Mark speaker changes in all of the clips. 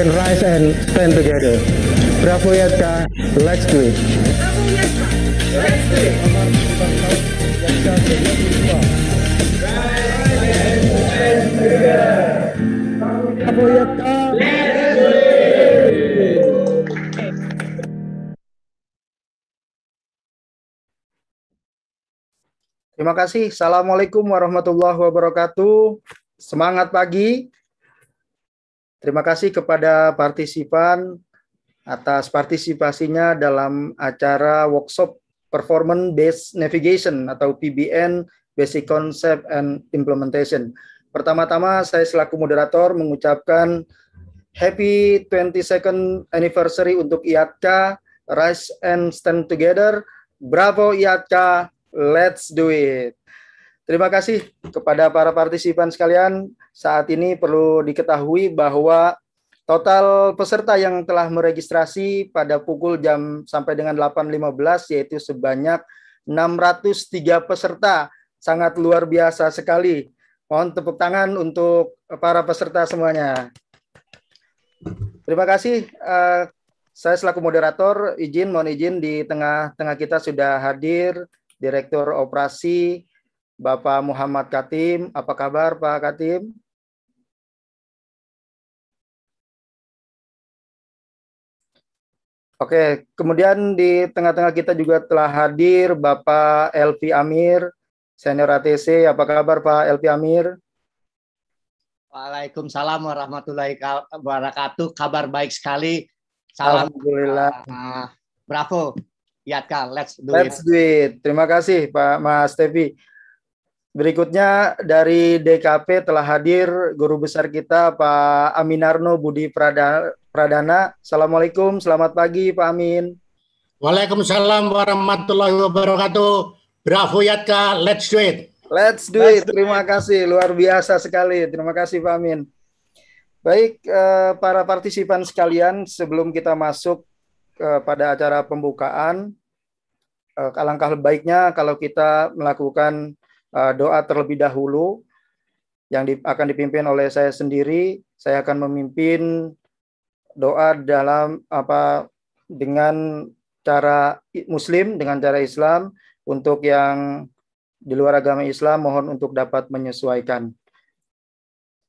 Speaker 1: can rise and stand together. Bravo Yatka, let's do it. Bravo
Speaker 2: let's Terima kasih. Assalamualaikum warahmatullahi wabarakatuh. Semangat pagi. Terima kasih kepada partisipan atas partisipasinya dalam acara workshop Performance Based Navigation atau PBN Basic Concept and Implementation. Pertama-tama saya selaku moderator mengucapkan Happy 22nd Anniversary untuk IATCA, Rise and Stand Together, Bravo IATCA, let's do it. Terima kasih kepada para partisipan sekalian. Saat ini perlu diketahui bahwa total peserta yang telah meregistrasi pada pukul jam sampai dengan 8.15 yaitu sebanyak 603 peserta. Sangat luar biasa sekali. Mohon tepuk tangan untuk para peserta semuanya. Terima kasih. Eh, saya selaku moderator izin mohon izin di tengah-tengah kita sudah hadir
Speaker 3: Direktur Operasi Bapak Muhammad Katim. Apa kabar Pak Katim? Oke, kemudian di tengah-tengah kita juga telah hadir Bapak
Speaker 2: Elvi Amir, senior ATC. Apa kabar Pak Elvi Amir?
Speaker 4: Waalaikumsalam warahmatullahi wabarakatuh. Kabar baik sekali.
Speaker 2: Salam. Alhamdulillah.
Speaker 4: Uh, bravo. Yatka, let's do it. Let's
Speaker 3: do it. Terima
Speaker 2: kasih Pak Mas Tevi. Berikutnya dari DKP telah hadir guru besar kita Pak Aminarno Budi Pradana. Assalamualaikum, selamat pagi Pak Amin. Waalaikumsalam warahmatullahi wabarakatuh. Bravo Yatka, let's do it. Let's do it. Terima kasih, luar biasa sekali. Terima kasih Pak Amin. Baik, eh, para partisipan sekalian, sebelum kita masuk eh, pada acara pembukaan, eh, alangkah baiknya kalau kita melakukan uh, doa terlebih dahulu yang di, akan dipimpin oleh saya sendiri. Saya akan memimpin doa dalam apa dengan cara Muslim dengan cara Islam untuk yang di luar agama Islam mohon untuk dapat menyesuaikan.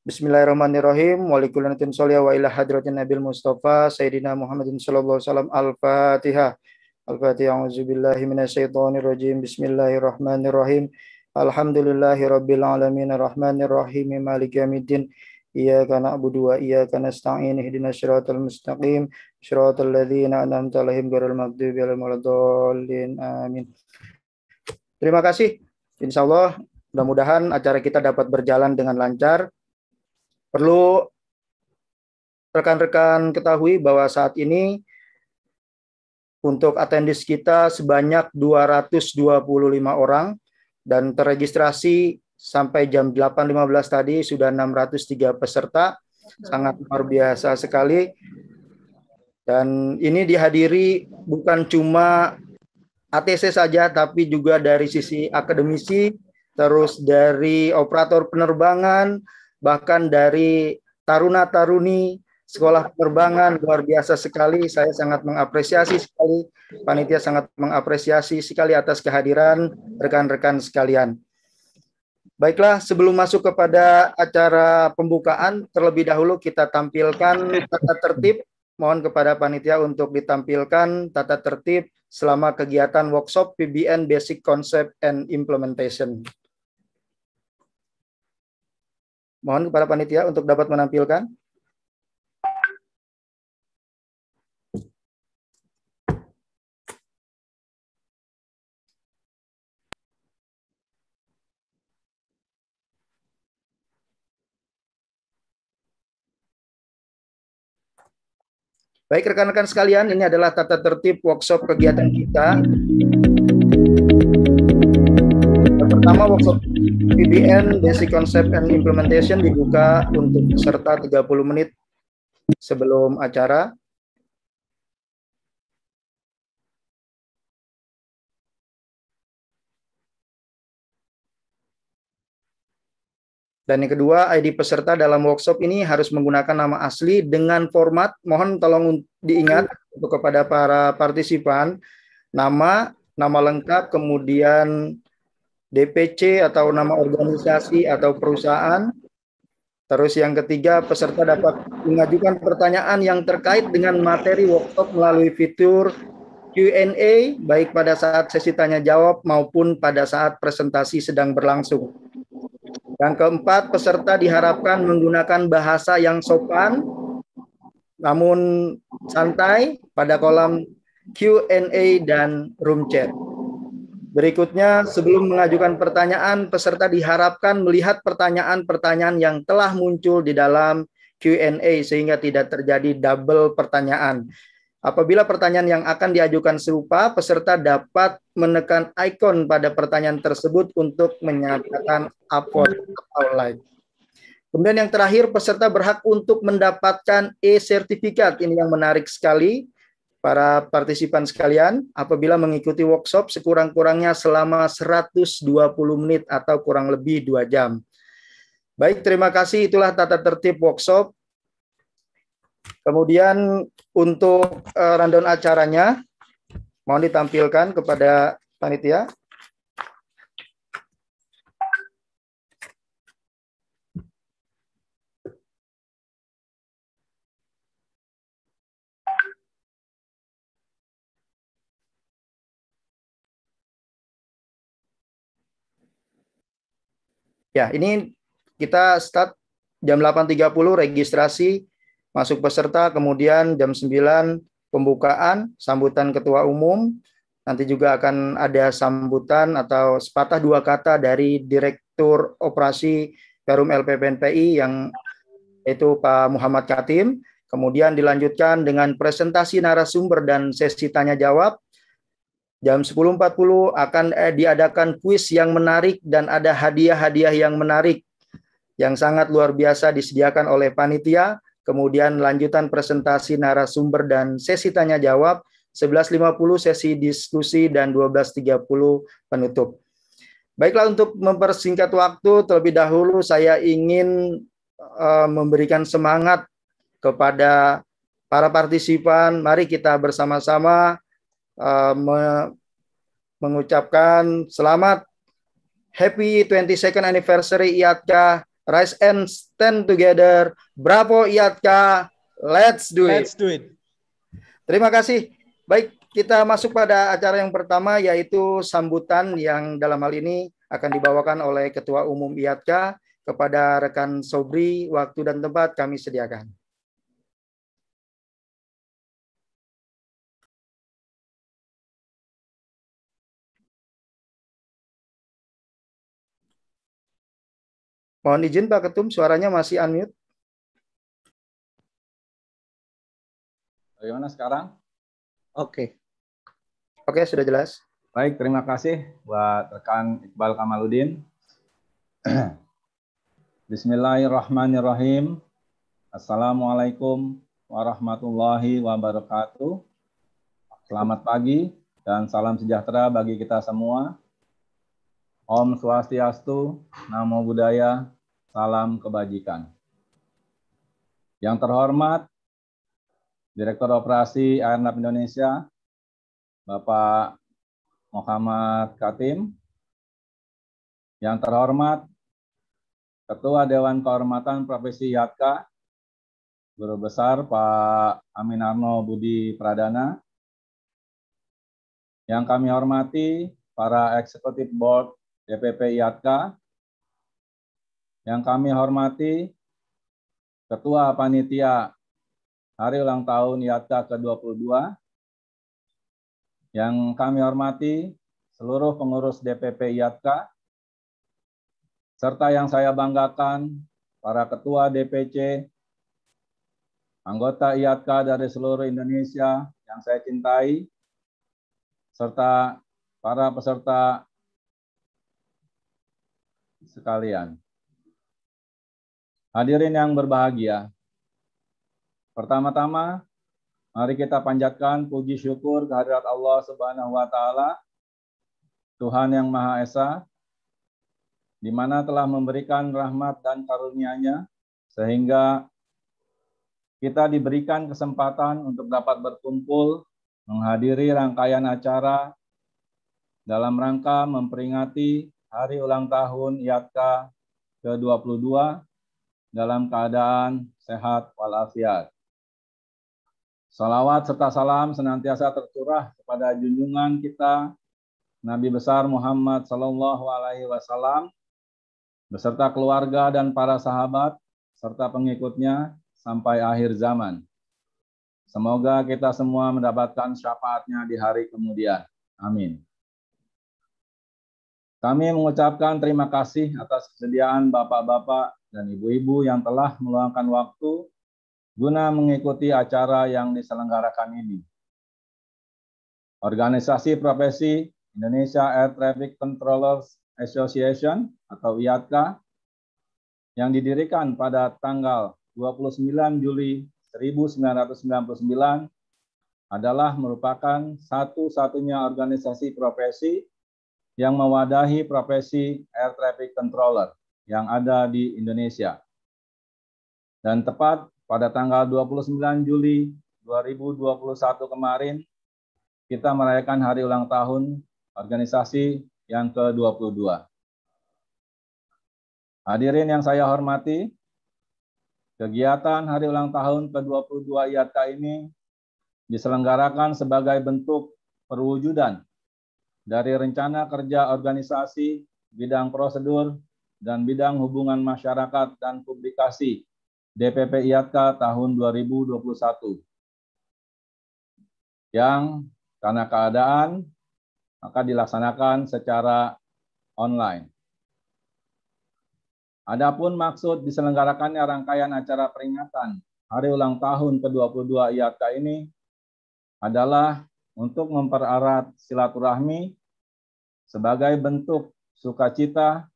Speaker 2: Bismillahirrahmanirrahim. Walikulatin sholiyah wa ila hadratin nabil Mustafa Sayyidina Muhammadin sallallahu salam wasallam. Al-Fatihah. Al-Fatihah. Auzubillahi Bismillahirrahmanirrahim. Bismillahirrahmanirrahim. Alhamdulillahi rabbil alamin arrahmanir rahim maliki yaumiddin iyyaka na'budu wa iyaka nasta'in Ihdina siratal mustaqim siratal ladhina an'amta alaihim ghairil maghdubi alaihim amin Terima kasih insyaallah mudah-mudahan acara kita dapat berjalan dengan lancar perlu rekan-rekan ketahui bahwa saat ini untuk atendis kita sebanyak 225 orang dan terregistrasi sampai jam 8.15 tadi sudah 603 peserta. Sangat luar biasa sekali. Dan ini dihadiri bukan cuma ATC saja tapi juga dari sisi akademisi, terus dari operator penerbangan, bahkan dari taruna-taruni Sekolah Penerbangan luar biasa sekali. Saya sangat mengapresiasi sekali. Panitia sangat mengapresiasi sekali atas kehadiran rekan-rekan sekalian. Baiklah, sebelum masuk kepada acara pembukaan, terlebih dahulu kita tampilkan tata tertib. Mohon kepada panitia untuk ditampilkan tata tertib selama kegiatan workshop PBN Basic Concept
Speaker 3: and Implementation. Mohon kepada panitia untuk dapat menampilkan.
Speaker 5: Baik rekan-rekan
Speaker 2: sekalian, ini adalah tata tertib workshop kegiatan kita. pertama workshop PBN Basic Concept and Implementation
Speaker 3: dibuka untuk peserta 30 menit sebelum acara.
Speaker 5: Dan yang kedua, ID
Speaker 2: peserta dalam workshop ini harus menggunakan nama asli dengan format, mohon tolong diingat untuk kepada para partisipan, nama, nama lengkap, kemudian DPC atau nama organisasi atau perusahaan. Terus yang ketiga, peserta dapat mengajukan pertanyaan yang terkait dengan materi workshop melalui fitur Q&A, baik pada saat sesi tanya-jawab maupun pada saat presentasi sedang berlangsung. Yang keempat, peserta diharapkan menggunakan bahasa yang sopan namun santai pada kolam Q&A dan room chat. Berikutnya, sebelum mengajukan pertanyaan, peserta diharapkan melihat pertanyaan-pertanyaan yang telah muncul di dalam Q&A sehingga tidak terjadi double pertanyaan. Apabila pertanyaan yang akan diajukan serupa, peserta dapat menekan ikon pada pertanyaan tersebut untuk menyatakan upload atau like. Kemudian yang terakhir, peserta berhak untuk mendapatkan e-sertifikat. Ini yang menarik sekali para partisipan sekalian. Apabila mengikuti workshop sekurang-kurangnya selama 120 menit atau kurang lebih 2 jam. Baik, terima kasih. Itulah tata tertib workshop. Kemudian untuk uh, rundown acaranya mohon ditampilkan kepada panitia.
Speaker 5: Ya, ini kita start
Speaker 2: jam 8.30 registrasi masuk peserta, kemudian jam 9 pembukaan, sambutan ketua umum, nanti juga akan ada sambutan atau sepatah dua kata dari Direktur Operasi Perum LPPNPI yang itu Pak Muhammad Katim, kemudian dilanjutkan dengan presentasi narasumber dan sesi tanya jawab. Jam 10.40 akan eh, diadakan kuis yang menarik dan ada hadiah-hadiah yang menarik yang sangat luar biasa disediakan oleh panitia kemudian lanjutan presentasi narasumber dan sesi tanya jawab 11.50 sesi diskusi dan 12.30 penutup. Baiklah untuk mempersingkat waktu terlebih dahulu saya ingin uh, memberikan semangat kepada para partisipan. Mari kita bersama-sama uh, me mengucapkan selamat Happy 22nd Anniversary IATKA Rise and stand together. Bravo Iatka. Let's do it. Let's do it. Terima kasih. Baik, kita masuk pada acara yang pertama yaitu sambutan yang dalam hal ini akan dibawakan oleh Ketua Umum IATKA kepada rekan Sobri
Speaker 5: waktu dan tempat kami sediakan. Mohon izin Pak Ketum, suaranya masih
Speaker 3: unmute.
Speaker 6: Bagaimana sekarang? Oke. Okay. Oke, okay, sudah jelas. Baik, terima kasih buat rekan Iqbal Kamaludin. Bismillahirrahmanirrahim. Assalamualaikum warahmatullahi wabarakatuh. Selamat pagi dan salam sejahtera bagi kita semua Om Swastiastu, Namo Buddhaya, Salam Kebajikan. Yang terhormat, Direktur Operasi Airnav Indonesia, Bapak Muhammad Katim. Yang terhormat, Ketua Dewan Kehormatan Profesi Yatka, Guru Besar Pak Aminarno Budi Pradana. Yang kami hormati, para Executive Board DPP IATK, yang kami hormati Ketua Panitia Hari Ulang Tahun IATK ke-22, yang kami hormati seluruh pengurus DPP IATK, serta yang saya banggakan para ketua DPC, anggota IATK dari seluruh Indonesia yang saya cintai, serta para peserta sekalian. Hadirin yang berbahagia, pertama-tama mari kita panjatkan puji syukur kehadirat Allah Subhanahu wa taala, Tuhan yang Maha Esa, di mana telah memberikan rahmat dan karunia-Nya sehingga kita diberikan kesempatan untuk dapat berkumpul menghadiri rangkaian acara dalam rangka memperingati hari ulang tahun IATKA ke-22 dalam keadaan sehat walafiat. Salawat serta salam senantiasa tercurah kepada junjungan kita Nabi besar Muhammad Sallallahu Alaihi Wasallam beserta keluarga dan para sahabat serta pengikutnya sampai akhir zaman. Semoga kita semua mendapatkan syafaatnya di hari kemudian. Amin. Kami mengucapkan terima kasih atas kesediaan Bapak-Bapak dan Ibu-Ibu yang telah meluangkan waktu guna mengikuti acara yang diselenggarakan ini. Organisasi Profesi Indonesia Air Traffic Controllers Association atau IATCA yang didirikan pada tanggal 29 Juli 1999 adalah merupakan satu-satunya organisasi profesi yang mewadahi profesi air traffic controller yang ada di Indonesia. Dan tepat pada tanggal 29 Juli 2021 kemarin, kita merayakan hari ulang tahun organisasi yang ke-22. Hadirin yang saya hormati, kegiatan hari ulang tahun ke-22 IATA ini diselenggarakan sebagai bentuk perwujudan dari rencana kerja organisasi, bidang prosedur, dan bidang hubungan masyarakat dan publikasi DPP IATK tahun 2021. Yang karena keadaan maka dilaksanakan secara online. Adapun maksud diselenggarakannya rangkaian acara peringatan hari ulang tahun ke-22 IATK ini adalah untuk mempererat silaturahmi sebagai bentuk sukacita,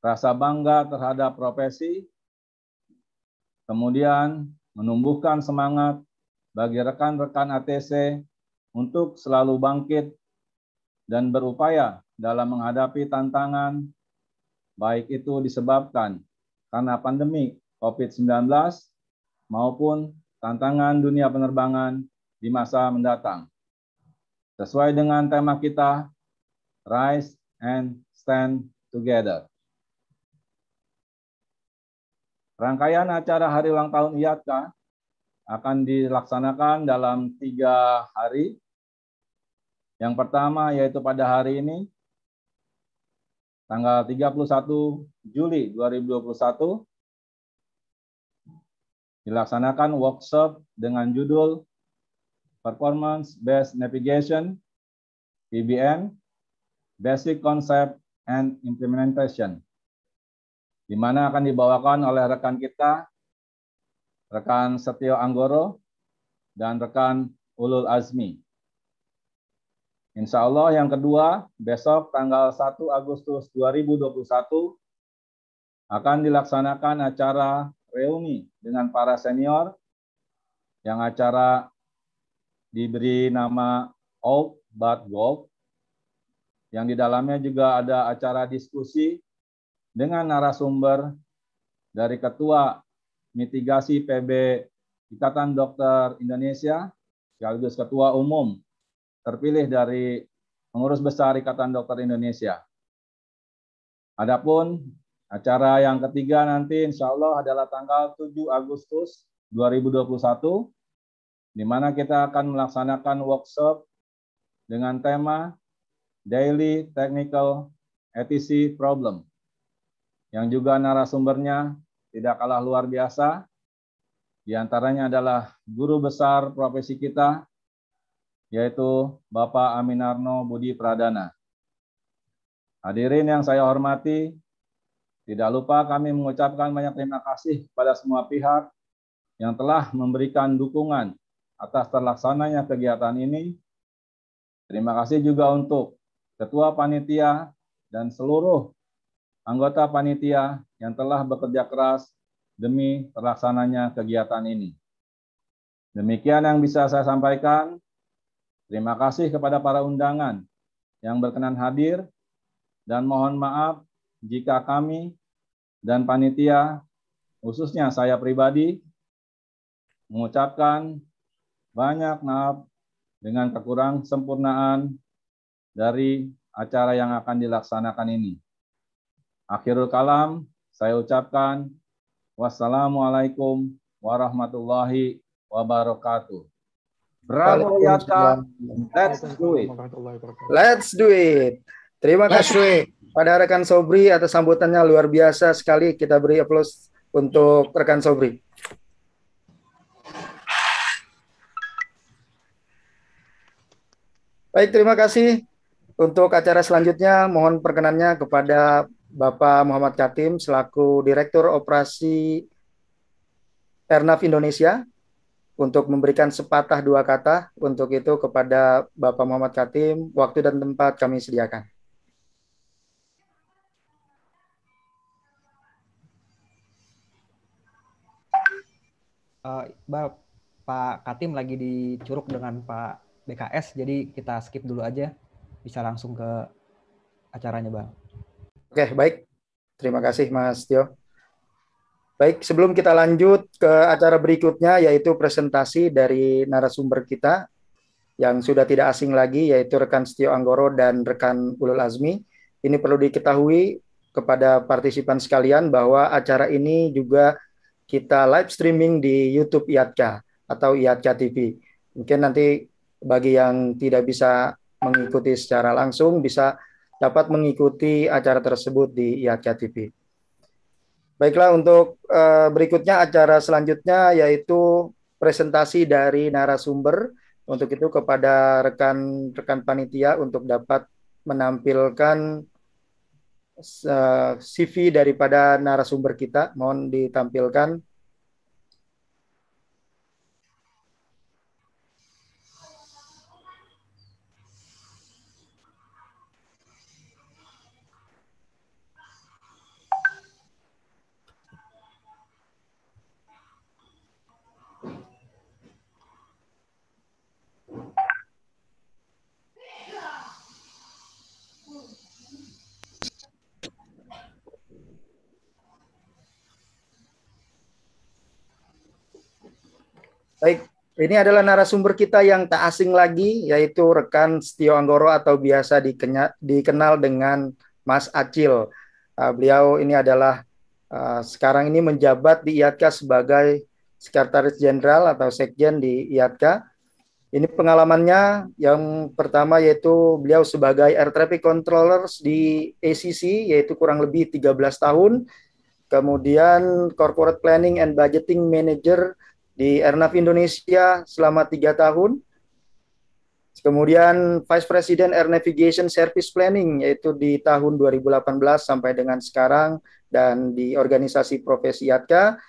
Speaker 6: rasa bangga terhadap profesi, kemudian menumbuhkan semangat bagi rekan-rekan ATC untuk selalu bangkit dan berupaya dalam menghadapi tantangan, baik itu disebabkan karena pandemi COVID-19 maupun tantangan dunia penerbangan di masa mendatang. Sesuai dengan tema kita, Rise and Stand Together. Rangkaian acara Hari Ulang Tahun IATK akan dilaksanakan dalam tiga hari. Yang pertama yaitu pada hari ini, tanggal 31 Juli 2021 dilaksanakan workshop dengan judul performance-based navigation, PBN, basic concept and implementation, di mana akan dibawakan oleh rekan kita, rekan Setio Anggoro, dan rekan Ulul Azmi. Insya Allah yang kedua, besok tanggal 1 Agustus 2021, akan dilaksanakan acara reuni dengan para senior yang acara diberi nama Old But Golf, yang di dalamnya juga ada acara diskusi dengan narasumber dari Ketua Mitigasi PB Ikatan Dokter Indonesia, sekaligus Ketua Umum terpilih dari Pengurus Besar Ikatan Dokter Indonesia. Adapun acara yang ketiga nanti insya Allah adalah tanggal 7 Agustus 2021 di mana kita akan melaksanakan workshop dengan tema Daily Technical ETC Problem, yang juga narasumbernya tidak kalah luar biasa. Di antaranya adalah guru besar profesi kita, yaitu Bapak Aminarno Budi Pradana. Hadirin yang saya hormati, tidak lupa kami mengucapkan banyak terima kasih kepada semua pihak yang telah memberikan dukungan atas terlaksananya kegiatan ini. Terima kasih juga untuk Ketua Panitia dan seluruh anggota panitia yang telah bekerja keras demi terlaksananya kegiatan ini. Demikian yang bisa saya sampaikan. Terima kasih kepada para undangan yang berkenan hadir dan mohon maaf jika kami dan panitia, khususnya saya pribadi, mengucapkan banyak maaf dengan kekurang sempurnaan dari acara yang akan dilaksanakan ini. Akhirul kalam, saya ucapkan wassalamualaikum warahmatullahi wabarakatuh. Bravo Yatka, let's do it. Let's do it. Terima
Speaker 2: kasih pada rekan Sobri atas sambutannya luar biasa sekali. Kita beri aplaus untuk rekan Sobri. Baik, terima kasih. Untuk acara selanjutnya, mohon perkenannya kepada Bapak Muhammad Katim selaku Direktur Operasi Airnav Indonesia untuk memberikan sepatah dua kata untuk itu kepada Bapak Muhammad Katim. Waktu dan tempat kami sediakan.
Speaker 7: Uh, eh, Pak Katim lagi dicuruk dengan Pak BKS, jadi kita skip dulu aja, bisa langsung ke acaranya
Speaker 2: Bang. Oke, baik. Terima kasih Mas Tio. Baik, sebelum kita lanjut ke acara berikutnya yaitu presentasi dari narasumber kita yang sudah tidak asing lagi yaitu rekan Setio Anggoro dan rekan Ulul Azmi. Ini perlu diketahui kepada partisipan sekalian bahwa acara ini juga kita live streaming di YouTube IATKA atau IATKA TV. Mungkin nanti bagi yang tidak bisa mengikuti secara langsung bisa dapat mengikuti acara tersebut di IACA TV. Baiklah untuk uh, berikutnya acara selanjutnya yaitu presentasi dari narasumber. Untuk itu kepada rekan-rekan panitia untuk dapat menampilkan uh, eh, CV daripada narasumber kita mohon ditampilkan. Baik, ini adalah narasumber kita yang tak asing lagi, yaitu rekan Setio Anggoro atau biasa dikenya, dikenal dengan Mas Acil. Uh, beliau ini adalah uh, sekarang ini menjabat di IATKA sebagai Sekretaris Jenderal atau Sekjen di IATKA. Ini pengalamannya yang pertama yaitu beliau sebagai Air Traffic Controllers di ACC, yaitu kurang lebih 13 tahun. Kemudian Corporate Planning and Budgeting Manager di Airnav Indonesia selama tiga tahun. Kemudian Vice President Air Navigation Service Planning yaitu di tahun 2018 sampai dengan sekarang dan di organisasi profesi IATKA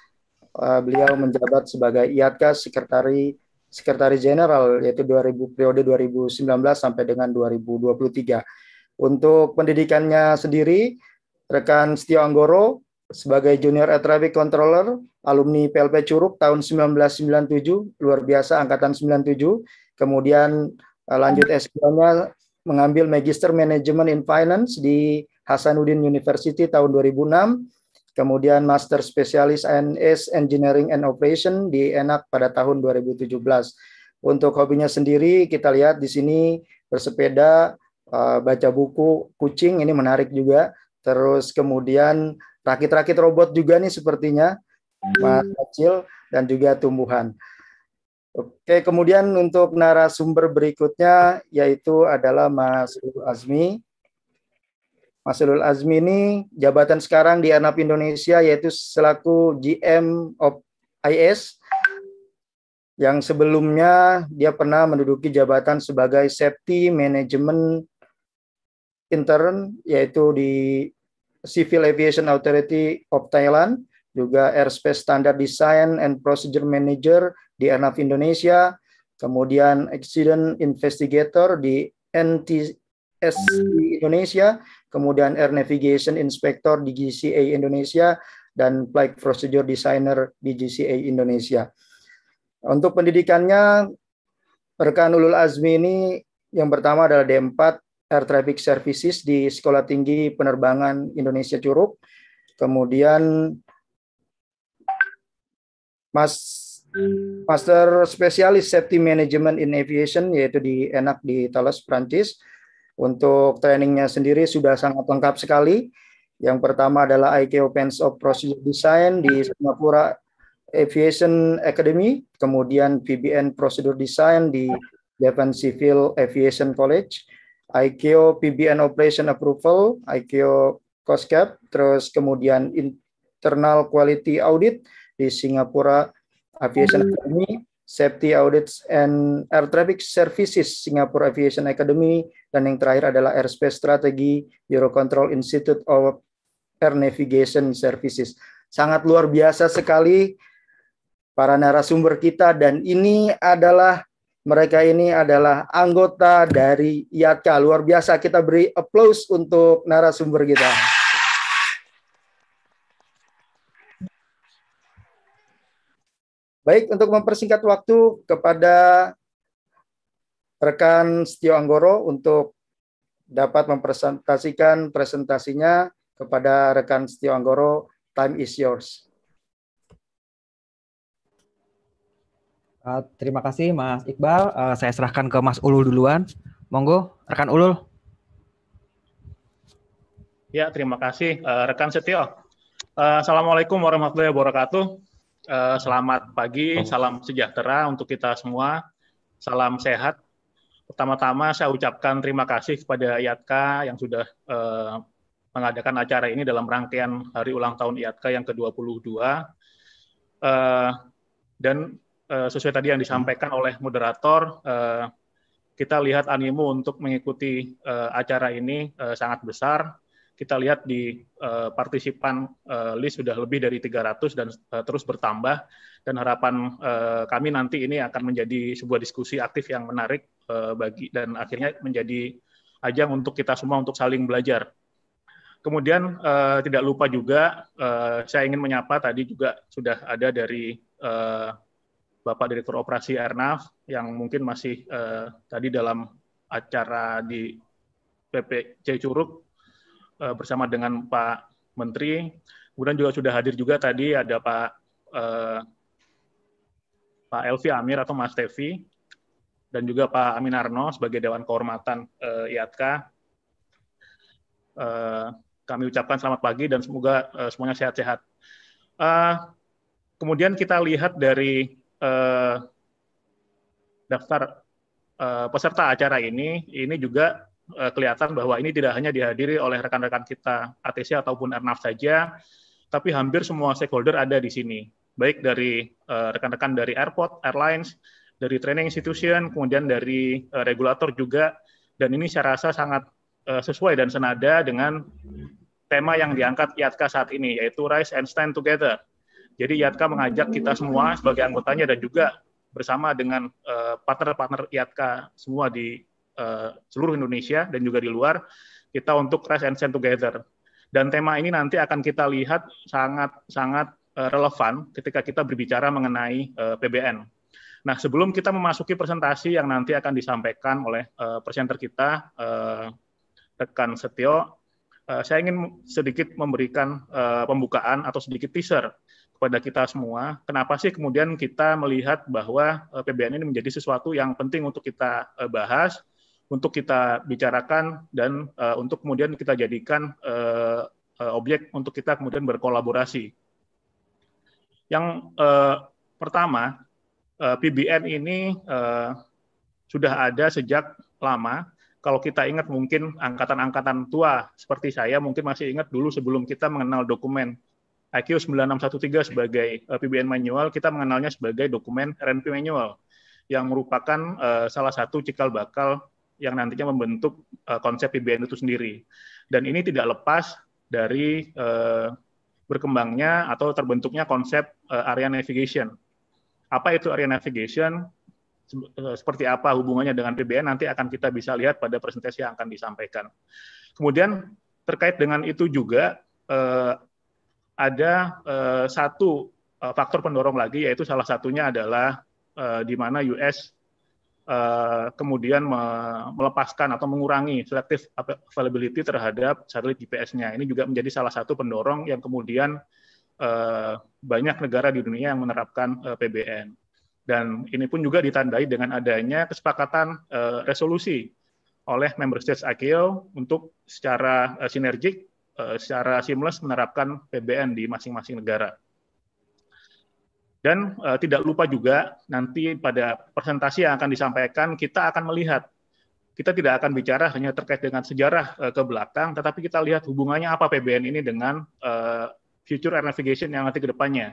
Speaker 2: eh, beliau menjabat sebagai IATKA Sekretari Sekretaris Jenderal yaitu 2000 periode 2019 sampai dengan 2023. Untuk pendidikannya sendiri rekan Setio Anggoro sebagai junior air traffic controller alumni PLP Curug tahun 1997 luar biasa angkatan 97 kemudian eh, lanjut s nya mengambil Magister Management in Finance di Hasanuddin University tahun 2006 kemudian Master Spesialis NS Engineering and Operation di ENAK pada tahun 2017 untuk hobinya sendiri kita lihat di sini bersepeda eh, baca buku kucing ini menarik juga Terus kemudian rakit-rakit robot juga nih sepertinya hmm. Mas kecil dan juga tumbuhan. Oke, kemudian untuk narasumber berikutnya yaitu adalah Mas Ulul Azmi. Mas Ulul Azmi ini jabatan sekarang di ANAP Indonesia yaitu selaku GM of IS yang sebelumnya dia pernah menduduki jabatan sebagai Safety Management intern yaitu di Civil Aviation Authority of Thailand, juga Airspace Standard Design and Procedure Manager di ANAF Indonesia, kemudian Accident Investigator di NTSC Indonesia, kemudian Air Navigation Inspector di GCA Indonesia, dan Flight Procedure Designer di GCA Indonesia. Untuk pendidikannya, rekan Ulul Azmi ini yang pertama adalah D4 Air Traffic Services di Sekolah Tinggi Penerbangan Indonesia Curug, Kemudian Mas Master Spesialis Safety Management in Aviation yaitu di Enak di Thales Prancis. Untuk trainingnya sendiri sudah sangat lengkap sekali. Yang pertama adalah ICAO Pens of Procedure Design di Singapura Aviation Academy, kemudian PBN Procedure Design di Japan Civil Aviation College, IKO PBN Operation Approval, Cost Cap, terus kemudian Internal Quality Audit di Singapura Aviation Academy, Safety Audits and Air Traffic Services Singapura Aviation Academy, dan yang terakhir adalah Airspace Strategy Eurocontrol Institute of Air Navigation Services. Sangat luar biasa sekali para narasumber kita dan ini adalah mereka ini adalah anggota dari Yatka. Luar biasa, kita beri applause untuk narasumber kita. Baik, untuk mempersingkat waktu kepada rekan Setio Anggoro untuk dapat mempresentasikan presentasinya kepada rekan Setio Anggoro. Time is yours.
Speaker 7: Uh, terima kasih Mas Iqbal. Uh, saya serahkan ke Mas Ulul duluan. Monggo, rekan Ulul.
Speaker 8: Ya, terima kasih uh, rekan Setio. Uh, Assalamualaikum warahmatullahi wabarakatuh. Uh, selamat pagi, oh. salam sejahtera untuk kita semua. Salam sehat. Pertama-tama saya ucapkan terima kasih kepada IATKA yang sudah uh, mengadakan acara ini dalam rangkaian hari ulang tahun IATKA yang ke-22. Uh, dan Eh, sesuai tadi yang disampaikan oleh moderator, eh, kita lihat animo untuk mengikuti eh, acara ini sangat besar. Kita lihat di partisipan list sudah lebih dari 300 dan terus bertambah. Dan harapan kami nanti ini akan menjadi sebuah diskusi aktif yang menarik bagi dan akhirnya menjadi ajang untuk kita semua untuk saling belajar Kemudian eh, tidak lupa juga eh, saya ingin menyapa tadi juga sudah ada dari eh, Bapak Direktur Operasi Airnav yang mungkin masih eh, tadi dalam acara di PPC Curug eh, bersama dengan Pak Menteri. Kemudian juga sudah hadir juga tadi ada Pak eh, Pak Elvi Amir atau Mas Tevi dan juga Pak Amin Arno sebagai Dewan Kehormatan eh, IATK. Eh, kami ucapkan selamat pagi dan semoga eh, semuanya sehat-sehat. Eh, kemudian kita lihat dari eh, daftar eh, peserta acara ini, ini juga eh, kelihatan bahwa ini tidak hanya dihadiri oleh rekan-rekan kita ATC ataupun Ernaf saja, tapi hampir semua stakeholder ada di sini, baik dari eh, rekan-rekan eh, dari airport, airlines, dari training institution, kemudian dari eh, regulator juga, dan ini saya rasa sangat eh, sesuai dan senada dengan tema yang diangkat IATKA saat ini, yaitu Rise and Stand Together, jadi IATKA mengajak kita semua sebagai anggotanya dan juga bersama dengan eh, partner-partner uh, IATKA semua di uh, seluruh Indonesia dan juga di luar kita untuk crash and send together. Dan tema ini nanti akan kita lihat sangat-sangat eh, relevan ketika kita berbicara mengenai uh, PBN. Nah, sebelum kita memasuki presentasi yang nanti akan disampaikan oleh uh, presenter kita, uh, rekan Setio, uh, saya ingin sedikit memberikan uh, pembukaan atau sedikit teaser kepada kita semua, kenapa sih kemudian kita melihat bahwa e, PBN ini menjadi sesuatu yang penting untuk kita e, bahas, untuk kita bicarakan, dan e, untuk kemudian kita jadikan objek untuk kita kemudian berkolaborasi. Yang pertama, PBN ini sudah ada sejak lama, kalau kita ingat mungkin angkatan-angkatan tua seperti saya mungkin masih ingat dulu sebelum kita mengenal dokumen. IQ 9613 sebagai uh, eh, PBN manual, kita mengenalnya sebagai dokumen RNP manual yang merupakan uh, salah satu cikal bakal yang nantinya membentuk uh, konsep PBN itu sendiri. Dan ini tidak lepas dari uh, berkembangnya atau terbentuknya konsep uh, area navigation. Apa itu area navigation? Seperti apa hubungannya dengan PBN nanti akan kita bisa lihat pada presentasi yang akan disampaikan. Kemudian terkait dengan itu juga ada eh, satu eh, faktor pendorong lagi yaitu salah satunya adalah eh, di mana US eh, kemudian me melepaskan atau mengurangi selective availability terhadap satelit GPS-nya. Ini juga menjadi salah satu pendorong yang kemudian eh, banyak negara di dunia yang menerapkan eh, PBN. Dan ini pun juga ditandai dengan adanya kesepakatan eh, resolusi oleh member states ICAO untuk secara uh, sinergik Eh, secara seamless menerapkan PBN di masing-masing negara. Dan uh, tidak lupa juga nanti pada presentasi yang akan disampaikan kita akan melihat kita tidak akan bicara hanya terkait dengan sejarah uh, ke belakang, tetapi kita lihat hubungannya apa PBN ini dengan uh, future air navigation yang nanti ke depannya.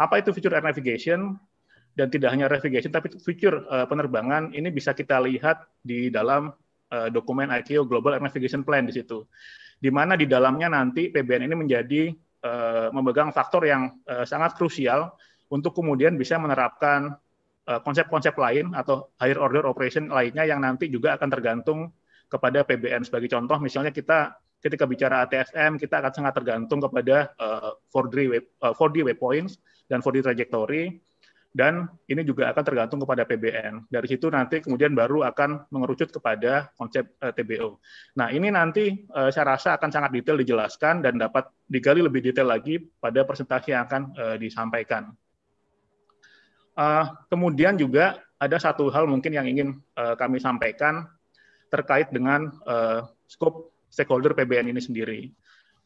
Speaker 8: Apa itu future air navigation? Dan tidak hanya navigation, tapi future uh, penerbangan ini bisa kita lihat di dalam uh, dokumen ICAO Global Air Navigation Plan di situ di mana di dalamnya nanti PBN ini menjadi uh, memegang faktor yang uh, sangat krusial untuk kemudian bisa menerapkan eh, konsep-konsep lain atau higher order operation lainnya yang nanti juga akan tergantung kepada PBN. Sebagai contoh, misalnya kita ketika bicara ATSM kita akan sangat tergantung kepada uh, 4D, waypoints dan 4D trajectory dan ini juga akan tergantung kepada PBN. Dari situ nanti kemudian baru akan mengerucut kepada konsep uh, eh, TBO. Nah, ini nanti uh, saya rasa akan sangat detail dijelaskan dan dapat digali lebih detail lagi pada presentasi yang akan uh, disampaikan. Uh, kemudian juga ada satu hal mungkin yang ingin uh, kami sampaikan terkait dengan uh, scope stakeholder PBN ini sendiri.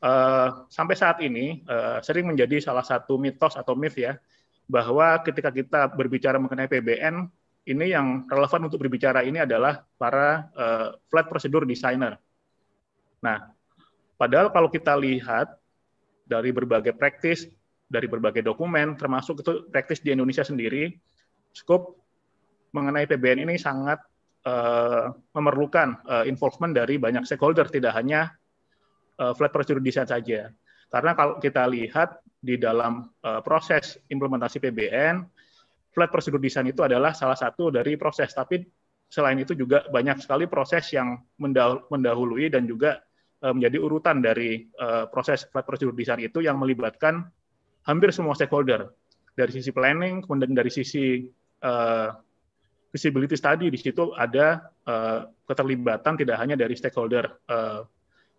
Speaker 8: Uh, sampai saat ini uh, sering menjadi salah satu mitos atau myth ya bahwa ketika kita berbicara mengenai PBN, ini yang relevan untuk berbicara ini adalah para uh, flat procedure designer. Nah, padahal kalau kita lihat dari berbagai praktis, dari berbagai dokumen, termasuk itu praktis di Indonesia sendiri, scope mengenai PBN ini sangat uh, memerlukan uh, involvement dari banyak stakeholder, tidak hanya uh, flat procedure design saja. Karena kalau kita lihat di dalam uh, proses implementasi PBN, flat prosedur desain itu adalah salah satu dari proses. Tapi selain itu juga banyak sekali proses yang mendahului dan juga uh, menjadi urutan dari uh, proses flat prosedur desain itu yang melibatkan hampir semua stakeholder dari sisi planning, kemudian dari sisi uh, visibility study di situ ada uh, keterlibatan tidak hanya dari stakeholder uh,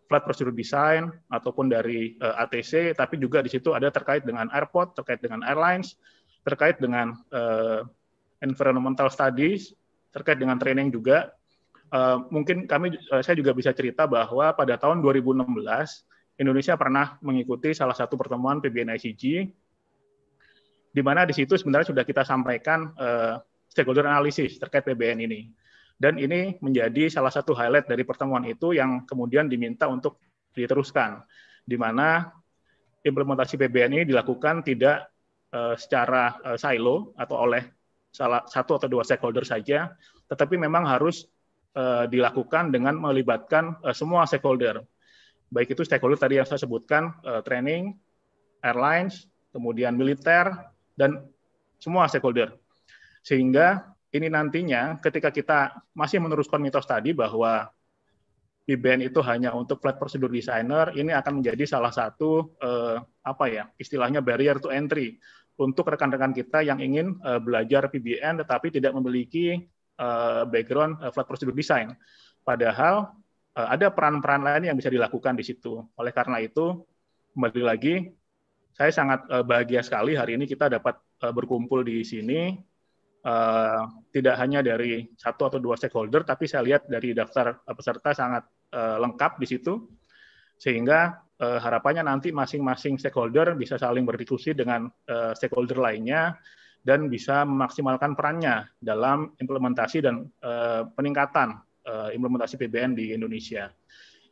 Speaker 8: flat procedure design ataupun dari uh, eh, ATC, tapi juga di situ ada terkait dengan airport, terkait dengan airlines, terkait dengan uh, environmental studies, terkait dengan training juga. Uh, mungkin kami uh, saya juga bisa cerita bahwa pada tahun 2016 Indonesia pernah mengikuti salah satu pertemuan PBNICG di mana di situ sebenarnya sudah kita sampaikan uh, stakeholder analisis terkait PBN ini dan ini menjadi salah satu highlight dari pertemuan itu yang kemudian diminta untuk diteruskan, di mana implementasi PBN ini dilakukan tidak uh, secara uh, silo atau oleh salah satu atau dua stakeholder saja, tetapi memang harus uh, dilakukan dengan melibatkan uh, semua stakeholder, baik itu stakeholder tadi yang saya sebutkan, uh, training, airlines, kemudian militer, dan semua stakeholder. Sehingga ini nantinya ketika kita masih meneruskan mitos tadi bahwa PBN itu hanya untuk flat procedure designer, ini akan menjadi salah satu eh, apa ya istilahnya barrier to entry untuk rekan-rekan kita yang ingin eh, belajar PBN tetapi tidak memiliki eh, background eh, flat procedure design. Padahal eh, ada peran-peran lain yang bisa dilakukan di situ. Oleh karena itu kembali lagi saya sangat eh, bahagia sekali hari ini kita dapat eh, berkumpul di sini Eh, tidak hanya dari satu atau dua stakeholder, tapi saya lihat dari daftar peserta sangat uh, lengkap di situ, sehingga uh, harapannya nanti masing-masing stakeholder bisa saling berdiskusi dengan uh, stakeholder lainnya dan bisa memaksimalkan perannya dalam implementasi dan uh, peningkatan uh, implementasi PBN di Indonesia.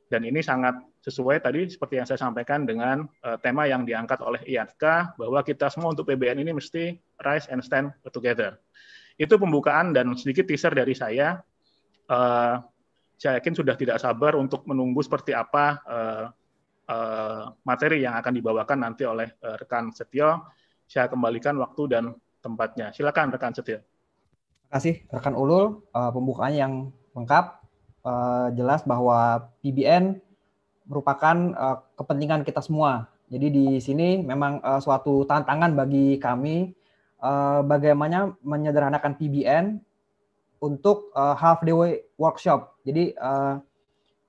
Speaker 8: Dan ini sangat sesuai tadi seperti yang saya sampaikan dengan uh, tema yang diangkat oleh IATK bahwa kita semua untuk PBN ini mesti rise and stand together. Itu pembukaan dan sedikit teaser dari saya. Uh, saya yakin sudah tidak sabar untuk menunggu seperti apa uh, uh, materi yang akan dibawakan nanti oleh uh, rekan Setio. Saya kembalikan waktu dan tempatnya. Silakan rekan Setio. Terima
Speaker 7: kasih rekan Ulul uh, pembukaan yang lengkap uh, jelas bahwa PBN merupakan uh, kepentingan kita semua. Jadi di sini memang uh, suatu tantangan bagi kami uh, bagaimana menyederhanakan PBN untuk uh, half day workshop. Jadi uh,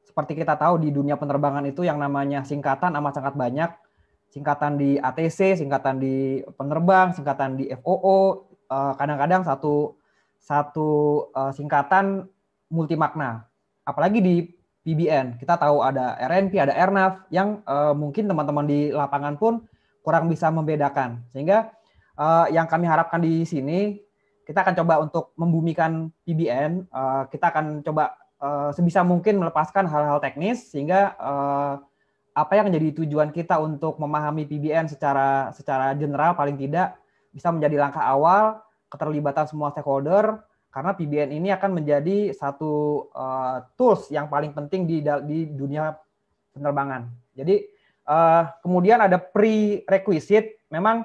Speaker 7: seperti kita tahu di dunia penerbangan itu yang namanya singkatan amat sangat banyak. Singkatan di ATC, singkatan di penerbang, singkatan di FOO, kadang-kadang satu satu singkatan multi makna apalagi di PBN kita tahu ada RNP, ada RNAV yang uh, mungkin teman-teman di lapangan pun kurang bisa membedakan. Sehingga uh, yang kami harapkan di sini kita akan coba untuk membumikan PBN, uh, eh, kita akan coba uh, sebisa mungkin melepaskan hal-hal teknis sehingga uh, apa yang menjadi tujuan kita untuk memahami PBN secara secara general paling tidak bisa menjadi langkah awal keterlibatan semua stakeholder karena PBN ini akan menjadi satu uh, tools yang paling penting di di dunia penerbangan. Jadi uh, kemudian ada prerequisite, memang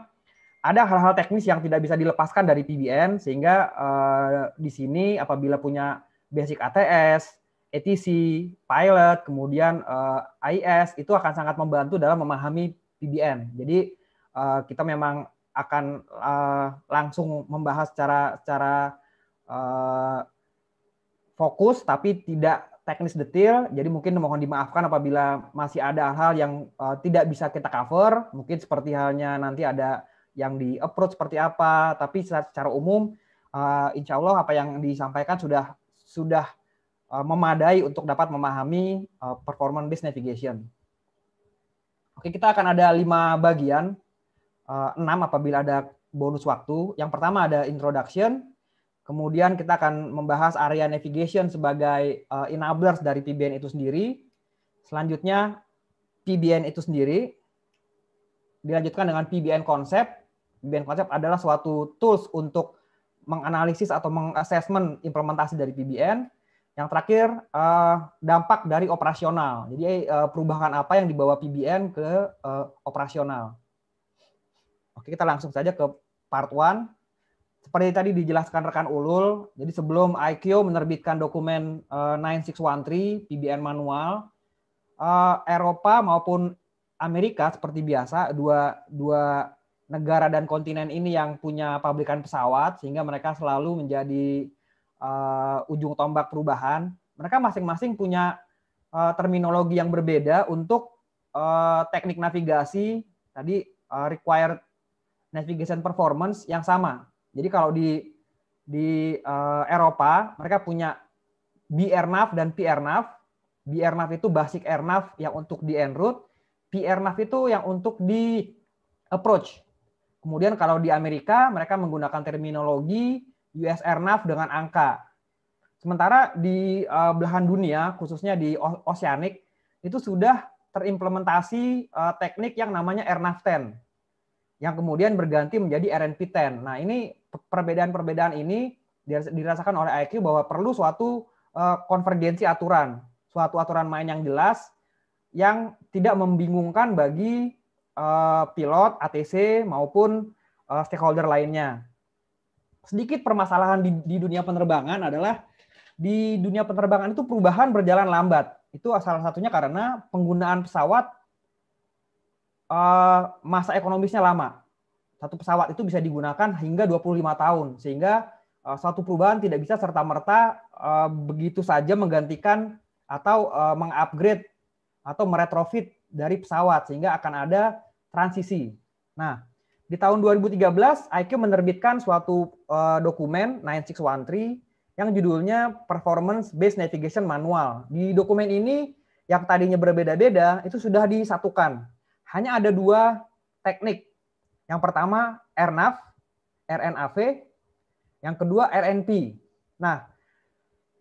Speaker 7: ada hal-hal teknis yang tidak bisa dilepaskan dari PBN sehingga uh, di sini apabila punya basic ATS, ATC, pilot, kemudian uh, IS itu akan sangat membantu dalam memahami PBN. Jadi uh, kita memang akan uh, langsung membahas secara secara uh, fokus tapi tidak teknis detail. Jadi mungkin mohon dimaafkan apabila masih ada hal yang uh, tidak bisa kita cover. Mungkin seperti halnya nanti ada yang di approach seperti apa. Tapi secara umum, uh, insya Allah apa yang disampaikan sudah sudah uh, memadai untuk dapat memahami uh, performance based navigation. Oke, kita akan ada lima bagian, uh, enam apabila ada bonus waktu. Yang pertama ada introduction, Kemudian kita akan membahas area navigation sebagai uh, enablers dari PBN itu sendiri. Selanjutnya PBN itu sendiri dilanjutkan dengan PBN konsep. PBN konsep adalah suatu tools untuk menganalisis atau mengassessment implementasi dari PBN. Yang terakhir uh, dampak dari operasional. Jadi uh, perubahan apa yang dibawa PBN ke uh, operasional. Oke, kita langsung saja ke part 1 seperti tadi dijelaskan rekan Ulul, jadi sebelum IQ menerbitkan dokumen uh, 9613 PBN manual, eh, Eropa maupun Amerika seperti biasa dua dua negara dan kontinen ini yang punya pabrikan pesawat sehingga mereka selalu menjadi uh, ujung tombak perubahan. Mereka masing-masing punya uh, terminologi yang berbeda untuk uh, teknik navigasi tadi uh, required navigation performance yang sama jadi kalau di di uh, Eropa mereka punya BRNAV dan PRNAV. BRNAV itu basic RNAV yang untuk di en route, PRNAV itu yang untuk di approach. Kemudian kalau di Amerika mereka menggunakan terminologi US RNAV dengan angka. Sementara di uh, belahan dunia khususnya di Oceanic itu sudah terimplementasi uh, teknik yang namanya RNAV 10 yang kemudian berganti menjadi RNP 10. Nah, ini perbedaan-perbedaan ini dirasakan oleh IQ bahwa perlu suatu eh, konvergensi aturan, suatu aturan main yang jelas yang tidak membingungkan bagi eh, pilot, ATC maupun eh, stakeholder lainnya. Sedikit permasalahan di, di dunia penerbangan adalah di dunia penerbangan itu perubahan berjalan lambat. Itu salah satunya karena penggunaan pesawat masa ekonomisnya lama satu pesawat itu bisa digunakan hingga 25 tahun sehingga uh, eh, suatu perubahan tidak bisa serta merta uh, eh, begitu saja menggantikan atau uh, mengupgrade atau meretrofit dari pesawat sehingga akan ada transisi. Nah, di tahun 2013 IQ menerbitkan suatu uh, dokumen 9613 yang judulnya Performance Based Navigation Manual. Di dokumen ini yang tadinya berbeda-beda itu sudah disatukan. Hanya ada dua teknik yang pertama RNAV, RNAV, yang kedua RNP. Nah,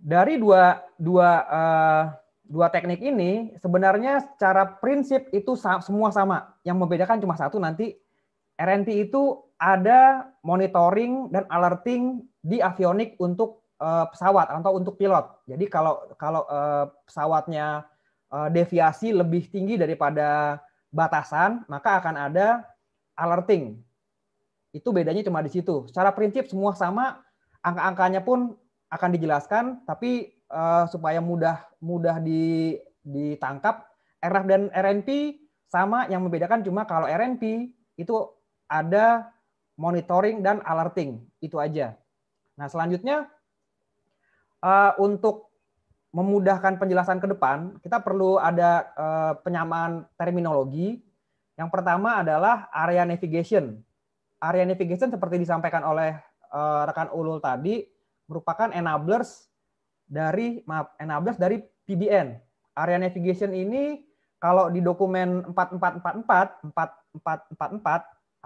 Speaker 7: dari dua dua uh, dua teknik ini sebenarnya secara prinsip itu semua sama. Yang membedakan cuma satu nanti RNP itu ada monitoring dan alerting di avionik untuk uh, pesawat atau untuk pilot. Jadi kalau kalau uh, pesawatnya uh, deviasi lebih tinggi daripada batasan, maka akan ada alerting. Itu bedanya cuma di situ. Secara prinsip semua sama, angka-angkanya pun akan dijelaskan, tapi uh, supaya mudah mudah di, ditangkap, RF dan RNP sama yang membedakan cuma kalau RNP itu ada monitoring dan alerting, itu aja. Nah selanjutnya uh, untuk memudahkan penjelasan ke depan, kita perlu ada uh, penyamaan terminologi yang pertama adalah area navigation. Area navigation seperti disampaikan oleh uh, rekan Ulul tadi merupakan enablers dari maaf, enablers dari PBN. Area navigation ini kalau di dokumen 4444 4444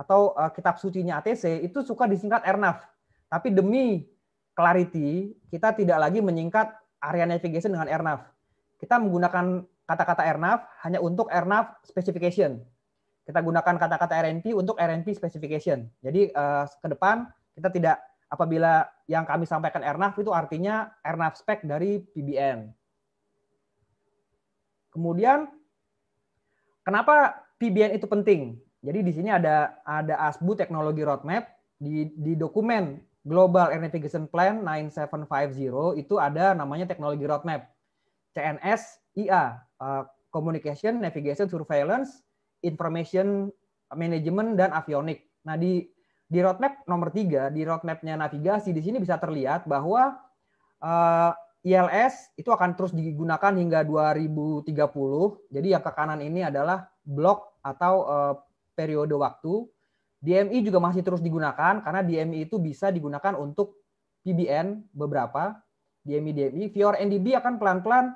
Speaker 7: atau uh, kitab sucinya ATC itu suka disingkat RNAV. Tapi demi clarity, kita tidak lagi menyingkat area navigation dengan RNAV. Kita menggunakan kata-kata RNAV hanya untuk RNAV specification kita gunakan kata-kata RNP untuk RNP specification. Jadi uh, ke depan kita tidak apabila yang kami sampaikan RNAV itu artinya RNAV spec dari PBN. Kemudian kenapa PBN itu penting? Jadi di sini ada ada ASBU teknologi roadmap di di dokumen Global Air Navigation Plan 9750 itu ada namanya teknologi roadmap CNS IA uh, eh, Communication Navigation Surveillance Information Management dan Avionik. Nah, di di roadmap nomor tiga, di roadmapnya navigasi di sini bisa terlihat bahwa uh, eh, ILS itu akan terus digunakan hingga 2030. Jadi yang ke kanan ini adalah blok atau uh, periode waktu. DMI juga masih terus digunakan karena DMI itu bisa digunakan untuk PBN beberapa DMI DMI. VOR NDB akan pelan-pelan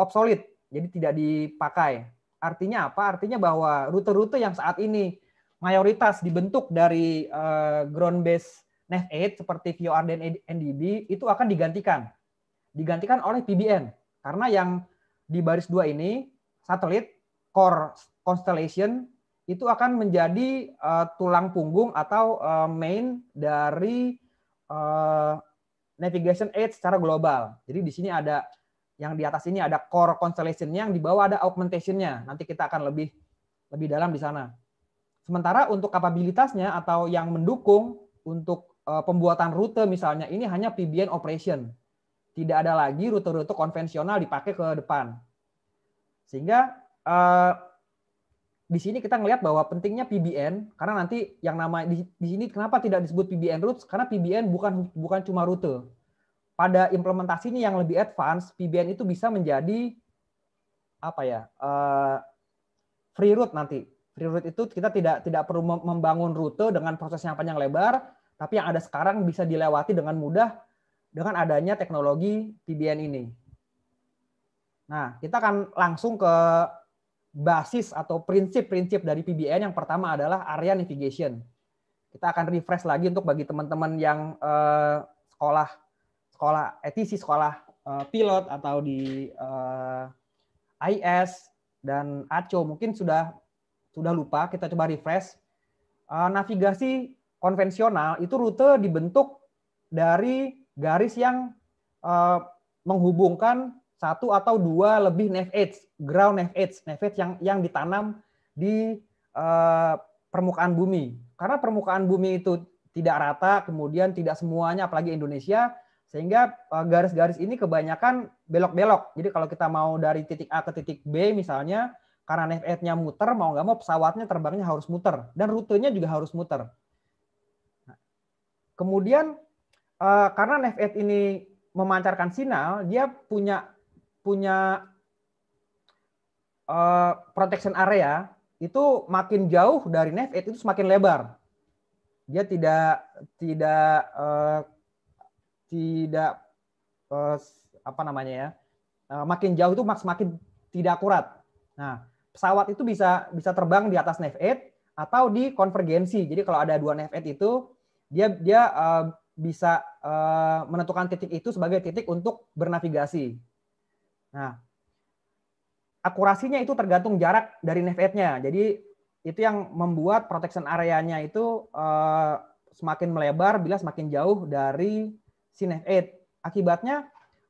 Speaker 7: obsolete, jadi tidak dipakai Artinya apa? Artinya bahwa rute-rute yang saat ini mayoritas dibentuk dari uh, ground base NEV8 seperti VOR dan NDB itu akan digantikan. Digantikan oleh PBN. Karena yang di baris dua ini, satelit, core constellation, itu akan menjadi uh, tulang punggung atau uh, main dari uh, navigation aid secara global. Jadi di sini ada yang di atas ini ada core constellation yang di bawah ada augmentation-nya. Nanti kita akan lebih lebih dalam di sana. Sementara untuk kapabilitasnya atau yang mendukung untuk eh, pembuatan rute misalnya ini hanya PBN operation. Tidak ada lagi rute-rute konvensional dipakai ke depan. Sehingga eh, di sini kita melihat bahwa pentingnya PBN karena nanti yang nama di, di sini kenapa tidak disebut PBN routes karena PBN bukan bukan cuma rute pada implementasinya yang lebih advance, PBN itu bisa menjadi apa ya uh, free route nanti. Free route itu kita tidak tidak perlu membangun rute dengan proses yang panjang lebar, tapi yang ada sekarang bisa dilewati dengan mudah dengan adanya teknologi PBN ini. Nah, kita akan langsung ke basis atau prinsip-prinsip dari PBN yang pertama adalah area navigation. Kita akan refresh lagi untuk bagi teman-teman yang uh, sekolah sekolah etisi eh, sekolah eh, pilot atau di eh, IS dan ACO mungkin sudah sudah lupa kita coba refresh navigasi konvensional itu rute dibentuk dari garis yang menghubungkan satu atau dua lebih nav edge, ground nav edge, nav edge yang yang ditanam di permukaan bumi. Karena permukaan bumi itu tidak rata, kemudian tidak semuanya apalagi Indonesia sehingga eh, garis-garis ini kebanyakan belok-belok. Jadi kalau kita mau dari titik A ke titik B misalnya, karena nff nya muter, mau nggak mau pesawatnya terbangnya harus muter. Dan rutenya juga harus muter. Nah, kemudian eh, karena NFF ini memancarkan sinyal, dia punya punya eh, protection area itu makin jauh dari NFF itu semakin lebar. Dia tidak tidak tidak uh, apa namanya ya uh, makin jauh itu maks makin tidak akurat. Nah pesawat itu bisa bisa terbang di atas nav 8 atau di konvergensi. Jadi kalau ada dua nav 8 itu dia dia uh, bisa uh, menentukan titik itu sebagai titik untuk bernavigasi. Nah, akurasinya itu tergantung jarak dari 8 nya Jadi itu yang membuat protection areanya itu uh, semakin melebar bila semakin jauh dari Cinef 8. Eh, akibatnya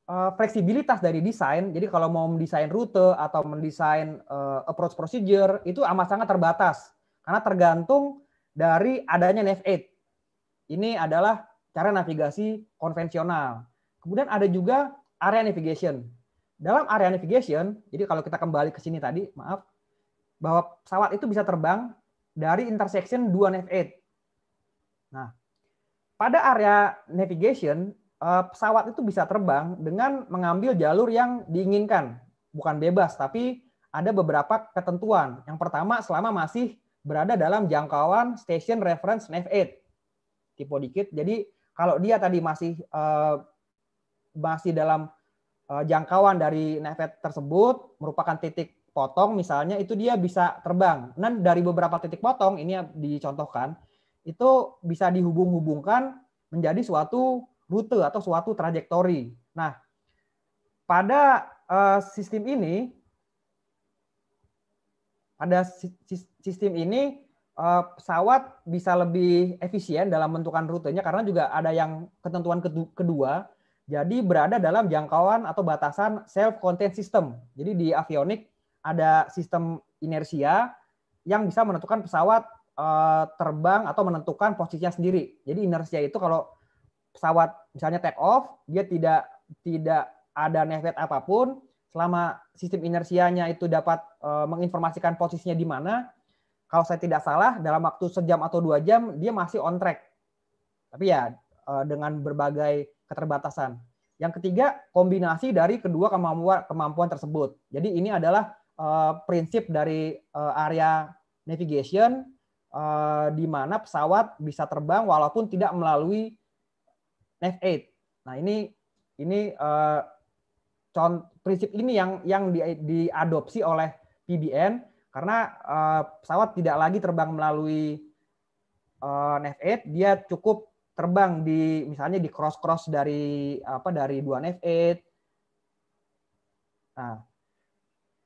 Speaker 7: uh, fleksibilitas dari desain, jadi kalau mau mendesain rute atau mendesain uh, approach procedure itu amat sangat terbatas karena tergantung dari adanya Nav 8. Ini adalah cara navigasi konvensional. Kemudian ada juga area navigation. Dalam area navigation, jadi kalau kita kembali ke sini tadi, maaf, bahwa pesawat itu bisa terbang dari intersection dua Nav 8. Nah, pada area navigation eh, pesawat itu bisa terbang dengan mengambil jalur yang diinginkan, bukan bebas, tapi ada beberapa ketentuan. Yang pertama, selama masih berada dalam jangkauan station reference nav 8 tipe dikit. Jadi kalau dia tadi masih eh, masih dalam eh, jangkauan dari nav tersebut merupakan titik potong misalnya itu dia bisa terbang. Dan dari beberapa titik potong ini dicontohkan itu bisa dihubung-hubungkan menjadi suatu rute atau suatu trajektori. Nah, pada uh, sistem ini pada sistem ini uh, pesawat bisa lebih efisien dalam menentukan rutenya karena juga ada yang ketentuan kedua jadi berada dalam jangkauan atau batasan self contained system. Jadi di avionik ada sistem inersia yang bisa menentukan pesawat Eh, terbang atau menentukan posisinya sendiri. Jadi inersia itu kalau pesawat misalnya take off, dia tidak tidak ada nevet apapun, selama sistem inersianya itu dapat eh, menginformasikan posisinya di mana, kalau saya tidak salah dalam waktu sejam atau dua jam dia masih on track. Tapi ya eh, dengan berbagai keterbatasan. Yang ketiga kombinasi dari kedua kemampuan kemampuan tersebut. Jadi ini adalah prinsip dari area navigation Eh, di mana pesawat bisa terbang walaupun tidak melalui nav 8 Nah ini ini eh, prinsip ini yang yang di, diadopsi oleh PBN karena eh, pesawat tidak lagi terbang melalui f nav aid, dia cukup terbang di misalnya di cross cross dari apa dari dua nav aid. Nah,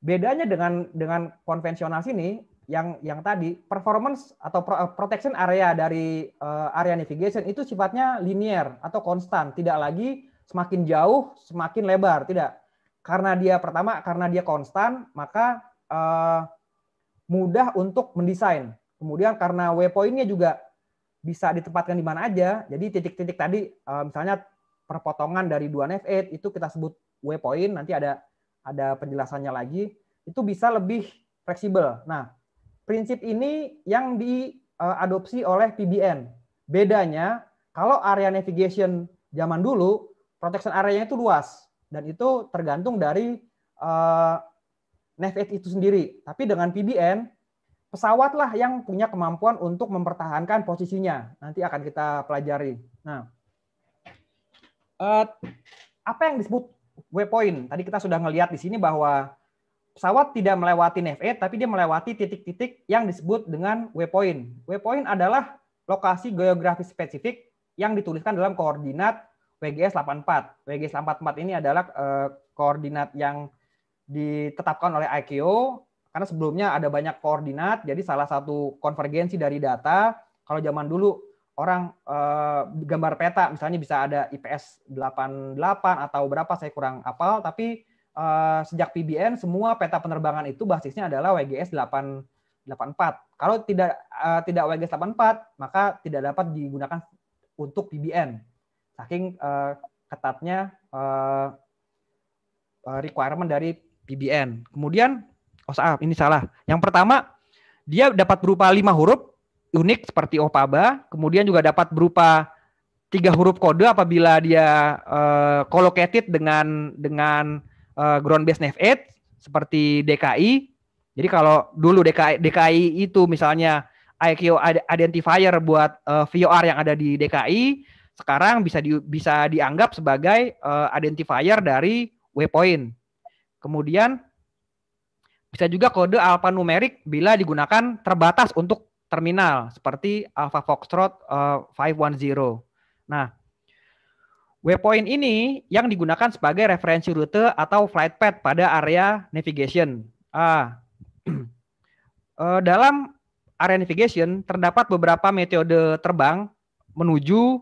Speaker 7: bedanya dengan dengan konvensional sini yang yang tadi performance atau eh, protection area dari uh, area navigation itu sifatnya linear atau konstan, tidak lagi semakin jauh semakin lebar, tidak. Karena dia pertama karena dia konstan, maka uh, mudah untuk mendesain. Kemudian karena waypointnya juga bisa ditempatkan di mana aja. Jadi titik-titik tadi uh, misalnya perpotongan dari 2NF8 itu kita sebut waypoint, nanti ada ada penjelasannya lagi, itu bisa lebih fleksibel. Nah, prinsip ini yang diadopsi eh, oleh PBN. Bedanya, kalau area navigation zaman dulu, protection areanya itu luas. Dan itu tergantung dari uh, eh, NavAid itu sendiri. Tapi dengan PBN, pesawatlah yang punya kemampuan untuk mempertahankan posisinya. Nanti akan kita pelajari. Nah, uh, apa yang disebut waypoint? Tadi kita sudah melihat di sini bahwa pesawat tidak melewati NEF, tapi dia melewati titik-titik yang disebut dengan waypoint. Waypoint adalah lokasi geografis spesifik yang dituliskan dalam koordinat WGS 84. WGS 84 ini adalah eh, koordinat yang ditetapkan oleh ICAO karena sebelumnya ada banyak koordinat, jadi salah satu konvergensi dari data. Kalau zaman dulu orang eh, gambar peta misalnya bisa ada IPS 88 atau berapa saya kurang apal, tapi Eh, sejak PBN semua peta penerbangan itu basisnya adalah WGS 884. Kalau tidak uh, tidak WGS 84, maka tidak dapat digunakan untuk PBN. Saking eh, ketatnya requirement dari PBN. Kemudian oh saaf, ini salah. Yang pertama, dia dapat berupa lima huruf unik seperti OPABA, kemudian juga dapat berupa tiga huruf kode apabila dia uh, collocated dengan dengan uh, ground based nav 8 seperti DKI. Jadi kalau dulu DKI, DKI itu misalnya IQ identifier buat uh, eh, VOR yang ada di DKI, sekarang bisa di, bisa dianggap sebagai uh, identifier dari waypoint. Kemudian bisa juga kode alfanumerik bila digunakan terbatas untuk terminal seperti Alpha Foxtrot uh, 510. Nah, Waypoint ini yang digunakan sebagai referensi rute atau flight path pada area navigation. Ah. dalam area navigation terdapat beberapa metode terbang menuju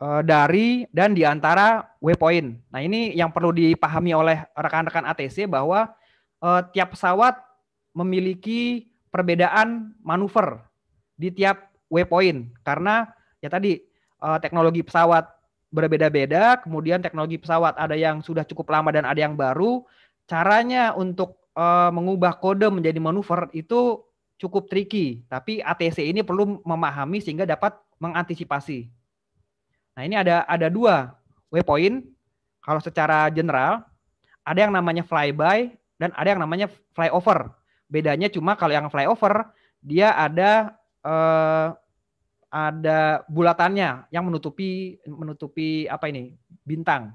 Speaker 7: eh, dari dan di antara waypoint. Nah, ini yang perlu dipahami oleh rekan-rekan ATC bahwa eh, tiap pesawat memiliki perbedaan manuver di tiap waypoint karena ya tadi eh, teknologi pesawat berbeda-beda, kemudian teknologi pesawat ada yang sudah cukup lama dan ada yang baru. Caranya untuk uh, mengubah kode menjadi manuver itu cukup tricky, tapi ATC ini perlu memahami sehingga dapat mengantisipasi. Nah, ini ada ada dua waypoint kalau secara general ada yang namanya flyby dan ada yang namanya flyover. Bedanya cuma kalau yang flyover dia ada eh, ada bulatannya yang menutupi menutupi apa ini bintang.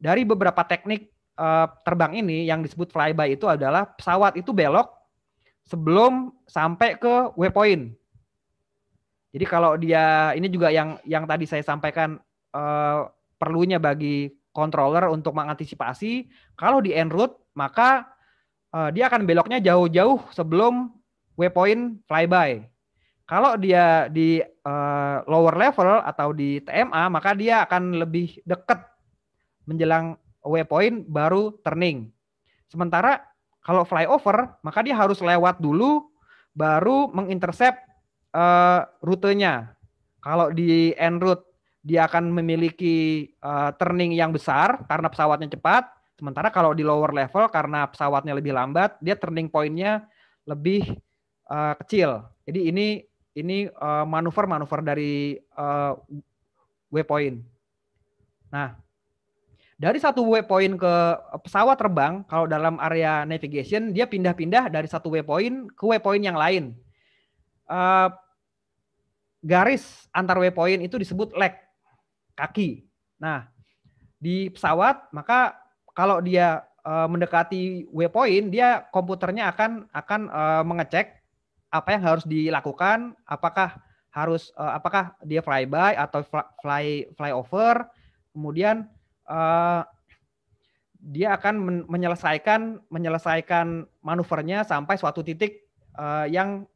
Speaker 7: Dari beberapa teknik uh, terbang ini yang disebut flyby itu adalah pesawat itu belok sebelum sampai ke waypoint. Jadi kalau dia ini juga yang yang tadi saya sampaikan uh, perlunya bagi controller untuk mengantisipasi kalau di en route maka uh, dia akan beloknya jauh-jauh sebelum waypoint flyby. Kalau dia di uh, lower level atau di TMA, maka dia akan lebih dekat menjelang waypoint baru turning. Sementara kalau flyover, maka dia harus lewat dulu baru mengintersep uh, eh, rutenya. Kalau di en route dia akan memiliki uh, turning yang besar karena pesawatnya cepat. Sementara kalau di lower level karena pesawatnya lebih lambat, dia turning pointnya lebih uh, kecil. Jadi ini ini eh, manuver manuver-manuver dari uh, waypoint. Nah, dari satu waypoint ke pesawat terbang, kalau dalam area navigation, dia pindah-pindah dari satu waypoint ke waypoint yang lain. Uh, garis antar waypoint itu disebut leg, kaki. Nah, di pesawat, maka kalau dia uh, mendekati waypoint, dia komputernya akan akan uh, mengecek apa yang harus dilakukan? Apakah harus uh, apakah dia flyby atau fly flyover? Kemudian uh, dia akan men menyelesaikan menyelesaikan manuvernya sampai suatu titik uh, yang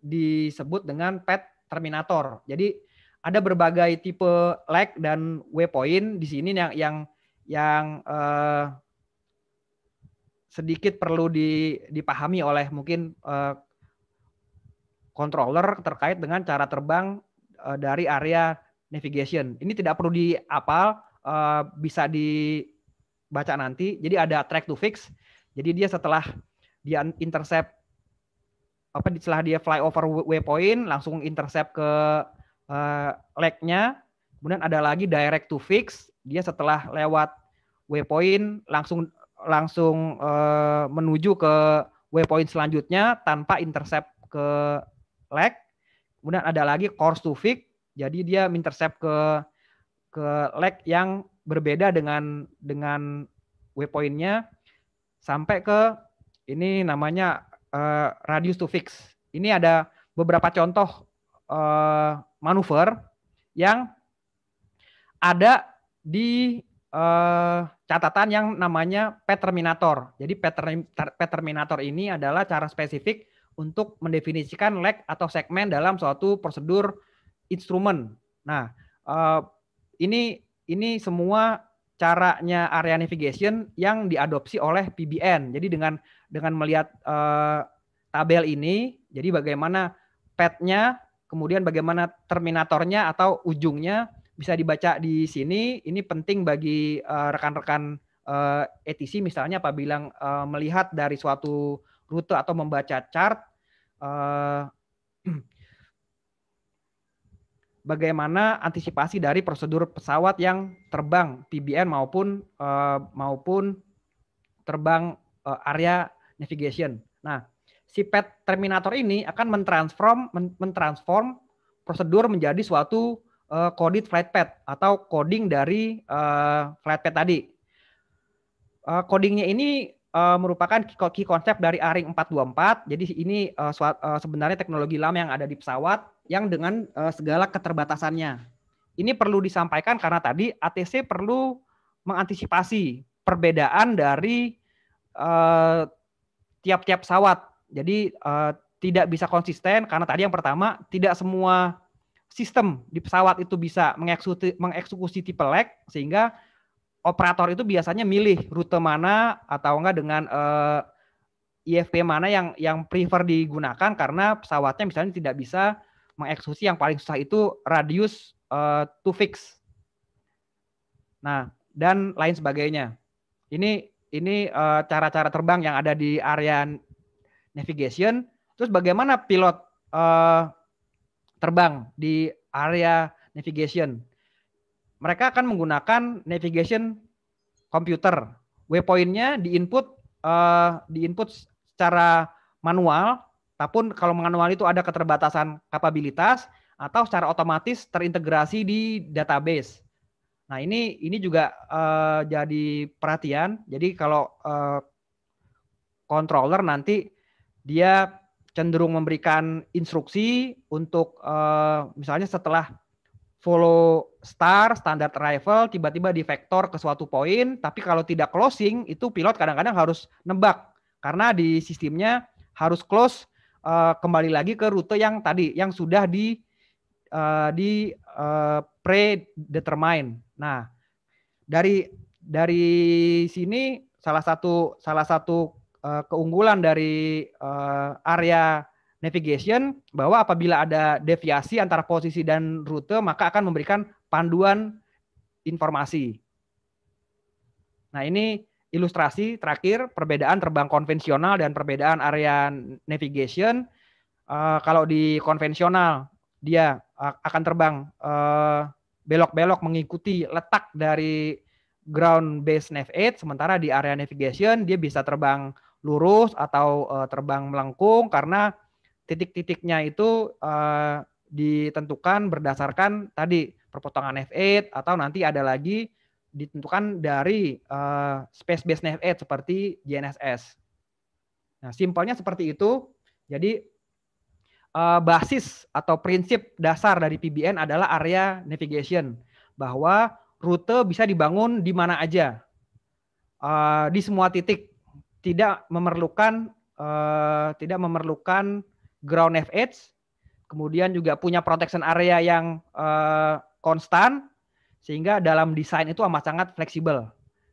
Speaker 7: disebut dengan pet terminator. Jadi ada berbagai tipe lag dan waypoint di sini yang yang yang uh, sedikit perlu dipahami oleh mungkin uh, controller terkait dengan cara terbang uh, dari area navigation. Ini tidak perlu diapal, uh, bisa dibaca nanti. Jadi ada track to fix. Jadi dia setelah dia intercept apa setelah dia fly over waypoint langsung intercept ke uh, eh, legnya. Kemudian ada lagi direct to fix. Dia setelah lewat waypoint langsung langsung uh, menuju ke waypoint selanjutnya tanpa intercept ke leg, kemudian ada lagi course to fix, jadi dia intercept ke ke leg yang berbeda dengan dengan waypointnya sampai ke ini namanya uh, radius to fix. Ini ada beberapa contoh uh, manuver yang ada di uh, catatan yang namanya P Jadi P ini adalah cara spesifik untuk mendefinisikan leg atau segmen dalam suatu prosedur instrumen. Nah, eh, ini ini semua caranya area navigation yang diadopsi oleh PBN. Jadi dengan dengan melihat eh, tabel ini, jadi bagaimana petnya, kemudian bagaimana terminatornya atau ujungnya bisa dibaca di sini. Ini penting bagi eh, rekan-rekan etisi ETC misalnya apabila melihat dari suatu rute atau membaca chart Eh, bagaimana antisipasi dari prosedur pesawat yang terbang PBN maupun eh, maupun terbang eh, area navigation. Nah, si pet terminator ini akan mentransform mentransform prosedur menjadi suatu uh, coded flight path atau coding dari uh, flight path tadi. Uh, codingnya ini uh, merupakan key konsep dari ARING 424. Jadi ini uh, eh, suat, uh, eh, sebenarnya teknologi lama yang ada di pesawat yang dengan uh, segala keterbatasannya. Ini perlu disampaikan karena tadi ATC perlu mengantisipasi perbedaan dari tiap-tiap uh, pesawat. Jadi uh, tidak bisa konsisten karena tadi yang pertama tidak semua sistem di pesawat itu bisa mengeksekusi, mengeksekusi tipe lag sehingga operator itu biasanya milih rute mana atau enggak dengan uh, eh, IFP mana yang yang prefer digunakan karena pesawatnya misalnya tidak bisa mengeksekusi yang paling susah itu radius uh, to fix. Nah, dan lain sebagainya. Ini ini eh, cara-cara uh, terbang yang ada di area navigation. Terus bagaimana pilot uh, terbang di area navigation? mereka akan menggunakan navigation komputer. Waypointnya di input uh, di input secara manual, tapi kalau manual itu ada keterbatasan kapabilitas atau secara otomatis terintegrasi di database. Nah ini ini juga uh, jadi perhatian. Jadi kalau uh, controller nanti dia cenderung memberikan instruksi untuk uh, misalnya setelah follow star standard arrival tiba-tiba di vektor ke suatu poin tapi kalau tidak closing itu pilot kadang-kadang harus nebak karena di sistemnya harus close uh, kembali lagi ke rute yang tadi yang sudah di uh, di uh, eh, predetermine. Nah, dari dari sini salah satu salah satu uh, keunggulan dari uh, area navigation bahwa apabila ada deviasi antara posisi dan rute maka akan memberikan panduan informasi. Nah, ini ilustrasi terakhir perbedaan terbang konvensional dan perbedaan area navigation. Uh, kalau di konvensional dia eh, akan terbang belok eh, belok-belok mengikuti letak dari ground base nav aid sementara di area navigation dia bisa terbang lurus atau uh, terbang melengkung karena titik-titiknya itu uh, ditentukan berdasarkan tadi perpotongan F8 atau nanti ada lagi ditentukan dari uh, space based F8 seperti GNSS. Nah, simpelnya seperti itu. Jadi uh, basis atau prinsip dasar dari PBN adalah area navigation bahwa rute bisa dibangun di mana aja uh, di semua titik tidak memerlukan uh, tidak memerlukan ground Edge, kemudian juga punya protection area yang uh, konstan, sehingga dalam desain itu amat sangat fleksibel.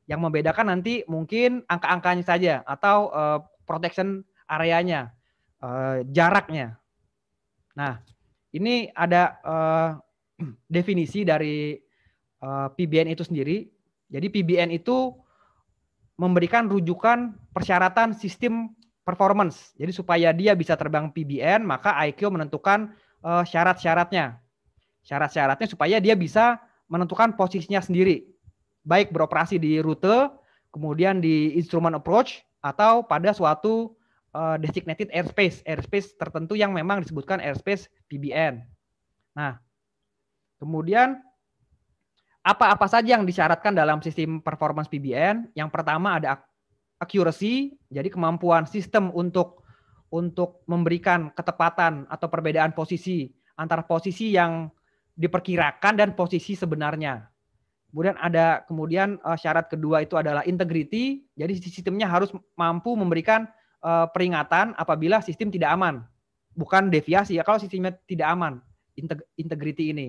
Speaker 7: Yang membedakan nanti mungkin angka-angkanya saja atau uh, protection areanya, uh, jaraknya. Nah, ini ada uh, definisi dari uh, PBN itu sendiri. Jadi PBN itu memberikan rujukan persyaratan sistem performance. Jadi supaya dia bisa terbang PBN, maka IQ menentukan uh, syarat-syaratnya. Syarat-syaratnya supaya dia bisa menentukan posisinya sendiri. Baik beroperasi di rute, kemudian di instrumen approach, atau pada suatu uh, designated airspace, airspace tertentu yang memang disebutkan airspace PBN. Nah, kemudian apa-apa saja yang disyaratkan dalam sistem performance PBN? Yang pertama ada accuracy, jadi kemampuan sistem untuk untuk memberikan ketepatan atau perbedaan posisi antara posisi yang diperkirakan dan posisi sebenarnya. Kemudian ada kemudian eh, syarat kedua itu adalah integrity, jadi sistemnya harus mampu memberikan eh, peringatan apabila sistem tidak aman. Bukan deviasi ya kalau sistemnya tidak aman, integ integrity ini.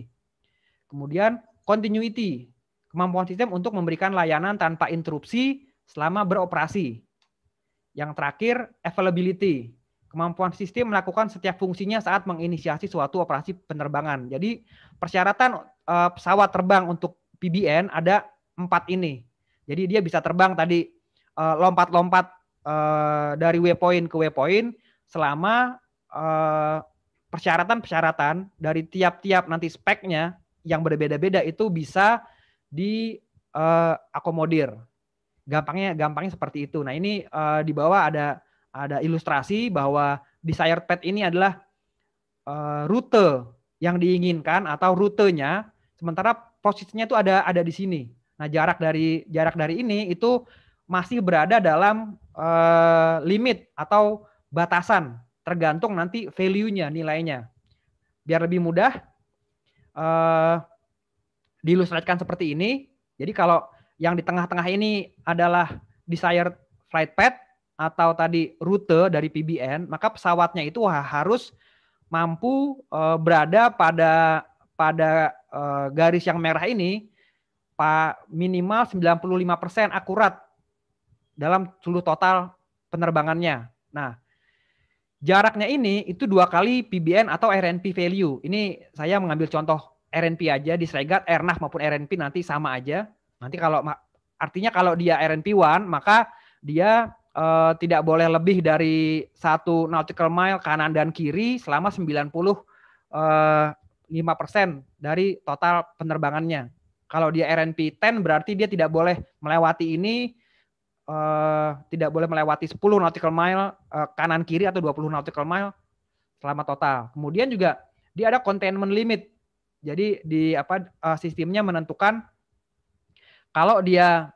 Speaker 7: Kemudian continuity, kemampuan sistem untuk memberikan layanan tanpa interupsi selama beroperasi. Yang terakhir, availability, kemampuan sistem melakukan setiap fungsinya saat menginisiasi suatu operasi penerbangan. Jadi persyaratan eh, pesawat terbang untuk PBN ada empat ini. Jadi dia bisa terbang tadi eh, lompat-lompat eh, dari waypoint ke waypoint selama persyaratan-persyaratan dari tiap-tiap nanti speknya yang berbeda-beda itu bisa diakomodir gampangnya gampangnya seperti itu. Nah, ini uh, di bawah ada ada ilustrasi bahwa desired path ini adalah uh, rute yang diinginkan atau rutenya. Sementara posisinya itu ada ada di sini. Nah, jarak dari jarak dari ini itu masih berada dalam uh, limit atau batasan tergantung nanti value-nya, nilainya. Biar lebih mudah uh, diilustrasikan seperti ini. Jadi kalau yang di tengah-tengah ini adalah desired flight path atau tadi rute dari PBN, maka pesawatnya itu harus mampu eh, berada pada pada eh, garis yang merah ini Pak minimal 95% akurat dalam seluruh total penerbangannya. Nah, jaraknya ini itu dua kali PBN atau RNP value. Ini saya mengambil contoh RNP aja di Sregat, Airnav maupun RNP nanti sama aja. Nanti kalau artinya kalau dia RNP1 maka dia uh, tidak boleh lebih dari satu nautical mile kanan dan kiri selama 90 uh, eh, persen dari total penerbangannya. Kalau dia RNP 10 berarti dia tidak boleh melewati ini uh, tidak boleh melewati 10 nautical mile uh, kanan kiri atau 20 nautical mile selama total. Kemudian juga dia ada containment limit. Jadi di apa sistemnya menentukan kalau dia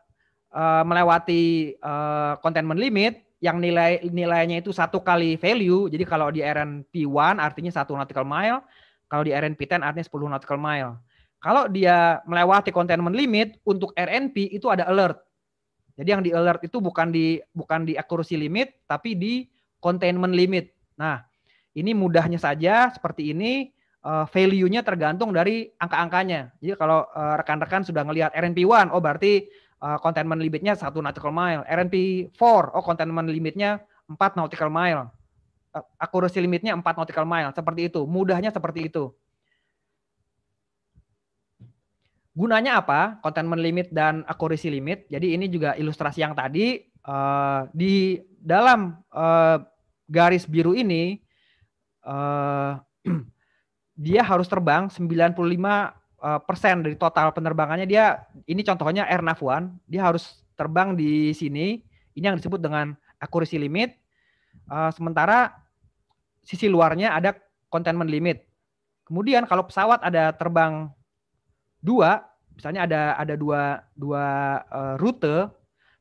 Speaker 7: uh, melewati uh, containment limit yang nilai nilainya itu satu kali value. Jadi kalau di RNP1 artinya satu nautical mile, kalau di RNP10 artinya 10 nautical mile. Kalau dia melewati containment limit untuk RNP itu ada alert. Jadi yang di alert itu bukan di bukan di akurasi limit tapi di containment limit. Nah, ini mudahnya saja seperti ini uh, value-nya tergantung dari angka-angkanya. Jadi kalau uh, rekan-rekan sudah ngelihat RNP1, oh berarti uh, containment limitnya 1 nautical mile. RNP4, oh containment limitnya 4 nautical mile. Uh, akurasi limitnya 4 nautical mile. Seperti itu, mudahnya seperti itu. Gunanya apa? Containment limit dan akurasi limit. Jadi ini juga ilustrasi yang tadi di dalam garis biru ini dia harus terbang 95 eh, persen dari total penerbangannya dia ini contohnya Air Nav One dia harus terbang di sini ini yang disebut dengan accuracy limit eh, sementara sisi luarnya ada containment limit kemudian kalau pesawat ada terbang dua misalnya ada ada dua dua eh, rute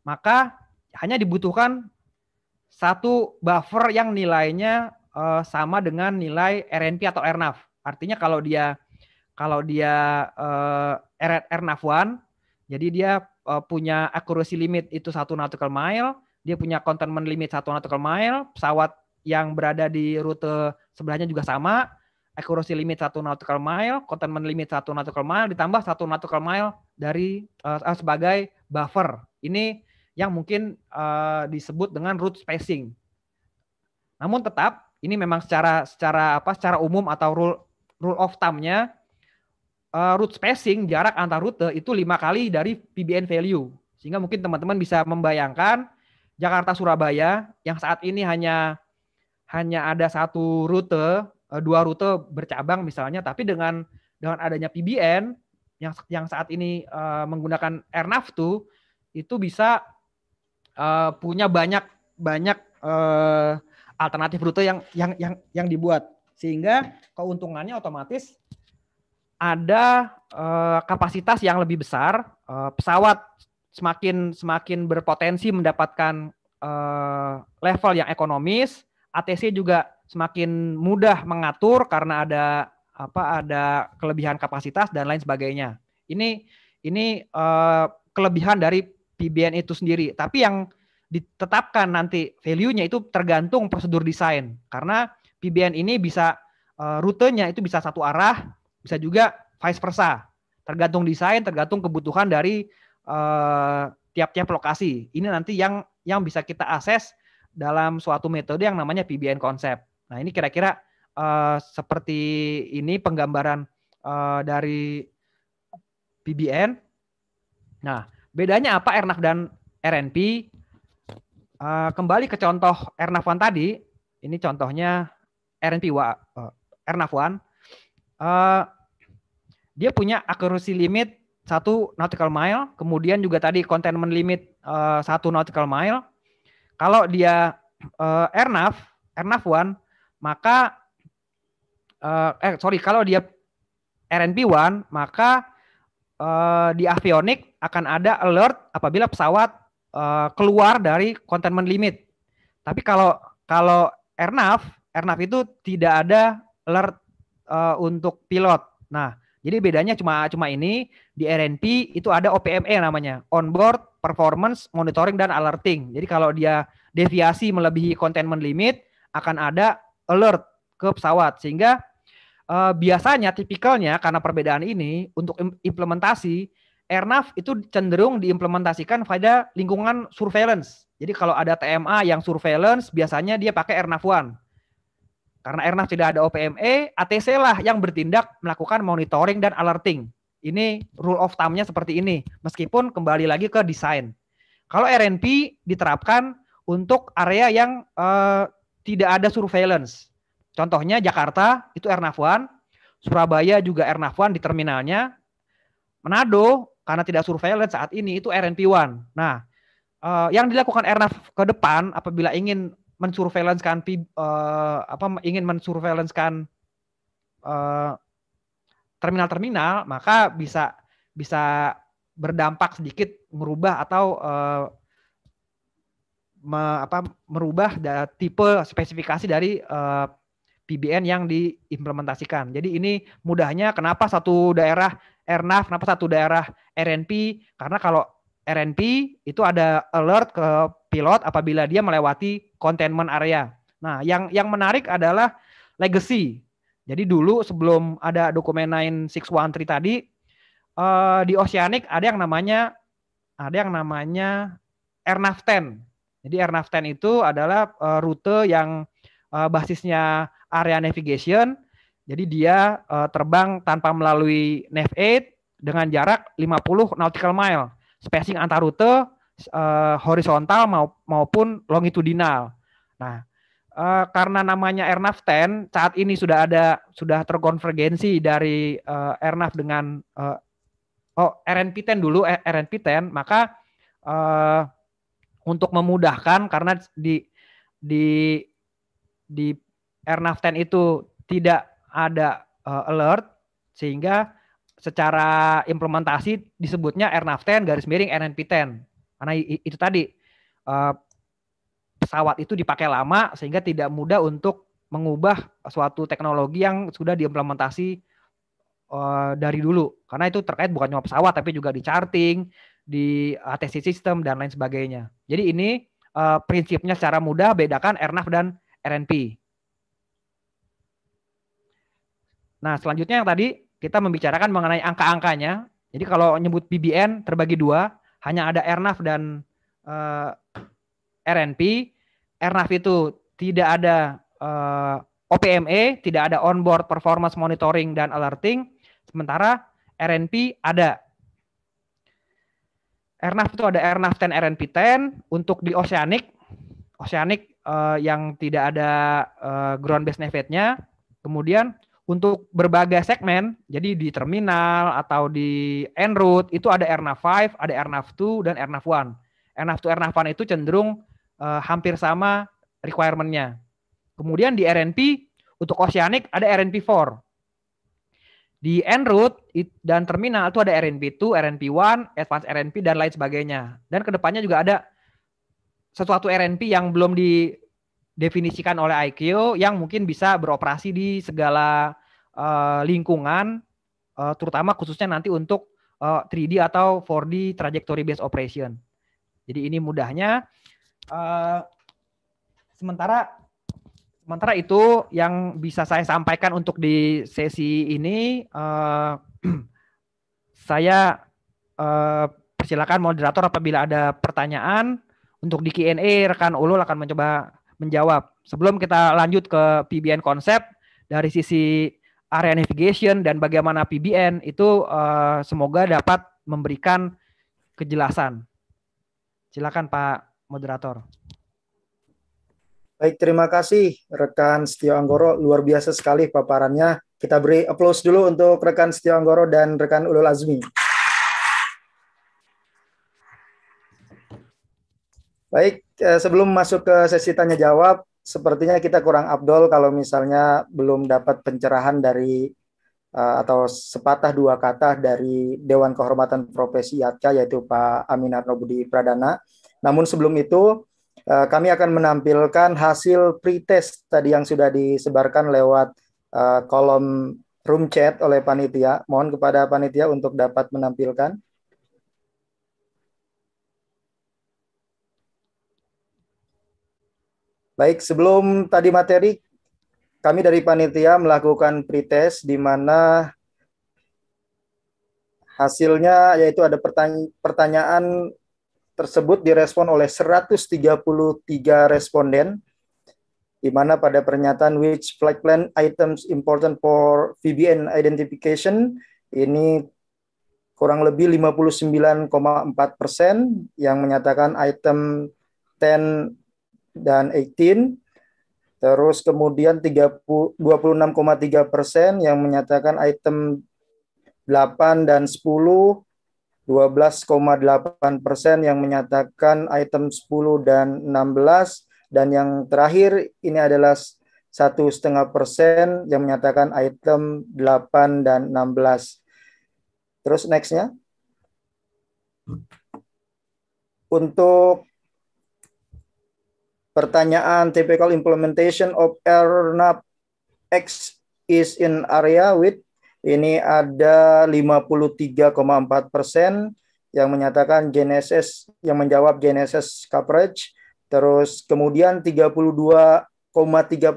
Speaker 7: maka hanya dibutuhkan satu buffer yang nilainya sama dengan nilai RNP atau RNAV Artinya kalau dia kalau dia uh, RR 1 jadi dia uh, punya akurasi limit itu satu nautical mile, dia punya containment limit satu nautical mile, pesawat yang berada di rute sebelahnya juga sama, akurasi limit satu nautical mile, containment limit satu nautical mile, ditambah satu nautical mile dari uh, sebagai buffer. Ini yang mungkin uh, disebut dengan route spacing. Namun tetap ini memang secara secara apa secara umum atau rule rule of thumb-nya uh, root spacing jarak antar rute itu lima kali dari PBN value. Sehingga mungkin teman-teman bisa membayangkan Jakarta Surabaya yang saat ini hanya hanya ada satu rute, eh, dua rute bercabang misalnya, tapi dengan dengan adanya PBN yang yang saat ini uh, menggunakan Airnavtu itu bisa uh, punya banyak banyak alternatif rute yang yang yang yang dibuat. Sehingga keuntungannya otomatis ada uh, kapasitas yang lebih besar, uh, pesawat semakin semakin berpotensi mendapatkan uh, level yang ekonomis, ATC juga semakin mudah mengatur karena ada apa ada kelebihan kapasitas dan lain sebagainya. Ini ini uh, kelebihan dari PBN itu sendiri. Tapi yang ditetapkan nanti value-nya itu tergantung prosedur desain karena PBN ini bisa uh, rutenya itu bisa satu arah, bisa juga vice versa. Tergantung desain, tergantung kebutuhan dari tiap eh, tiap-tiap lokasi. Ini nanti yang yang bisa kita akses dalam suatu metode yang namanya PBN konsep. Nah, ini kira-kira uh, seperti ini penggambaran uh, dari PBN. Nah, bedanya apa RNAV dan RNP? Uh, kembali ke contoh rnav tadi, ini contohnya RNP, uh, uh, dia punya akurasi limit satu nautical mile, kemudian juga tadi containment limit uh, satu nautical mile. Kalau dia uh, eh, Ernafuan, Ernaf One maka uh, eh sorry kalau dia rnp one, maka uh, di avionik akan ada alert apabila pesawat uh, keluar dari containment limit. Tapi kalau kalau Ernaf airnav itu tidak ada alert uh, untuk pilot. Nah, jadi bedanya cuma cuma ini di RNP itu ada OPME namanya, onboard performance monitoring dan alerting. Jadi kalau dia deviasi melebihi containment limit akan ada alert ke pesawat sehingga uh, biasanya tipikalnya karena perbedaan ini untuk implementasi airnav itu cenderung diimplementasikan pada lingkungan surveillance. Jadi kalau ada TMA yang surveillance biasanya dia pakai airnav one karena Airnav tidak ada OPME, ATC lah yang bertindak melakukan monitoring dan alerting. Ini rule of thumb-nya seperti ini, meskipun kembali lagi ke desain. Kalau RNP diterapkan untuk area yang eh, tidak ada surveillance. Contohnya Jakarta itu Airnav One, Surabaya juga Airnav One di terminalnya, Manado karena tidak surveillance saat ini itu RNP1. Nah, uh, yang dilakukan Airnav ke depan apabila ingin mensurveillance kan uh, eh, apa ingin mensurveillance kan terminal eh, terminal-terminal maka bisa bisa berdampak sedikit merubah atau uh, me, apa merubah da, tipe spesifikasi dari uh, PBN yang diimplementasikan. Jadi ini mudahnya kenapa satu daerah RNAV, kenapa satu daerah RNP? Karena kalau RNP itu ada alert ke pilot apabila dia melewati containment area. Nah, yang yang menarik adalah legacy. Jadi dulu sebelum ada dokumen 9613 tadi eh, di Oceanic ada yang namanya ada yang namanya Airnav 10. Jadi Airnav 10 itu adalah eh, rute yang eh, basisnya area navigation. Jadi dia terbang tanpa melalui nav 8 dengan jarak 50 nautical mile spacing antar rute uh, horizontal maupun longitudinal. Nah, uh, karena namanya Airnav 10 saat ini sudah ada sudah terkonvergensi dari uh, Airnav dengan uh, oh RNP 10 dulu RNP 10 maka uh, untuk memudahkan karena di di di Airnav 10 itu tidak ada uh, alert sehingga secara implementasi disebutnya RNAV10 garis miring RNP10 karena itu tadi eh, pesawat itu dipakai lama sehingga tidak mudah untuk mengubah suatu teknologi yang sudah diimplementasi eh, dari dulu karena itu terkait bukan cuma pesawat tapi juga di charting di ATC eh, system dan lain sebagainya jadi ini prinsipnya secara mudah bedakan RNAV dan RNP nah selanjutnya yang tadi kita membicarakan mengenai angka-angkanya. Jadi kalau nyebut PBN terbagi dua, hanya ada Airnav dan uh, eh, RNP. Airnav itu tidak ada uh, eh, OPME, tidak ada onboard performance monitoring dan alerting, sementara RNP ada. Airnav itu ada Airnav 10 RNP 10 untuk di Oceanic. Oceanic uh, yang tidak ada uh, ground based navet nya Kemudian untuk berbagai segmen, jadi di terminal atau di en route itu ada RNAV 5, ada RNAV 2 dan RNAV 1. RNAV 2, RNAV 1 itu cenderung eh, hampir sama requirement-nya. Kemudian di RNP untuk oceanic ada RNP 4. Di en route dan terminal itu ada RNP 2, RNP 1, advanced RNP dan lain sebagainya. Dan kedepannya juga ada sesuatu RNP yang belum di didefinisikan oleh IQ yang mungkin bisa beroperasi di segala uh, lingkungan, uh, terutama khususnya nanti untuk uh, eh, 3D atau 4D trajectory based operation. Jadi ini mudahnya. Uh, sementara sementara itu yang bisa saya sampaikan untuk di sesi ini, uh, saya uh, persilakan moderator apabila ada pertanyaan untuk di Q&A rekan Ulul akan mencoba menjawab. Sebelum kita lanjut ke PBN konsep dari sisi area navigation dan bagaimana PBN itu uh, semoga dapat memberikan kejelasan. Silakan Pak moderator.
Speaker 2: Baik, terima kasih rekan Setio Anggoro. Luar biasa sekali paparannya. Kita beri applause dulu untuk rekan Setio Anggoro dan rekan Ulul Azmi. Baik, Eh, sebelum masuk ke sesi tanya jawab, sepertinya kita kurang abdol kalau misalnya belum dapat pencerahan dari eh, atau sepatah dua kata dari Dewan Kehormatan Profesi IATKA yaitu Pak Aminarno Budi Pradana. Namun sebelum itu eh, kami akan menampilkan hasil pretest tadi yang sudah disebarkan lewat kolom room chat oleh panitia. Mohon kepada panitia untuk dapat menampilkan. Baik, sebelum tadi materi, kami dari panitia melakukan pretest di mana hasilnya yaitu ada pertanyaan tersebut direspon oleh 133 responden, di mana pada pernyataan which flight plan items important for VBN identification ini kurang lebih 59,4 persen yang menyatakan item 10 dan 18. Terus kemudian 26,3 persen yang menyatakan item 8 dan 10, 12,8 persen yang menyatakan item 10 dan 16, dan yang terakhir ini adalah satu setengah persen yang menyatakan item 8 dan 16. Terus nextnya. Untuk Pertanyaan typical implementation of RNAP X is in area with ini ada 53,4 persen yang menyatakan GNSS yang menjawab GNSS coverage terus kemudian 32,3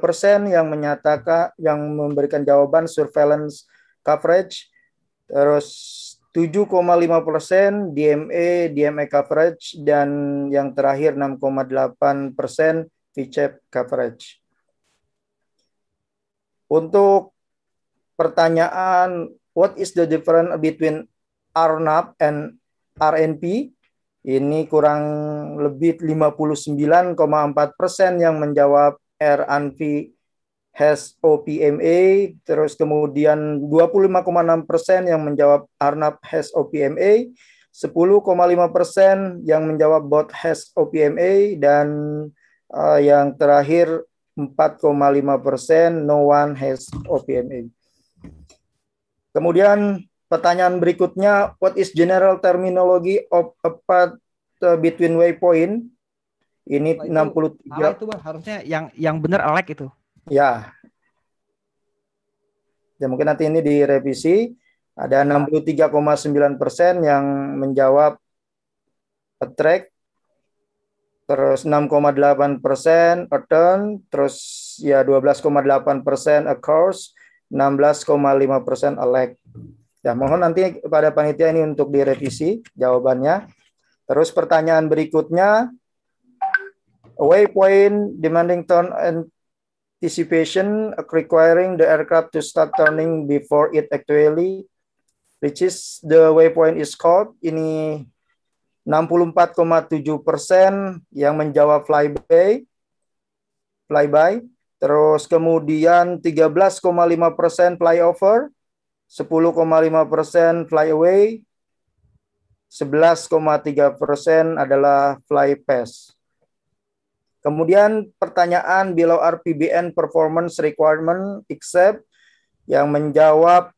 Speaker 2: persen yang menyatakan yang memberikan jawaban surveillance coverage terus 7,5 persen DME, DME coverage, dan yang terakhir 6,8 persen VCAP e coverage. Untuk pertanyaan, what is the difference between RNAP and RNP? Ini kurang lebih 59,4 yang menjawab RNP has OPMA, terus kemudian 25,6 persen yang menjawab Arnab has OPMA, 10,5 persen yang menjawab bot has OPMA, dan uh, yang terakhir 4,5 persen no one has OPMA. Kemudian pertanyaan berikutnya, what is general terminology of a path eh, between waypoint? Ini 63. Itu, apa
Speaker 7: itu harusnya yang yang benar Alek itu.
Speaker 2: Ya. Ya mungkin nanti ini direvisi. Ada 63,9 persen yang menjawab attract, terus 6,8 persen return, terus ya 12,8 persen across, 16,5 persen elect. Ya mohon nanti pada panitia ini untuk direvisi jawabannya. Terus pertanyaan berikutnya, waypoint demanding turn and anticipation requiring the aircraft to start turning before it actually reaches the waypoint is called. Ini 64,7 persen yang menjawab flyby, flyby. Terus kemudian 13,5 persen flyover, 10,5 persen flyaway, 11,3 persen adalah fly pass. Kemudian pertanyaan below RPBN performance requirement except yang menjawab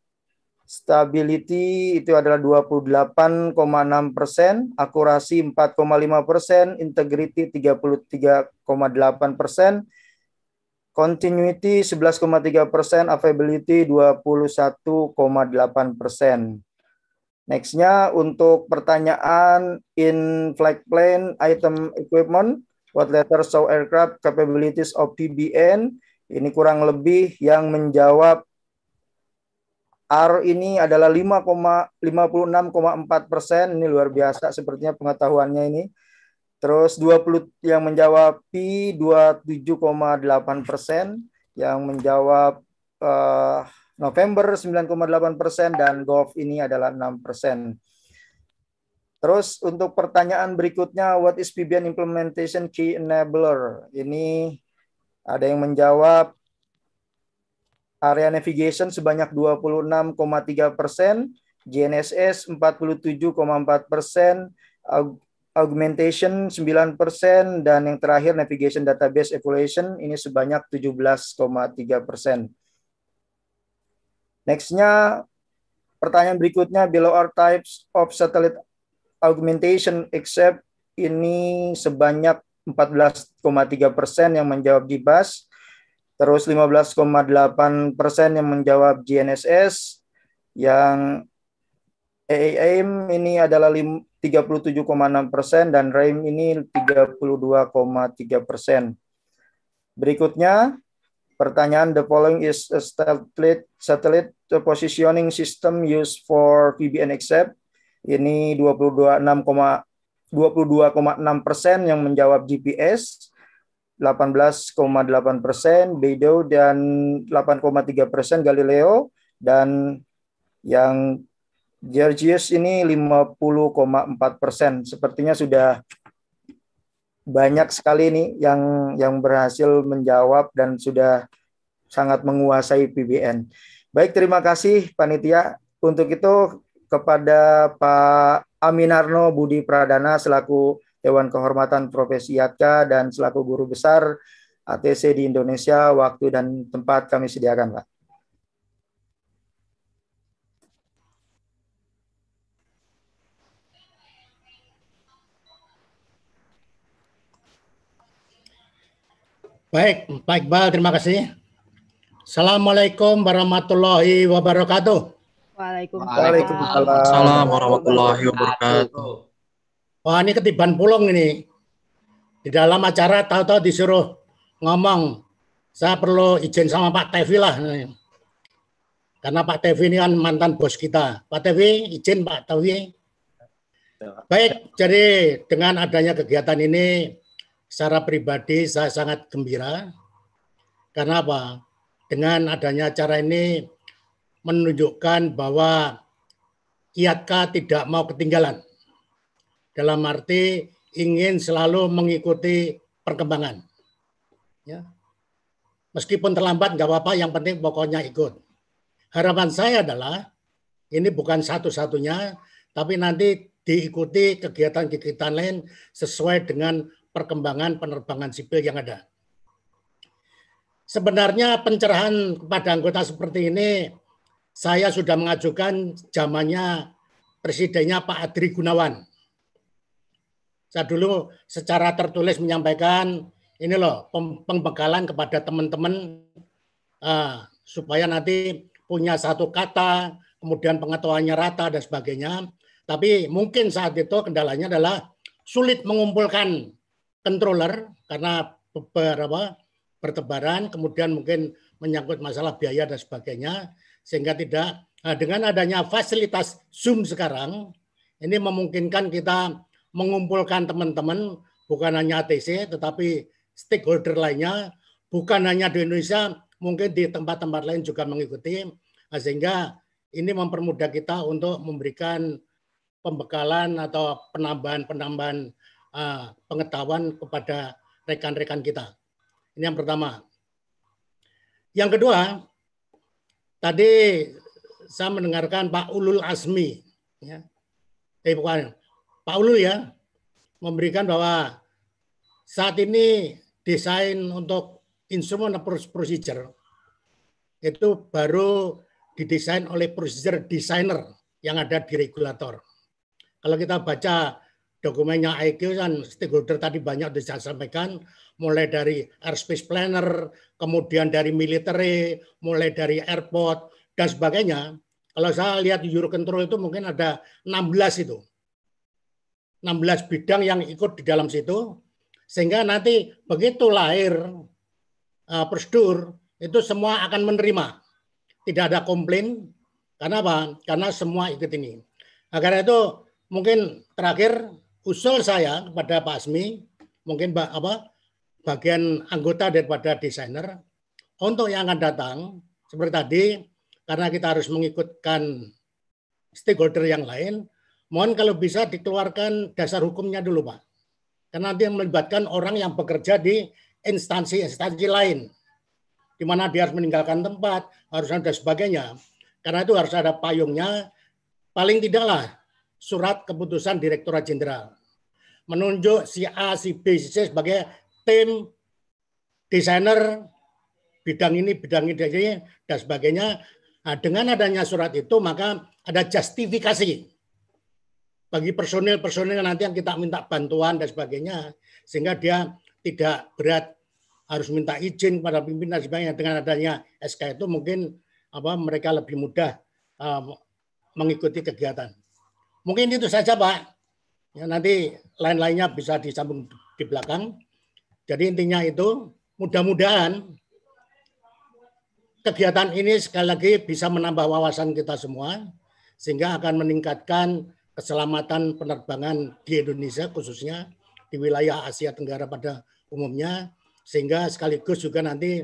Speaker 2: stability itu adalah 28,6 persen, akurasi 4,5 persen, integrity 33,8 persen, continuity 11,3 persen, availability 21,8 persen. Nextnya untuk pertanyaan in flight plane item equipment, What letter show aircraft capabilities of PBN? Ini kurang lebih yang menjawab R ini adalah 5,56,4 persen. Ini luar biasa sepertinya pengetahuannya ini. Terus 20 yang menjawab P 27,8 persen. Yang menjawab uh, November 9,8 persen. Dan Golf ini adalah 6 persen. Terus untuk pertanyaan berikutnya, what is PBN implementation key enabler? Ini ada yang menjawab area navigation sebanyak 26,3 persen, GNSS 47,4 persen, augmentation 9 persen, dan yang terakhir navigation database evaluation ini sebanyak 17,3 persen. Nextnya pertanyaan berikutnya below are types of satellite augmentation except ini sebanyak 14,3 persen yang menjawab GIBAS, terus 15,8 persen yang menjawab GNSS, yang AAM ini adalah 37,6 persen dan RAIM ini 32,3 persen. Berikutnya, pertanyaan the following is a satellite, satellite positioning system used for VBN except ini 22,6 enam persen yang menjawab GPS, 18,8 persen Beidou dan 8,3 persen Galileo dan yang Georgius ini 50,4 persen. Sepertinya sudah banyak sekali nih yang yang berhasil menjawab dan sudah sangat menguasai PBN. Baik, terima kasih panitia. Untuk itu kepada Pak Aminarno Budi Pradana selaku Dewan Kehormatan Profesi IATKA dan selaku Guru Besar ATC di Indonesia, waktu dan tempat kami sediakan, Pak.
Speaker 9: Baik, Pak Iqbal, terima kasih. Assalamualaikum warahmatullahi wabarakatuh.
Speaker 3: Waalaikumsalam.
Speaker 5: warahmatullahi wabarakatuh.
Speaker 9: Wah ini ketiban pulung ini. Di dalam acara tahu-tahu disuruh ngomong. Saya perlu izin sama Pak Tevi lah. Karena Pak Tevi ini kan mantan bos kita. Pak Tevi, izin Pak Tevi. Baik, jadi dengan adanya kegiatan ini, secara pribadi saya sangat gembira. Karena apa? Dengan adanya acara ini, menunjukkan bahwa Kiatka tidak mau ketinggalan. Dalam arti ingin selalu mengikuti perkembangan. Ya. Meskipun terlambat nggak apa-apa, yang penting pokoknya ikut. Harapan saya adalah ini bukan satu-satunya, tapi nanti diikuti kegiatan-kegiatan lain sesuai dengan perkembangan penerbangan sipil yang ada. Sebenarnya pencerahan kepada anggota seperti ini saya sudah mengajukan zamannya presidennya Pak Adri Gunawan. Saya dulu secara tertulis menyampaikan ini loh pembekalan kepada teman-teman uh, supaya nanti punya satu kata, kemudian pengetahuannya rata dan sebagainya. Tapi mungkin saat itu kendalanya adalah sulit mengumpulkan controller karena beberapa bertebaran, kemudian mungkin menyangkut masalah biaya dan sebagainya sehingga tidak eh, dengan adanya fasilitas Zoom sekarang ini memungkinkan kita mengumpulkan teman-teman bukan hanya ATC tetapi stakeholder lainnya bukan hanya di Indonesia mungkin di tempat-tempat lain juga mengikuti eh, sehingga ini mempermudah kita untuk memberikan pembekalan atau penambahan-penambahan uh, pengetahuan kepada rekan-rekan kita. Ini yang pertama. Yang kedua, Tadi saya mendengarkan Pak Ulul Asmi, ya, eh bukan Pak Ulul ya, memberikan bahwa saat ini desain untuk instrumen prosedur itu baru didesain oleh prosedur desainer yang ada di regulator. Kalau kita baca dokumennya IQ dan stakeholder tadi banyak sudah saya sampaikan, mulai dari airspace planner, kemudian dari military, mulai dari airport, dan sebagainya. Kalau saya lihat di Eurocontrol itu mungkin ada 16 itu. 16 bidang yang ikut di dalam situ. Sehingga nanti begitu lahir uh, prosedur, itu semua akan menerima. Tidak ada komplain. Karena apa? Karena semua ikut ini. Agar itu mungkin terakhir usul saya kepada Pak Asmi, mungkin Pak apa bagian anggota daripada desainer. Untuk yang akan datang, seperti tadi, karena kita harus mengikutkan stakeholder yang lain, mohon kalau bisa dikeluarkan dasar hukumnya dulu, Pak. Karena nanti melibatkan orang yang bekerja di instansi-instansi lain, di mana dia harus meninggalkan tempat, harus ada sebagainya. Karena itu harus ada payungnya, paling tidaklah surat keputusan Direktorat Jenderal menunjuk si A, si B, si C sebagai tim desainer bidang ini, bidang ini, dan sebagainya. Nah, dengan adanya surat itu, maka ada justifikasi bagi personil-personil nanti yang kita minta bantuan dan sebagainya, sehingga dia tidak berat harus minta izin kepada pimpinan dan sebagainya. Dengan adanya SK itu mungkin apa mereka lebih mudah uh, mengikuti kegiatan. Mungkin itu saja, Pak. Ya, nanti lain-lainnya bisa disambung di belakang. Jadi intinya itu mudah-mudahan kegiatan ini sekali lagi bisa menambah wawasan kita semua sehingga akan meningkatkan keselamatan penerbangan di Indonesia khususnya di wilayah Asia Tenggara pada umumnya sehingga sekaligus juga nanti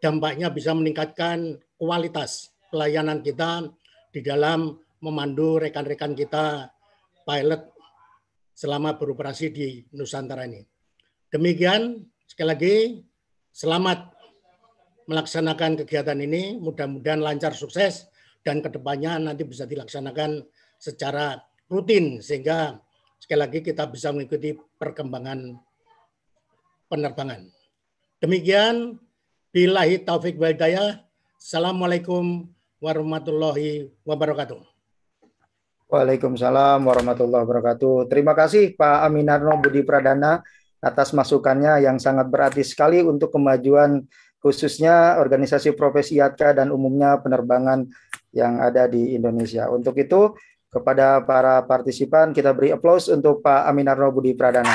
Speaker 9: dampaknya bisa meningkatkan kualitas pelayanan kita di dalam memandu rekan-rekan kita pilot selama beroperasi di Nusantara ini. Demikian sekali lagi selamat melaksanakan kegiatan ini. Mudah-mudahan lancar sukses dan kedepannya nanti bisa dilaksanakan secara rutin sehingga sekali lagi kita bisa mengikuti perkembangan penerbangan. Demikian bilahi taufik wal Assalamualaikum warahmatullahi wabarakatuh.
Speaker 2: Waalaikumsalam warahmatullahi wabarakatuh. Terima kasih Pak Aminarno Budi Pradana atas masukannya yang sangat berarti sekali untuk kemajuan khususnya organisasi profesi IATKA dan umumnya penerbangan yang ada di Indonesia. Untuk itu, kepada para partisipan, kita beri aplaus untuk Pak Aminarno Budi Pradana.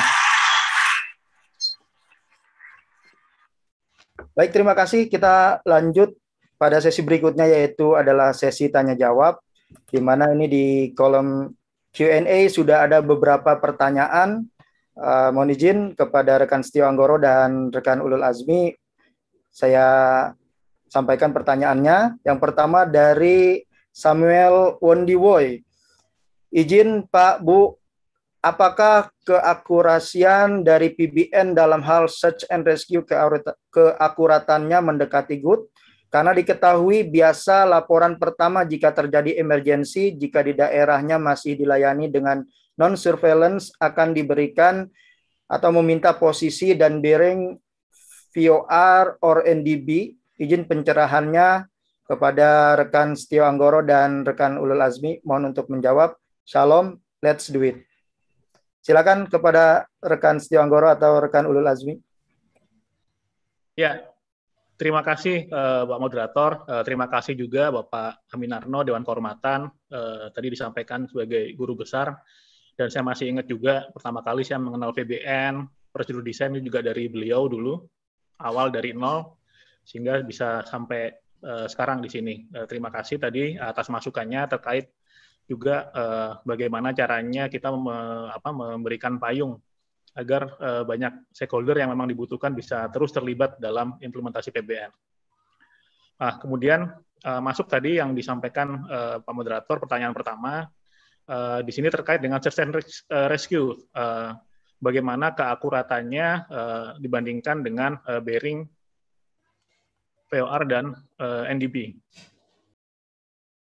Speaker 2: Baik, terima kasih. Kita lanjut pada sesi berikutnya yaitu adalah sesi tanya-jawab, di mana ini di kolom Q&A sudah ada beberapa pertanyaan uh, mohon izin kepada rekan Setio Anggoro dan rekan Ulul Azmi, saya sampaikan pertanyaannya. Yang pertama dari Samuel Wondiwoy. Izin Pak Bu, apakah keakurasian dari PBN dalam hal search and rescue keakuratannya mendekati good? Karena diketahui biasa laporan pertama jika terjadi emergensi jika di daerahnya masih dilayani dengan non surveillance akan diberikan atau meminta posisi dan bearing VOR or NDB izin pencerahannya kepada rekan Setio Anggoro dan rekan Ulul Azmi mohon untuk menjawab Shalom let's do it silakan kepada rekan Setio Anggoro atau rekan Ulul Azmi
Speaker 8: ya terima kasih uh, eh, Pak Moderator uh, terima kasih juga Bapak Aminarno Dewan Kehormatan uh, tadi disampaikan sebagai guru besar dan saya masih ingat juga pertama kali saya mengenal VBN, prosedur desain itu juga dari beliau dulu, awal dari nol, sehingga bisa sampai uh, sekarang di sini. Uh, terima kasih tadi atas masukannya terkait juga uh, bagaimana caranya kita me, apa, memberikan payung agar uh, banyak stakeholder yang memang dibutuhkan bisa terus terlibat dalam implementasi PBN. Nah, kemudian uh, masuk tadi yang disampaikan uh, Pak Moderator, pertanyaan pertama, uh, di sini terkait dengan search and eh, rescue. Uh, bagaimana keakuratannya uh, dibandingkan dengan uh, bearing VOR dan uh, NDB.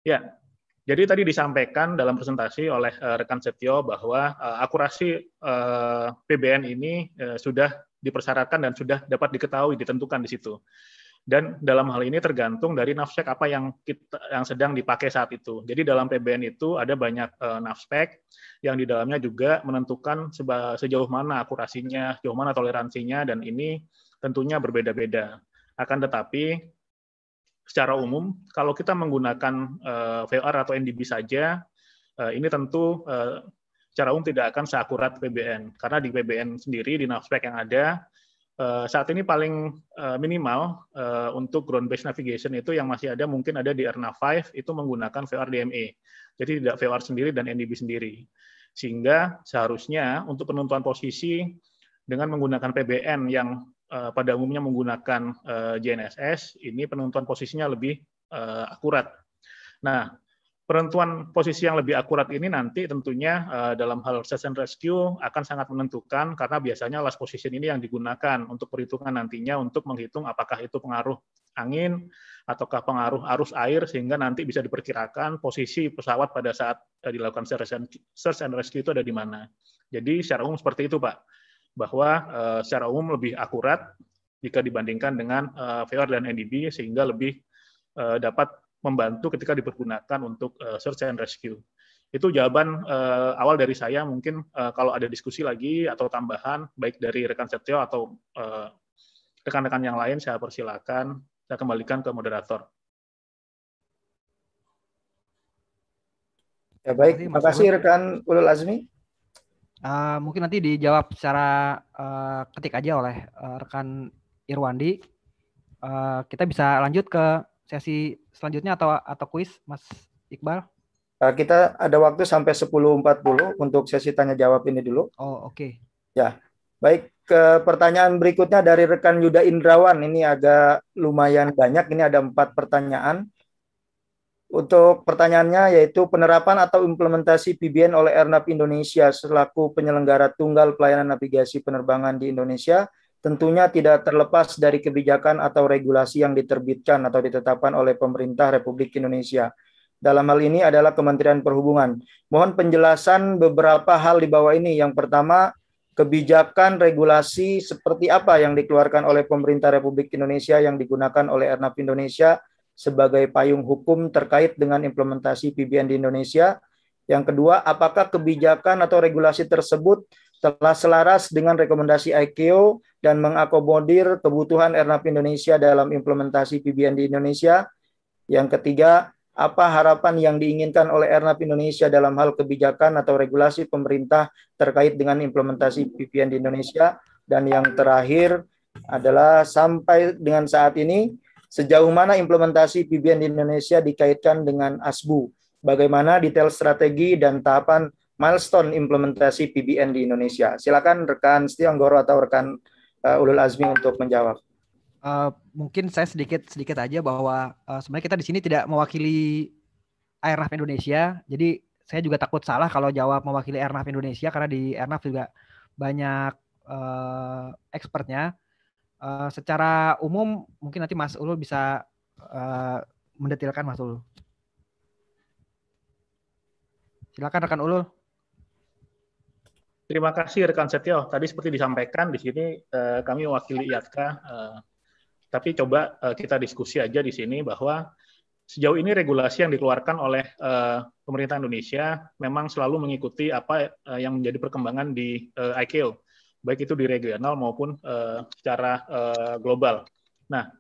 Speaker 8: Ya, jadi tadi disampaikan dalam presentasi oleh uh, rekan Setio bahwa uh, akurasi uh, PBN ini uh, sudah dipersyaratkan dan sudah dapat diketahui ditentukan di situ dan dalam hal ini tergantung dari nafsek apa yang kita, yang sedang dipakai saat itu. Jadi dalam PBN itu ada banyak uh, eh, nafsek yang di dalamnya juga menentukan seba, sejauh mana akurasinya, sejauh mana toleransinya dan ini tentunya berbeda-beda. Akan tetapi secara umum kalau kita menggunakan uh, eh, VR atau NDB saja uh, ini tentu uh, secara umum tidak akan seakurat PBN karena di PBN sendiri di nafsek yang ada Eh, saat ini paling eh, minimal eh, untuk ground-based navigation itu yang masih ada mungkin ada di ERNA 5 itu menggunakan VRDME. Jadi tidak VR sendiri dan NDB sendiri. Sehingga seharusnya untuk penentuan posisi dengan menggunakan PBN yang pada umumnya menggunakan GNSS, ini penentuan posisinya lebih akurat. Nah, Penentuan posisi yang lebih akurat ini nanti tentunya uh, dalam hal search and rescue akan sangat menentukan karena biasanya last position ini yang digunakan untuk perhitungan nantinya untuk menghitung apakah itu pengaruh angin ataukah pengaruh arus air sehingga nanti bisa diperkirakan posisi pesawat pada saat eh, dilakukan search and rescue itu ada di mana. Jadi secara umum seperti itu Pak, bahwa uh, secara umum lebih akurat jika dibandingkan dengan uh, VR dan NDB sehingga lebih dapat membantu ketika dipergunakan untuk uh, search and rescue. Itu jawaban uh, awal dari saya. Mungkin uh, kalau ada diskusi lagi atau tambahan, baik dari rekan Setio atau rekan rekan-rekan yang lain, saya persilakan. Saya kembalikan ke moderator. Ya baik,
Speaker 2: terima kasih rekan Ulul Azmi.
Speaker 7: Uh, mungkin nanti dijawab secara uh, ketik aja oleh uh, rekan Irwandi. Uh, kita bisa lanjut ke sesi selanjutnya atau atau kuis Mas Iqbal?
Speaker 2: Eh, kita ada waktu sampai 10.40 untuk sesi tanya jawab ini dulu. Oh, oke. Okay. Ya. Baik, ke pertanyaan berikutnya dari rekan Yuda Indrawan. Ini agak lumayan banyak, ini ada empat pertanyaan. Untuk pertanyaannya yaitu penerapan atau implementasi PBN oleh Airnav Indonesia selaku penyelenggara tunggal pelayanan navigasi penerbangan di Indonesia tentunya tidak terlepas dari kebijakan atau regulasi yang diterbitkan atau ditetapkan oleh pemerintah Republik Indonesia. Dalam hal ini adalah Kementerian Perhubungan. Mohon penjelasan beberapa hal di bawah ini. Yang pertama, kebijakan regulasi seperti apa yang dikeluarkan oleh pemerintah Republik Indonesia yang digunakan oleh Airnav Indonesia sebagai payung hukum terkait dengan implementasi PBN di Indonesia. Yang kedua, apakah kebijakan atau regulasi tersebut telah selaras dengan rekomendasi ICAO dan mengakomodir kebutuhan ERNAP Indonesia dalam implementasi PBN di Indonesia. Yang ketiga, apa harapan yang diinginkan oleh ERNAP Indonesia dalam hal kebijakan atau regulasi pemerintah terkait dengan implementasi PBN di Indonesia? Dan yang terakhir adalah sampai dengan saat ini, sejauh mana implementasi PBN di Indonesia dikaitkan dengan ASBU? Bagaimana detail strategi dan tahapan milestone implementasi PBN di Indonesia? Silakan rekan Setianggoro atau rekan uh, Ulul Azmi untuk menjawab.
Speaker 7: Uh, mungkin saya sedikit sedikit aja bahwa uh, sebenarnya kita di sini tidak mewakili Airnav Indonesia. Jadi saya juga takut salah kalau jawab mewakili Airnav Indonesia karena di Airnav juga banyak uh, expertnya. Uh, secara umum mungkin nanti Mas Ulul bisa uh, mendetilkan Mas Ulul. Silakan rekan Ulul.
Speaker 8: Terima kasih rekan Setio. Tadi seperti disampaikan di sini eh, kami mewakili IATK, eh, tapi coba eh, kita diskusi aja di sini bahwa sejauh ini regulasi yang dikeluarkan oleh eh, pemerintah Indonesia memang selalu mengikuti apa eh, yang menjadi perkembangan di eh, ICAO, e baik itu di regional maupun eh, secara eh, global. Nah,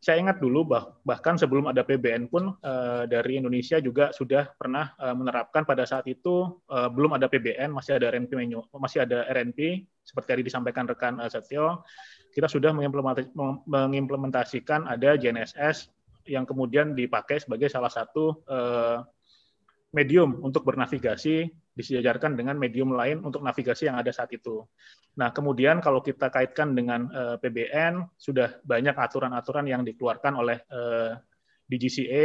Speaker 8: saya ingat dulu bah, bahkan sebelum ada PBN pun uh, dari Indonesia juga sudah pernah uh, menerapkan pada saat itu uh, belum ada PBN masih ada RNP menu, masih ada RNP seperti tadi disampaikan rekan uh, Setio kita sudah mengimplementasikan ada GNSS yang kemudian dipakai sebagai salah satu uh, medium untuk bernavigasi disejajarkan dengan medium lain untuk navigasi yang ada saat itu. Nah, kemudian kalau kita kaitkan dengan uh, eh, PBN, sudah banyak aturan-aturan yang dikeluarkan oleh uh, eh, DGCA,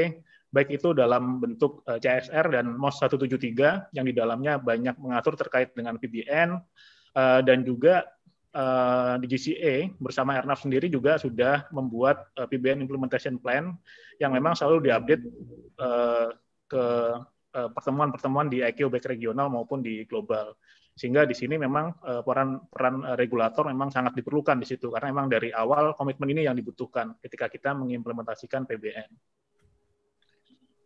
Speaker 8: baik itu dalam bentuk uh, eh, CSR dan MOS 173 yang di dalamnya banyak mengatur terkait dengan PBN uh, dan juga uh, DGCA bersama Airnav sendiri juga sudah membuat uh, PBN implementation plan yang memang selalu diupdate uh, ke Eh, pertemuan-pertemuan di IQ baik regional maupun di global. Sehingga di sini memang eh, peran peran eh, regulator memang sangat diperlukan di situ karena memang dari awal komitmen ini yang dibutuhkan ketika kita mengimplementasikan PBN.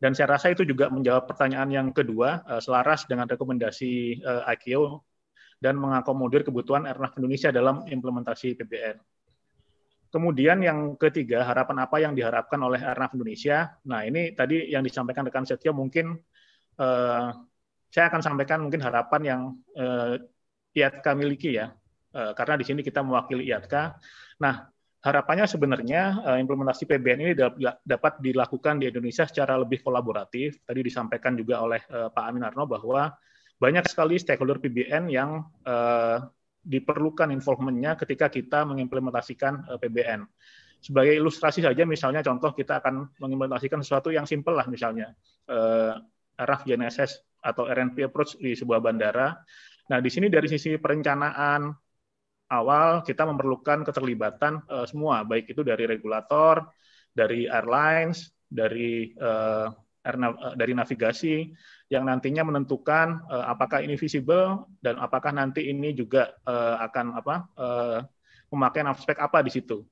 Speaker 8: Dan saya rasa itu juga menjawab pertanyaan yang kedua selaras dengan rekomendasi IQ dan mengakomodir kebutuhan airnav Indonesia dalam implementasi PBN. Kemudian yang ketiga, harapan apa yang diharapkan oleh Airnav Indonesia? Nah, ini tadi yang disampaikan rekan Setia mungkin eh, saya akan sampaikan mungkin harapan yang eh, IATK miliki ya, eh, karena di sini kita mewakili IATK. Nah, harapannya sebenarnya eh, implementasi PBN ini dapat dilakukan di Indonesia secara lebih kolaboratif. Tadi disampaikan juga oleh eh, Pak Amin Arno bahwa banyak sekali stakeholder PBN yang eh, diperlukan involvementnya ketika kita mengimplementasikan eh, PBN. Sebagai ilustrasi saja, misalnya contoh kita akan mengimplementasikan sesuatu yang simpel lah misalnya. Eh, RAF GNSS atau RNP approach di sebuah bandara. Nah, di sini dari sisi perencanaan awal kita memerlukan keterlibatan uh, semua, baik itu dari regulator, dari airlines, dari uh, eh, air, uh, eh, dari navigasi yang nantinya menentukan uh, apakah ini visible dan apakah nanti ini juga uh, akan apa uh, memakai aspek apa di situ.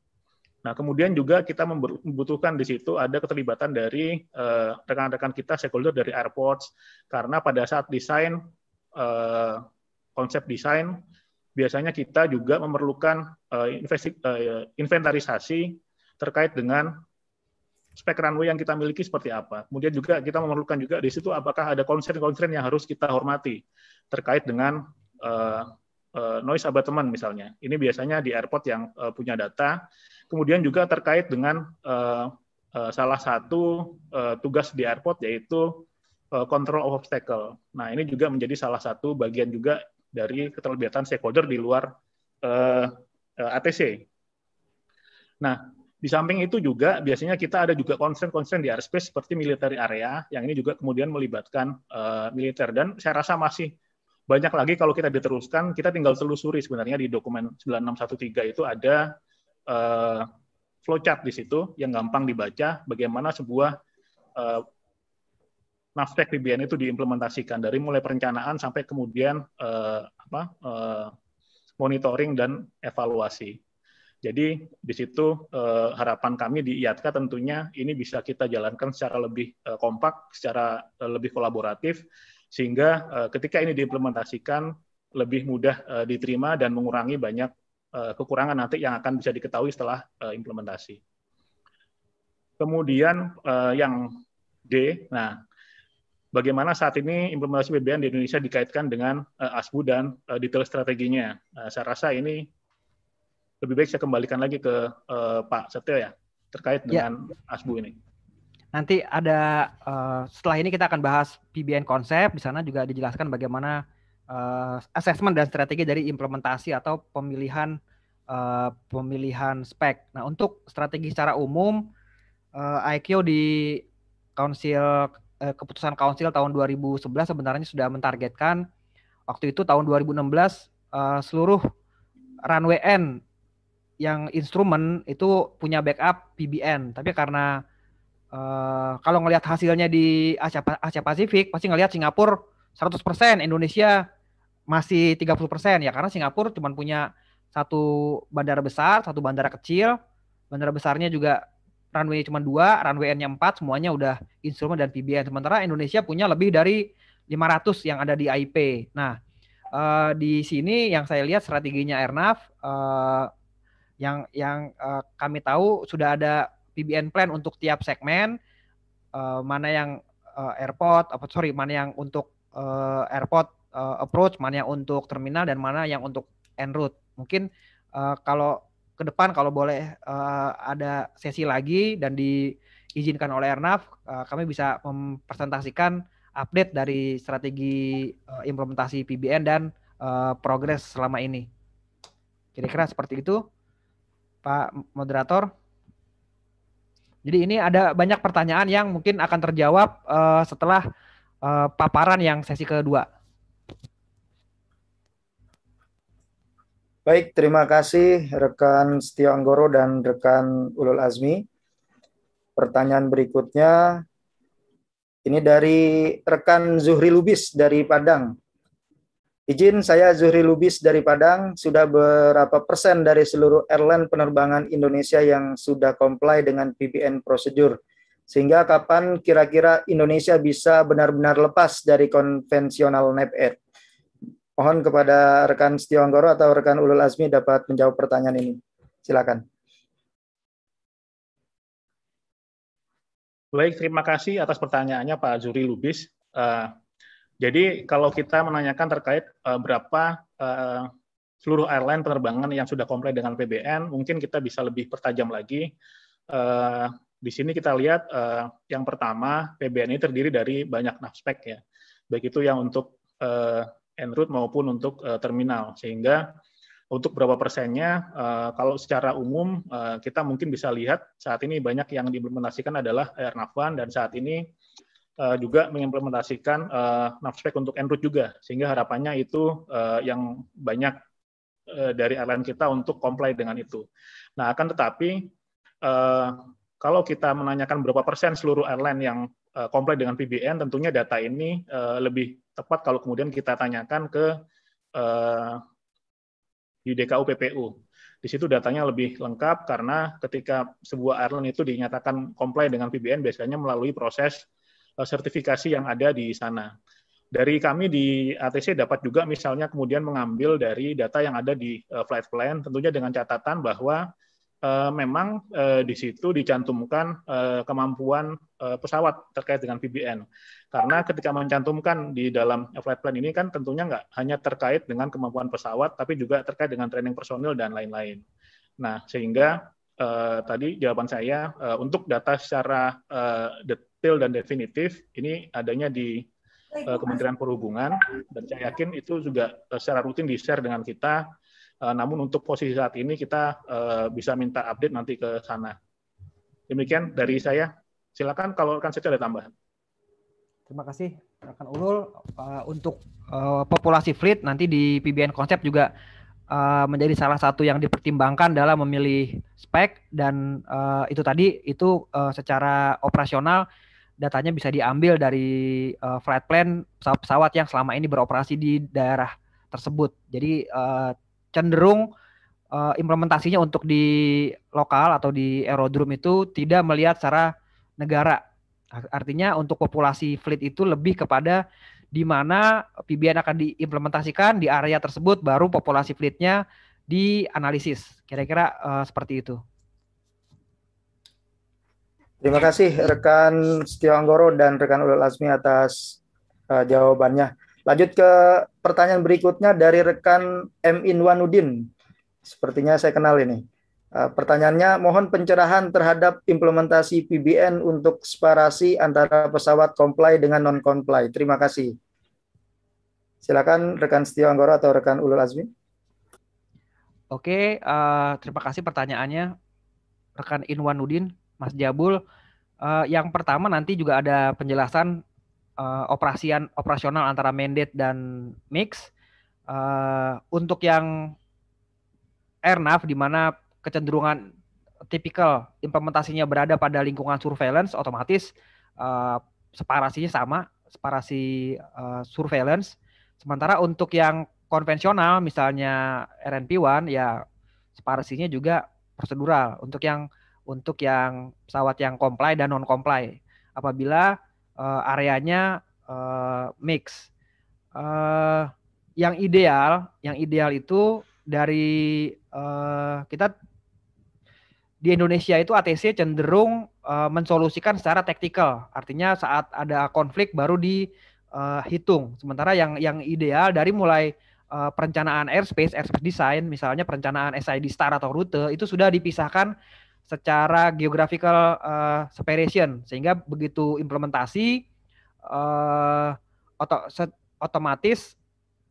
Speaker 8: Nah, kemudian juga kita membutuhkan di situ ada keterlibatan dari eh, rekan-rekan uh, kita stakeholder dari airports karena pada saat desain uh, konsep desain biasanya kita juga memerlukan uh, uh, inventarisasi terkait dengan spek runway yang kita miliki seperti apa. Kemudian juga kita memerlukan juga di situ apakah ada konsep-konsep yang harus kita hormati terkait dengan uh, noise abatement misalnya. Ini biasanya di airport yang uh, punya data. Kemudian juga terkait dengan uh, uh, salah satu uh, tugas di airport yaitu uh, control of obstacle. Nah, ini juga menjadi salah satu bagian juga dari keterlibatan stakeholder di luar uh, uh, ATC. Nah, di samping itu juga biasanya kita ada juga concern-concern di airspace seperti military area yang ini juga kemudian melibatkan uh, militer dan saya rasa masih banyak lagi kalau kita diteruskan, kita tinggal telusuri sebenarnya di dokumen 9613 itu ada uh, flowchart di situ yang gampang dibaca bagaimana sebuah uh, eh, naftek PBN itu diimplementasikan dari mulai perencanaan sampai kemudian uh, apa, uh, monitoring dan evaluasi. Jadi di situ uh, harapan kami di IATKA tentunya ini bisa kita jalankan secara lebih uh, kompak, secara uh, lebih kolaboratif, sehingga uh, ketika ini diimplementasikan lebih mudah uh, diterima dan mengurangi banyak uh, kekurangan nanti yang akan bisa diketahui setelah uh, implementasi. Kemudian uh, yang D, nah bagaimana saat ini implementasi BBN di Indonesia dikaitkan dengan uh, ASBU dan uh, detail strateginya. Uh, saya rasa ini lebih baik saya kembalikan lagi ke uh, Pak Setio ya terkait ya. dengan ya. ASBU ini.
Speaker 7: Nanti ada uh, setelah ini kita akan bahas PBN konsep. Di sana juga dijelaskan bagaimana uh, assessment dan strategi dari implementasi atau pemilihan uh, pemilihan spek. Nah, untuk strategi secara umum uh, IQ di konsil uh, keputusan konsil tahun 2011 sebenarnya sudah mentargetkan waktu itu tahun 2016 uh, seluruh runway N yang instrumen itu punya backup PBN, tapi karena Eh, kalau ngelihat hasilnya di Asia, Asia Pasifik pasti ngelihat Singapura 100%, Indonesia masih 30% ya karena Singapura cuma punya satu bandara besar, satu bandara kecil. Bandara besarnya juga runway cuma dua, runway N-nya empat, semuanya udah instrumen dan PBN. Sementara Indonesia punya lebih dari 500 yang ada di IP. Nah, uh, di sini yang saya lihat strateginya Airnav uh, yang yang uh, kami tahu sudah ada PBN plan untuk tiap segmen uh, mana yang uh, airport apa sorry mana yang untuk uh, airport uh, approach mana yang untuk terminal dan mana yang untuk en route mungkin uh, kalau ke depan kalau boleh uh, ada sesi lagi dan diizinkan oleh Ernaf uh, kami bisa mempresentasikan update dari strategi uh, implementasi PBN dan uh, progres selama ini. Kira-kira seperti itu, Pak Moderator. Jadi ini ada banyak pertanyaan yang mungkin akan terjawab uh, setelah uh, paparan yang sesi kedua.
Speaker 2: Baik, terima kasih rekan Setio Anggoro dan rekan Ulul Azmi. Pertanyaan berikutnya ini dari rekan Zuhri Lubis dari Padang. Izin saya Zuhri Lubis dari Padang, sudah berapa persen dari seluruh airline penerbangan Indonesia yang sudah comply dengan PBN prosedur? Sehingga kapan kira-kira Indonesia bisa benar-benar lepas dari konvensional NAP Air? Mohon kepada rekan Stionggoro atau rekan Ulul Azmi dapat menjawab
Speaker 3: pertanyaan ini. Silakan.
Speaker 8: Baik, terima kasih atas pertanyaannya Pak Zuri Lubis. Eh, jadi kalau kita menanyakan terkait uh, berapa uh, seluruh airline penerbangan yang sudah komplain dengan PBN, mungkin kita bisa lebih pertajam lagi. Uh, di sini kita lihat uh, yang pertama PBN ini terdiri dari banyak naspek ya, baik itu yang untuk uh, en route maupun untuk uh, terminal, sehingga untuk berapa persennya, kalau secara umum kita mungkin bisa lihat saat ini banyak yang diimplementasikan adalah air navan dan saat ini uh, juga mengimplementasikan uh, NavSpec untuk Android juga, sehingga harapannya itu uh, yang banyak uh, dari airline kita untuk comply dengan itu. Nah, akan tetapi uh, kalau kita menanyakan berapa persen seluruh airline yang uh, comply dengan PBN, tentunya data ini uh, lebih tepat kalau kemudian kita tanyakan ke uh, UDKU PPU. Di situ datanya lebih lengkap karena ketika sebuah airline itu dinyatakan comply dengan PBN biasanya melalui proses Eh, sertifikasi yang ada di sana. Dari kami di ATC dapat juga misalnya kemudian mengambil dari data yang ada di eh, flight plan, tentunya dengan catatan bahwa eh, memang di situ dicantumkan kemampuan pesawat terkait dengan PBN. Karena ketika mencantumkan di dalam flight plan ini kan tentunya nggak hanya terkait dengan kemampuan pesawat, tapi juga terkait dengan training personil dan lain-lain. Nah, sehingga tadi jawaban saya untuk data secara detail dan definitif ini adanya di uh, Kementerian Perhubungan dan saya yakin itu juga uh, secara rutin di-share dengan kita. Uh, namun untuk posisi saat ini kita uh, bisa minta update nanti ke sana. Demikian dari saya. Silakan kalau rekan saya ada tambahan.
Speaker 7: Terima kasih rekan Ulul uh, untuk uh, populasi fleet nanti di PBN konsep juga menjadi salah satu yang dipertimbangkan dalam memilih spek dan uh, itu tadi itu uh, secara operasional datanya bisa diambil dari uh, flight plan pesawat-pesawat yang selama ini beroperasi di daerah tersebut. Jadi uh, cenderung uh, implementasinya untuk di lokal atau di aerodrome itu tidak melihat secara negara. Artinya untuk populasi fleet itu lebih kepada di mana PBN akan diimplementasikan di area tersebut baru populasi fleetnya dianalisis. Kira-kira uh, seperti itu.
Speaker 2: Terima kasih rekan Setio Anggoro dan rekan Ulul Azmi atas uh, jawabannya. Lanjut ke pertanyaan berikutnya dari rekan M Inwanudin. Sepertinya saya kenal ini. Uh, pertanyaannya, mohon pencerahan terhadap implementasi PBN untuk separasi antara pesawat comply dengan non comply. Terima kasih. Silakan rekan Setio Anggoro atau rekan Ulul Azmi.
Speaker 7: Oke, uh, terima kasih pertanyaannya, rekan Inwanudin Mas Jabul. Uh, yang pertama nanti juga ada penjelasan uh, operasian operasional antara mandate dan mix. Uh, untuk yang RNAV di mana kecenderungan tipikal implementasinya berada pada lingkungan surveillance otomatis uh, separasinya sama, separasi uh, surveillance. Sementara untuk yang konvensional misalnya RNP1 ya separasinya juga prosedural. Untuk yang untuk yang pesawat yang comply dan non comply apabila uh, areanya uh, mix. Uh, yang ideal, yang ideal itu dari uh, kita di Indonesia itu ATC cenderung uh, mensolusikan secara taktikal, artinya saat ada konflik baru dihitung. Uh, Sementara yang yang ideal dari mulai uh, perencanaan airspace, airspace design, misalnya perencanaan SID star atau rute itu sudah dipisahkan secara geographical uh, separation sehingga begitu implementasi uh, oto, otomatis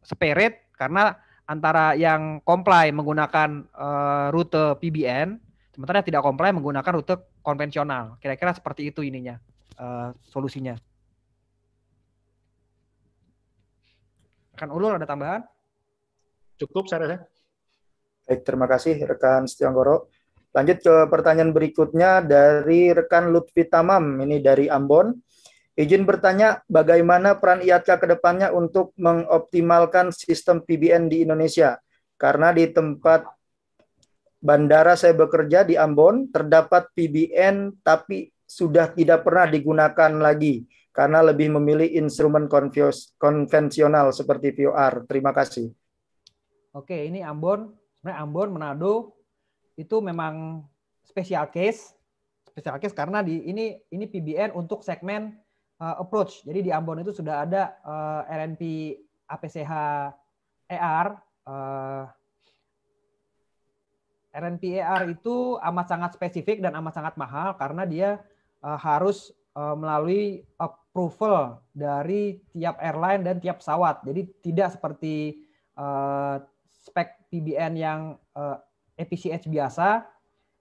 Speaker 7: separate karena antara yang comply menggunakan uh, rute PBN sementara yang tidak comply menggunakan rute konvensional kira-kira seperti itu ininya uh, solusinya kan ulul ada tambahan cukup saya rasa
Speaker 2: baik terima kasih rekan Setianggoro Lanjut ke pertanyaan berikutnya dari rekan Lutfi Tamam, ini dari Ambon. Izin bertanya, bagaimana peran IATK ke depannya untuk mengoptimalkan sistem PBN di Indonesia? Karena di tempat bandara saya bekerja di Ambon, terdapat PBN tapi sudah tidak pernah digunakan lagi karena lebih memilih instrumen konvensional seperti VOR. Terima kasih.
Speaker 7: Oke, ini Ambon. Sebenarnya Ambon, Manado, itu memang special case special case karena di ini ini PBN untuk segmen uh, approach. Jadi di Ambon itu sudah ada uh, eh, RNP APCH ER uh, eh, RNP ER itu amat sangat spesifik dan amat sangat mahal karena dia uh, harus uh, melalui approval dari tiap airline dan tiap pesawat. Jadi tidak seperti uh, spek PBN yang uh, EPCH biasa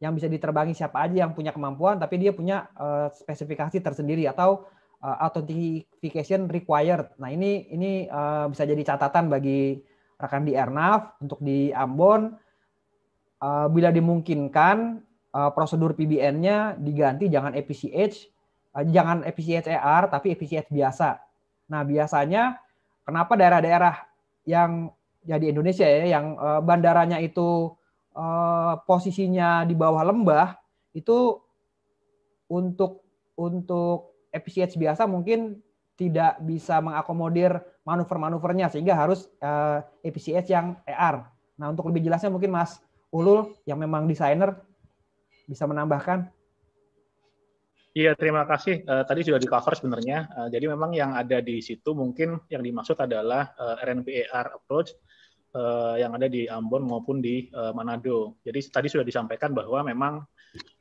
Speaker 7: yang bisa diterbangi siapa aja yang punya kemampuan tapi dia punya uh, spesifikasi tersendiri atau uh, authentication required. Nah, ini ini uh, bisa jadi catatan bagi rekan di Airnav untuk di Ambon uh, bila dimungkinkan uh, prosedur PBN-nya diganti jangan EPCH uh, jangan EPCH AR e tapi EPCH biasa. Nah, biasanya kenapa daerah-daerah yang ya Indonesia ya yang uh, bandaranya itu Eh, posisinya di bawah lembah itu untuk untuk FCH biasa mungkin tidak bisa mengakomodir manuver-manuvernya sehingga harus eh, yang ER. Nah, untuk lebih jelasnya mungkin Mas Ulul yang memang desainer bisa menambahkan.
Speaker 8: Iya, terima kasih. Uh, tadi sudah di-cover sebenarnya. Uh, jadi memang yang ada di situ mungkin yang dimaksud adalah uh, RNPAR approach uh, yang ada di Ambon maupun di uh, Manado. Jadi tadi sudah disampaikan bahwa memang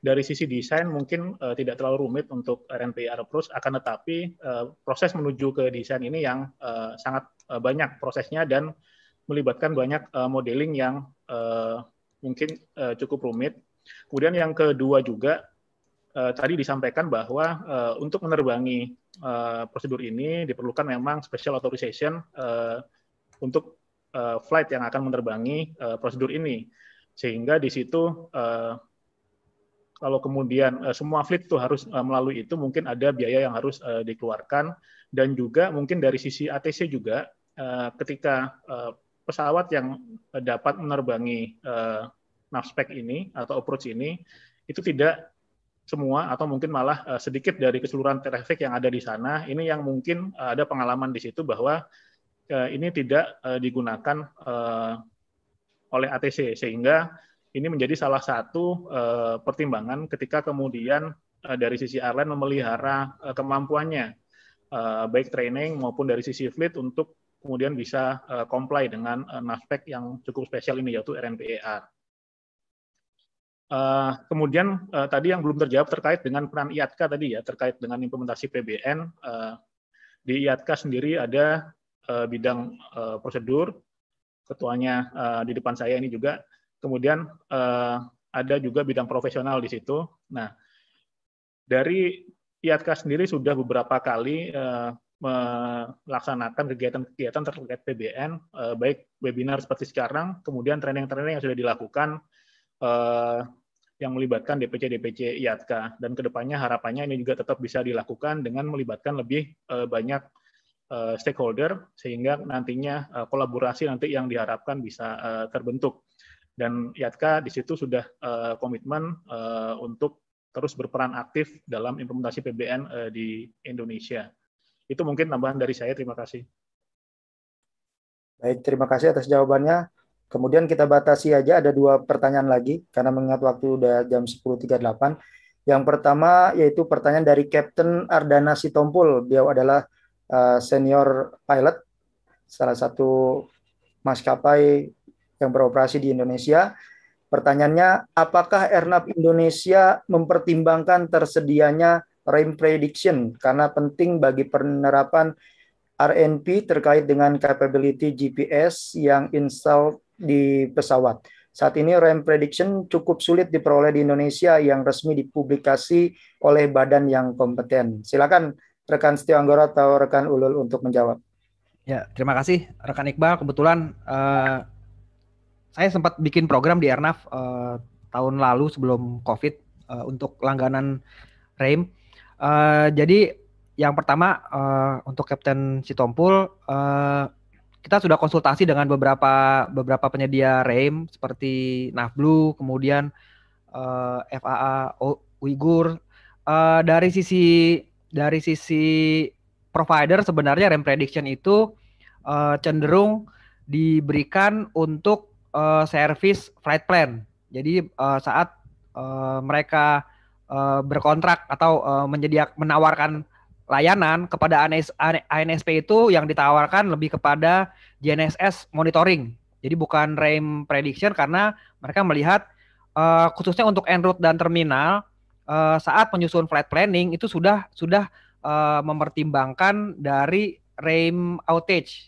Speaker 8: dari sisi desain mungkin uh, tidak terlalu rumit untuk RNPR approach, akan tetapi uh, proses menuju ke desain ini yang uh, sangat uh, banyak prosesnya dan melibatkan banyak uh, modeling yang uh, mungkin uh, cukup rumit. Kemudian yang kedua juga uh, tadi disampaikan bahwa uh, untuk menerbangi uh, prosedur ini diperlukan memang special authorization uh, untuk uh, flight yang akan menerbangi uh, prosedur ini. Sehingga di situ uh, kalau kemudian uh, semua fleet itu harus uh, melalui itu mungkin ada biaya yang harus uh, dikeluarkan dan juga mungkin dari sisi ATC juga uh, ketika uh, pesawat yang dapat menerbangi uh, navspec ini atau approach ini itu tidak semua atau mungkin malah uh, sedikit dari keseluruhan traffic yang ada di sana ini yang mungkin uh, ada pengalaman di situ bahwa Eh, ini tidak eh, digunakan eh, oleh ATC sehingga ini menjadi salah satu pertimbangan ketika kemudian dari sisi airline memelihara kemampuannya baik training maupun dari sisi fleet untuk kemudian bisa comply dengan naspek yang cukup spesial ini yaitu RNPAR. Uh, e kemudian uh, tadi yang belum terjawab terkait dengan peran IATKA tadi ya terkait dengan implementasi PBN uh, di IATKA sendiri ada uh, bidang uh, prosedur, ketuanya uh, di depan saya ini juga. Kemudian uh, ada juga bidang profesional di situ. Nah, dari IATK sendiri sudah beberapa kali uh, melaksanakan kegiatan-kegiatan terkait PBN, uh, baik webinar seperti sekarang, kemudian training-training yang sudah dilakukan uh, yang melibatkan DPC-DPC IATK, Dan kedepannya harapannya ini juga tetap bisa dilakukan dengan melibatkan lebih banyak Eh, stakeholder sehingga nantinya eh, kolaborasi nanti yang diharapkan bisa eh, terbentuk. Dan Yatka di situ sudah komitmen untuk terus berperan aktif dalam implementasi PBN di Indonesia. Itu mungkin tambahan dari saya. Terima kasih.
Speaker 2: Baik, terima kasih atas jawabannya. Kemudian kita batasi aja ada dua pertanyaan lagi karena mengingat waktu udah jam 10.38. Yang pertama yaitu pertanyaan dari Captain Ardana Sitompul. Beliau adalah Eh, senior pilot salah satu maskapai yang beroperasi di Indonesia. Pertanyaannya, apakah Airnav Indonesia mempertimbangkan tersedianya rain prediction karena penting bagi penerapan RNP terkait dengan capability GPS yang install di pesawat. Saat ini rain prediction cukup sulit diperoleh di Indonesia yang resmi dipublikasi oleh badan yang kompeten. Silakan rekan Setia Anggoro atau rekan Ulul untuk menjawab.
Speaker 7: Ya, terima kasih rekan Iqbal. Kebetulan uh, saya sempat bikin program di Ernaf uh, eh, tahun lalu sebelum COVID uh, untuk langganan Reim. Uh, jadi yang pertama uh, untuk Kapten Sitompul uh, kita sudah konsultasi dengan beberapa beberapa penyedia Reim seperti Navblu, kemudian uh, FAA Uighur. Uh, dari sisi dari sisi provider sebenarnya rem prediction itu uh, cenderung diberikan untuk uh, service flight plan. Jadi uh, saat uh, mereka uh, berkontrak atau uh, menjadi menawarkan layanan kepada ANS, ANSP itu yang ditawarkan lebih kepada GNSS monitoring. Jadi bukan rem prediction karena mereka melihat uh, khususnya untuk en route dan terminal uh, saat menyusun flight planning itu sudah sudah uh, mempertimbangkan dari rem outage.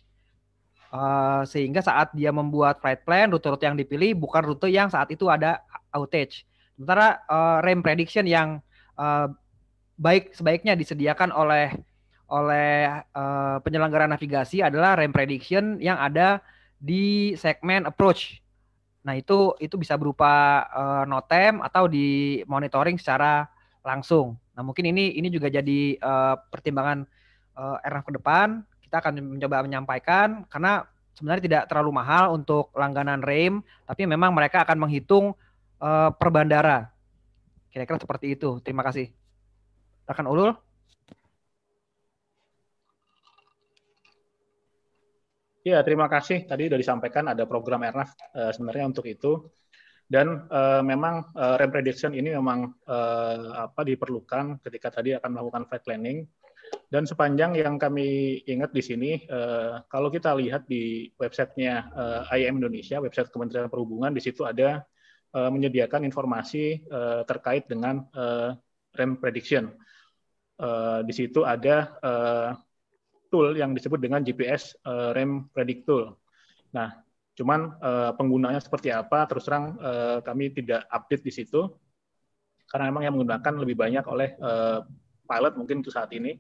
Speaker 7: Uh, sehingga saat dia membuat flight plan, rute-rute yang dipilih bukan rute yang saat itu ada outage. Sementara uh, rain prediction yang uh, baik sebaiknya disediakan oleh oleh uh, penyelenggara navigasi adalah rem prediction yang ada di segmen approach. Nah, itu itu bisa berupa uh, eh, notem atau di monitoring secara langsung. Nah, mungkin ini ini juga jadi uh, pertimbangan uh, ke depan. Kita akan mencoba menyampaikan karena sebenarnya tidak terlalu mahal untuk langganan REM, tapi memang mereka akan menghitung uh, per bandara. Kira-kira seperti itu. Terima kasih. akan Ulul.
Speaker 8: Ya, terima kasih. Tadi sudah disampaikan ada program Airnav uh, eh, sebenarnya untuk itu. Dan uh, memang uh, rem prediction ini memang uh, apa diperlukan ketika tadi akan melakukan flight planning. Dan sepanjang yang kami ingat di sini, uh, kalau kita lihat di websitenya uh, IAM Indonesia, website Kementerian Perhubungan, di situ ada uh, menyediakan informasi uh, terkait dengan uh, rem prediction. Uh, di situ ada uh, tool yang disebut dengan GPS uh, eh, Rem Predict Tool. Nah, cuman uh, penggunanya seperti apa terus terang uh, kami tidak update di situ karena memang yang menggunakan lebih banyak oleh uh, pilot mungkin itu saat ini.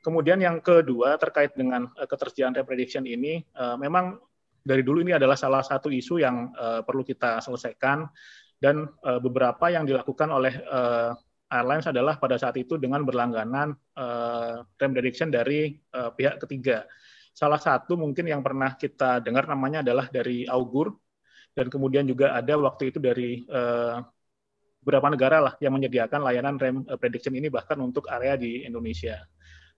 Speaker 8: Kemudian yang kedua terkait dengan uh, ketersediaan reprediction ini uh, memang dari dulu ini adalah salah satu isu yang uh, perlu kita selesaikan dan uh, beberapa yang dilakukan oleh uh, airlines adalah pada saat itu dengan berlangganan uh, eh, rem prediction dari uh, pihak ketiga. Salah satu mungkin yang pernah kita dengar namanya adalah dari Augur, dan kemudian juga ada waktu itu dari uh, beberapa negara lah yang menyediakan layanan rem prediction ini bahkan untuk area di Indonesia.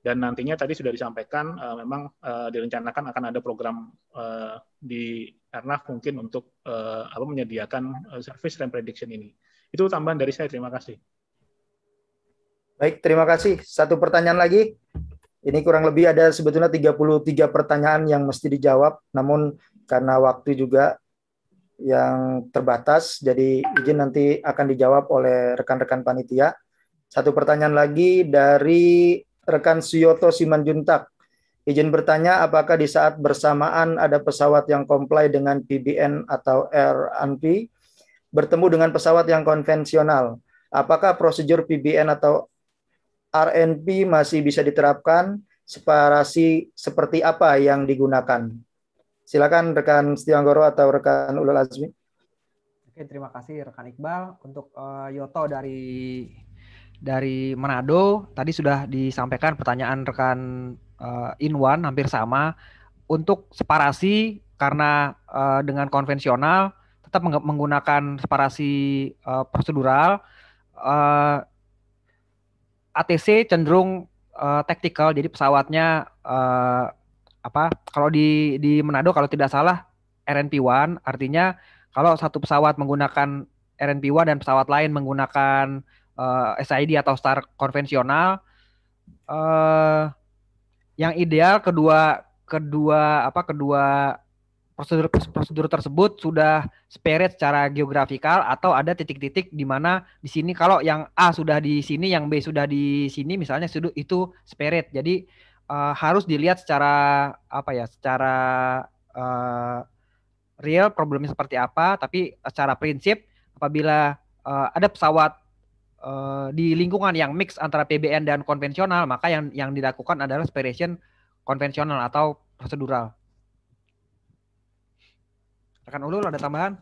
Speaker 8: Dan nantinya tadi sudah disampaikan uh, memang uh, direncanakan akan ada program uh, di Airnav mungkin untuk uh, apa menyediakan uh, service rem prediction ini. Itu tambahan dari saya. Terima kasih.
Speaker 2: Baik, terima kasih. Satu pertanyaan lagi. Ini kurang lebih ada sebetulnya 33 pertanyaan yang mesti dijawab, namun karena waktu juga yang terbatas, jadi izin nanti akan dijawab oleh rekan-rekan panitia. Satu pertanyaan lagi dari rekan Suyoto Simanjuntak. Izin bertanya, apakah di saat bersamaan ada pesawat yang comply dengan PBN atau RNP bertemu dengan pesawat yang konvensional? Apakah prosedur PBN atau RNP masih bisa diterapkan, separasi seperti apa yang digunakan? Silakan rekan Setia Anggoro atau rekan Ulul Azmi.
Speaker 7: Oke, terima kasih rekan Iqbal untuk uh, Yoto dari
Speaker 2: dari Manado tadi
Speaker 7: sudah disampaikan pertanyaan rekan uh, Inwan hampir sama untuk separasi karena uh, dengan konvensional tetap menggunakan separasi uh, prosedural uh, ATC cenderung uh, tactical, jadi pesawatnya uh, apa? Kalau di di Manado kalau tidak salah RNP-1, artinya kalau satu pesawat menggunakan RNP-1 dan pesawat lain menggunakan uh, eh, SID atau STAR konvensional, uh, yang ideal kedua kedua apa kedua prosedur prosedur tersebut sudah seperet secara geografikal atau ada titik-titik di mana di sini kalau yang A sudah di sini, yang B sudah di sini misalnya sudut itu seperet. Jadi uh, harus dilihat secara apa ya, secara uh, real problemnya seperti apa, tapi secara prinsip apabila uh, ada pesawat uh, di lingkungan yang mix antara PBN dan konvensional, maka yang yang dilakukan adalah separation konvensional atau prosedural.
Speaker 8: Rekan Ulul ada tambahan?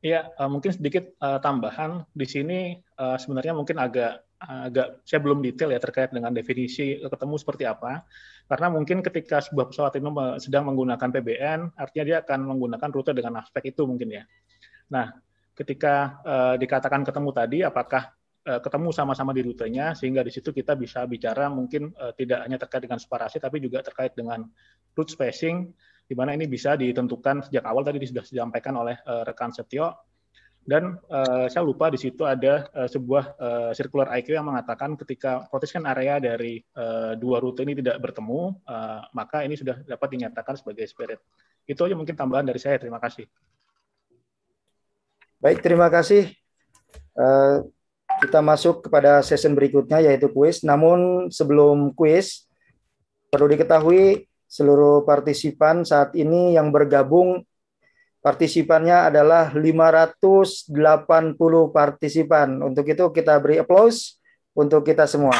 Speaker 8: Iya, uh, mungkin sedikit uh, tambahan di sini uh, sebenarnya mungkin agak agak saya belum detail ya terkait dengan definisi ketemu seperti apa karena mungkin ketika sebuah pesawat ini sedang menggunakan PBN artinya dia akan menggunakan rute dengan aspek itu mungkin ya nah ketika uh, dikatakan ketemu tadi apakah uh, ketemu sama-sama di rutenya sehingga di situ kita bisa bicara mungkin uh, tidak hanya terkait dengan separasi tapi juga terkait dengan route spacing di mana ini bisa ditentukan sejak awal tadi sudah disampaikan oleh uh, rekan Setio. Dan uh, saya lupa di situ ada uh, sebuah uh, circular IQ yang mengatakan ketika protection area dari uh, dua rute ini tidak bertemu, uh, maka ini sudah dapat dinyatakan sebagai spirit. Itu aja mungkin tambahan dari saya. Terima kasih.
Speaker 3: Baik, terima
Speaker 2: kasih. Uh, kita masuk kepada session berikutnya yaitu kuis. Namun sebelum kuis perlu diketahui seluruh partisipan saat ini yang bergabung partisipannya adalah 580 partisipan. Untuk itu kita beri applause untuk kita semua.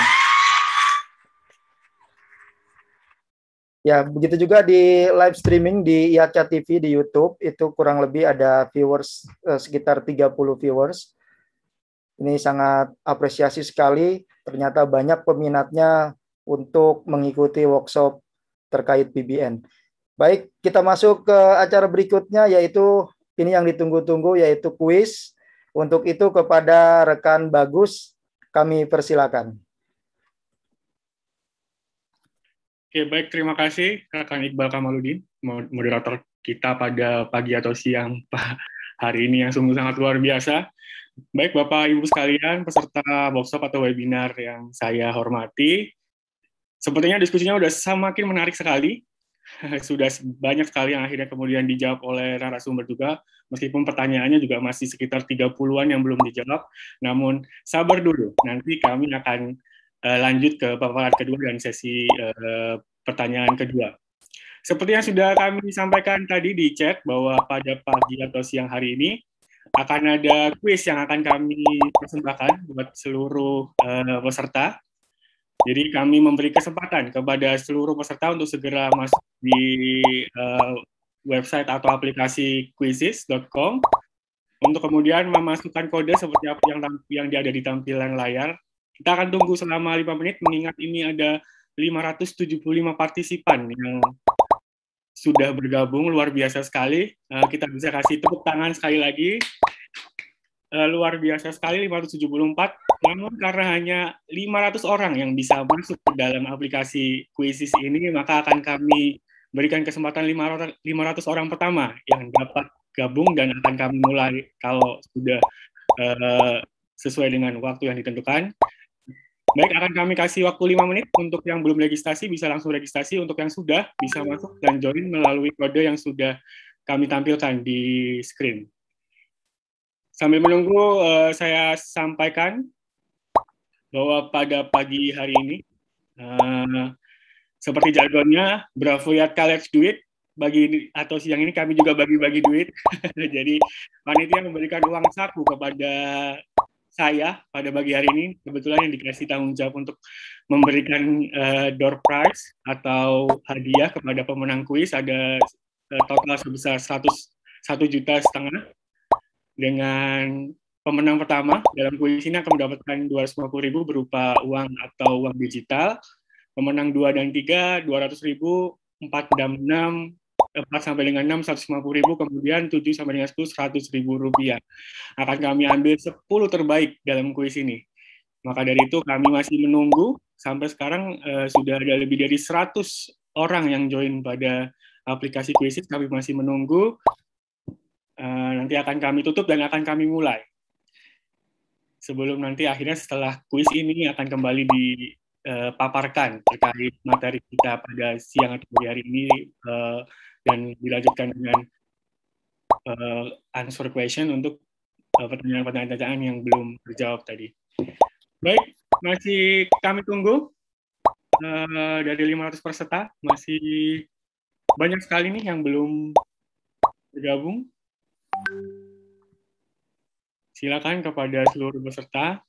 Speaker 2: Ya, begitu juga di live streaming di Iaca TV di YouTube itu kurang lebih ada viewers eh, sekitar 30 viewers. Ini sangat apresiasi sekali ternyata banyak peminatnya untuk mengikuti workshop terkait PBN. Baik, kita masuk ke acara berikutnya yaitu ini yang ditunggu-tunggu yaitu kuis. Untuk itu kepada rekan Bagus kami persilakan.
Speaker 10: Oke, baik terima kasih rekan Iqbal Kamaludin, moderator kita pada pagi atau siang hari ini yang sungguh sangat luar biasa. Baik Bapak Ibu sekalian, peserta workshop atau webinar yang saya hormati, Sepertinya diskusinya sudah semakin menarik sekali. Sudah banyak sekali yang akhirnya kemudian dijawab oleh narasumber juga, meskipun pertanyaannya juga masih sekitar 30-an yang belum dijawab. Namun sabar dulu, nanti kami akan uh, lanjut ke paparan kedua dan sesi uh, pertanyaan kedua. Seperti yang sudah kami sampaikan tadi di chat bahwa pada pagi atau siang hari ini akan ada kuis yang akan kami persembahkan buat seluruh uh, peserta. Jadi kami memberi kesempatan kepada seluruh peserta untuk segera masuk di uh, website atau aplikasi quizzes.com untuk kemudian memasukkan kode seperti apa yang yang ada di tampilan layar. Kita akan tunggu selama 5 menit mengingat ini ada 575 partisipan yang sudah bergabung luar biasa sekali. Uh, kita bisa kasih tepuk tangan sekali lagi Eh, luar biasa sekali 574 namun karena hanya 500 orang yang bisa masuk ke dalam aplikasi kuisis ini maka akan kami berikan kesempatan 500 orang pertama yang dapat gabung dan akan kami mulai kalau sudah uh, sesuai dengan waktu yang ditentukan. Baik, akan kami kasih waktu 5 menit untuk yang belum registrasi bisa langsung registrasi, untuk yang sudah bisa masuk dan join melalui kode yang sudah kami tampilkan di screen. Sambil menunggu, uh, saya sampaikan bahwa pada pagi hari ini, uh, seperti jargonnya, Bravo ya Kalex duit, bagi atau siang ini kami juga bagi-bagi duit. Jadi panitia memberikan uang saku kepada saya pada pagi hari ini kebetulan yang dikasih tanggung jawab untuk memberikan uh, door prize atau hadiah kepada pemenang kuis ada uh, total sebesar 100 satu juta setengah dengan pemenang pertama dalam kuis ini akan mendapatkan 250.000 berupa uang atau uang digital. Pemenang 2 dan 3 200.000, 4 dan 6 4 sampai dengan 6 150 ribu, kemudian 7 sampai dengan 10 100 ribu rupiah. Akan kami ambil 10 terbaik dalam kuis ini. Maka dari itu kami masih menunggu sampai sekarang eh, sudah ada lebih dari 100 orang yang join pada aplikasi ini. Kami masih menunggu Eh, nanti akan kami tutup dan akan kami mulai. Sebelum nanti akhirnya setelah kuis ini akan kembali dipaparkan eh, terkait materi kita pada siang atau hari ini eh, dan dilanjutkan dengan answer question untuk pertanyaan-pertanyaan yang belum terjawab tadi. Baik, masih kami tunggu dari 500 peserta masih banyak sekali nih yang belum bergabung. Silakan kepada seluruh peserta.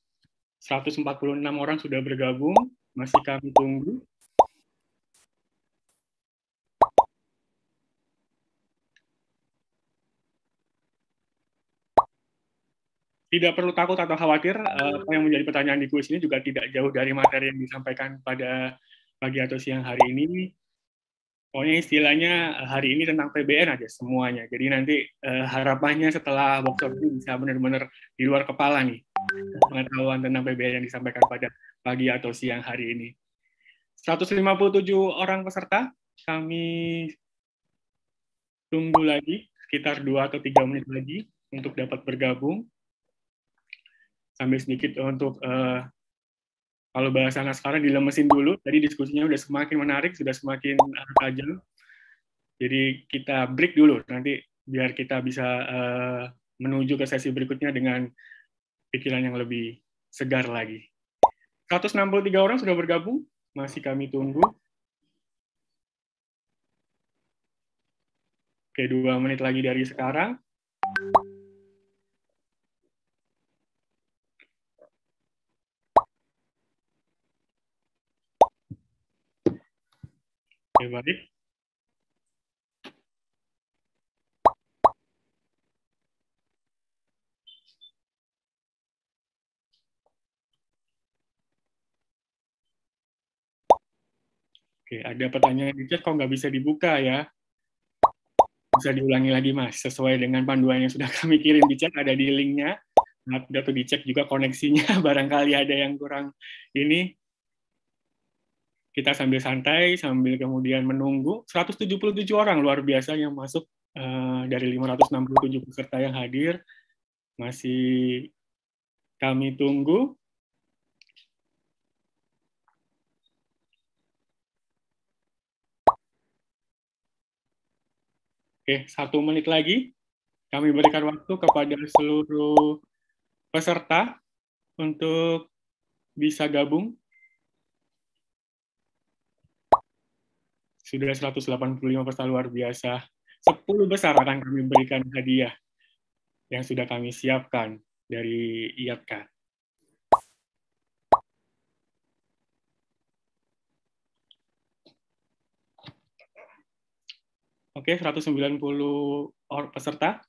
Speaker 10: 146 orang sudah bergabung. Masih kami tunggu. Tidak perlu takut atau khawatir, eh, apa yang menjadi pertanyaan di kuis ini juga tidak jauh dari materi yang disampaikan pada pagi atau siang hari ini pokoknya istilahnya eh, hari ini tentang PBN aja semuanya. Jadi nanti uh, harapannya setelah workshop ini bisa benar-benar di luar kepala nih pengetahuan tentang PBN yang disampaikan pada pagi atau siang hari ini. 157 orang peserta, kami tunggu lagi sekitar 2 atau 3 menit lagi untuk dapat bergabung. Sambil sedikit untuk uh, kalau bahasa anak sekarang dilemesin dulu. Tadi diskusinya udah semakin menarik, sudah semakin tajam. Jadi kita break dulu nanti biar kita bisa uh, menuju ke sesi berikutnya dengan pikiran yang lebih segar lagi. 163 orang sudah bergabung, masih kami tunggu. Oke, dua menit lagi dari sekarang. Oke, baik. Oke, ada pertanyaan di chat kok nggak bisa dibuka ya? Bisa diulangi lagi mas, sesuai dengan panduan yang sudah kami kirim di chat, ada di linknya. Nah, dicek juga koneksinya, barangkali ada yang kurang ini kita sambil santai, sambil kemudian menunggu 177 orang luar biasa yang masuk uh, dari 567 peserta yang hadir. Masih kami tunggu. Oke, satu menit lagi. Kami berikan waktu kepada seluruh peserta untuk bisa gabung Sudah 185 peserta luar biasa. 10 besar akan kami berikan hadiah yang sudah kami siapkan dari IAPK. Oke, 190 peserta.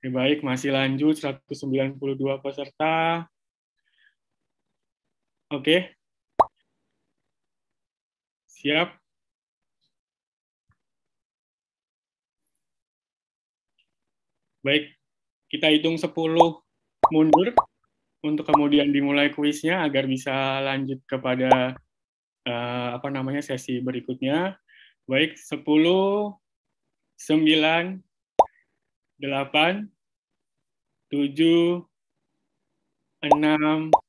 Speaker 10: Oke, baik, masih lanjut 192 peserta. Oke. Okay. Siap. Baik, kita hitung 10 mundur untuk kemudian dimulai kuisnya agar bisa lanjut kepada uh, apa namanya sesi berikutnya. Baik, 10 9 8 7 6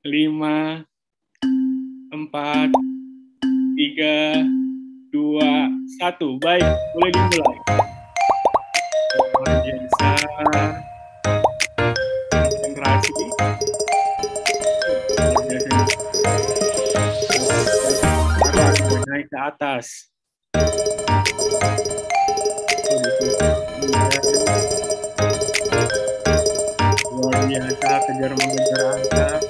Speaker 10: lima, empat, tiga, dua, satu. Baik, boleh dimulai. Naik ke atas. Luar biasa kejar mengejar angka.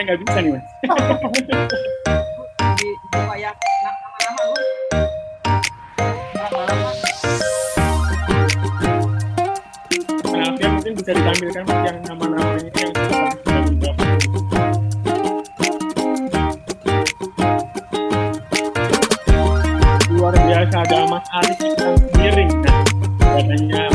Speaker 10: saya nggak bisa nih mas di, ya. nah, nah, mungkin bisa ditampilkan yang nama-namanya yang luar biasa ada Mas Arif yang miring nah, katanya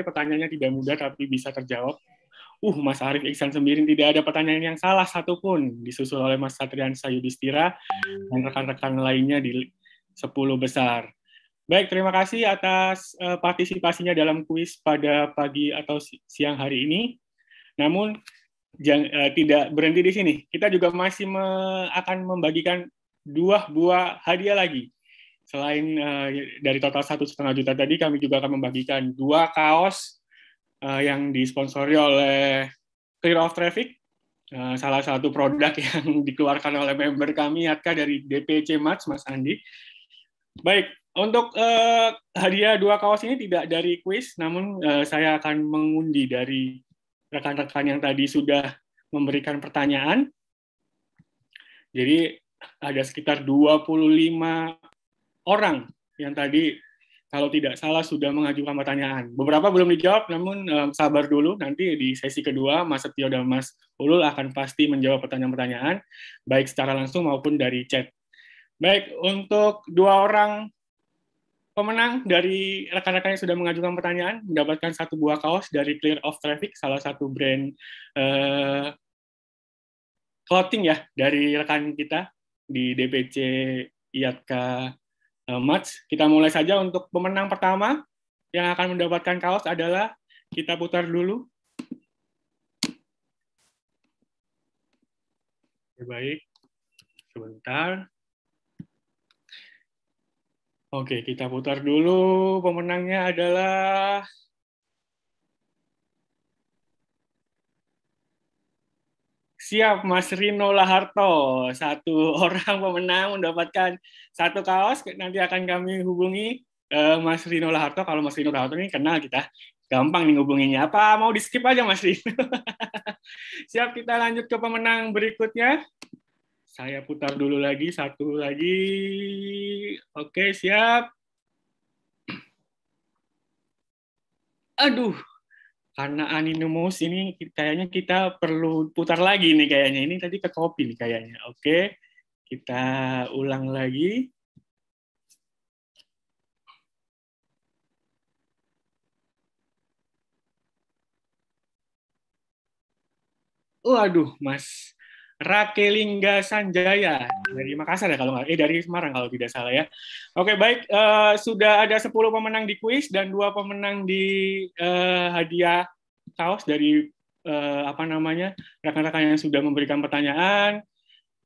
Speaker 10: sekali pertanyaannya tidak mudah tapi bisa terjawab. Uh, Mas Arief Iksan sendiri tidak ada pertanyaan yang salah satupun disusul oleh Mas Satrian Sayudistira dan rekan-rekan lainnya di 10 besar. Baik, terima kasih atas uh, partisipasinya dalam kuis pada pagi atau siang hari ini. Namun jang, uh, tidak berhenti di sini. Kita juga masih me akan membagikan dua buah hadiah lagi Selain uh, dari total satu setengah juta tadi, kami juga akan membagikan dua kaos uh, yang disponsori oleh Clear of Traffic, uh, salah satu produk yang dikeluarkan oleh member kami Atka dari DPC Mats, Mas Andi. Baik, untuk uh, hadiah dua kaos ini tidak dari kuis, namun uh, saya akan mengundi dari rekan-rekan yang tadi sudah memberikan pertanyaan. Jadi ada sekitar 25 orang yang tadi kalau tidak salah sudah mengajukan pertanyaan. Beberapa belum dijawab, namun um, sabar dulu. Nanti di sesi kedua, Mas Setio dan Mas Ulul akan pasti menjawab pertanyaan-pertanyaan, baik secara langsung maupun dari chat. Baik, untuk dua orang pemenang dari rekan-rekan yang sudah mengajukan pertanyaan, mendapatkan satu buah kaos dari Clear of Traffic, salah satu brand uh, clothing ya, dari rekan kita di DPC IATKA Eh, match. Kita mulai saja untuk pemenang pertama yang akan mendapatkan kaos adalah kita putar dulu. Oke, baik, sebentar. Oke, kita putar dulu. Pemenangnya adalah Siap, Mas Rino Laharto. Satu orang pemenang mendapatkan satu kaos. Nanti akan kami hubungi uh, Mas Rino Laharto. Kalau Mas Rino Laharto ini kenal kita. Gampang nih hubunginya. Apa mau di-skip aja, Mas Rino? Siap, kita lanjut ke pemenang berikutnya. Saya putar dulu lagi, satu lagi. Oke, siap. Aduh, karena animus ini kayaknya kita perlu putar lagi nih kayaknya ini tadi ke kopi nih kayaknya oke kita ulang lagi Waduh, Mas Rakelingga Sanjaya dari Makassar ya kalau nggak eh dari Semarang kalau tidak salah ya. Oke baik uh, sudah ada 10 pemenang di kuis dan dua pemenang di uh, hadiah kaos dari uh, apa namanya rekan-rekan yang sudah memberikan pertanyaan.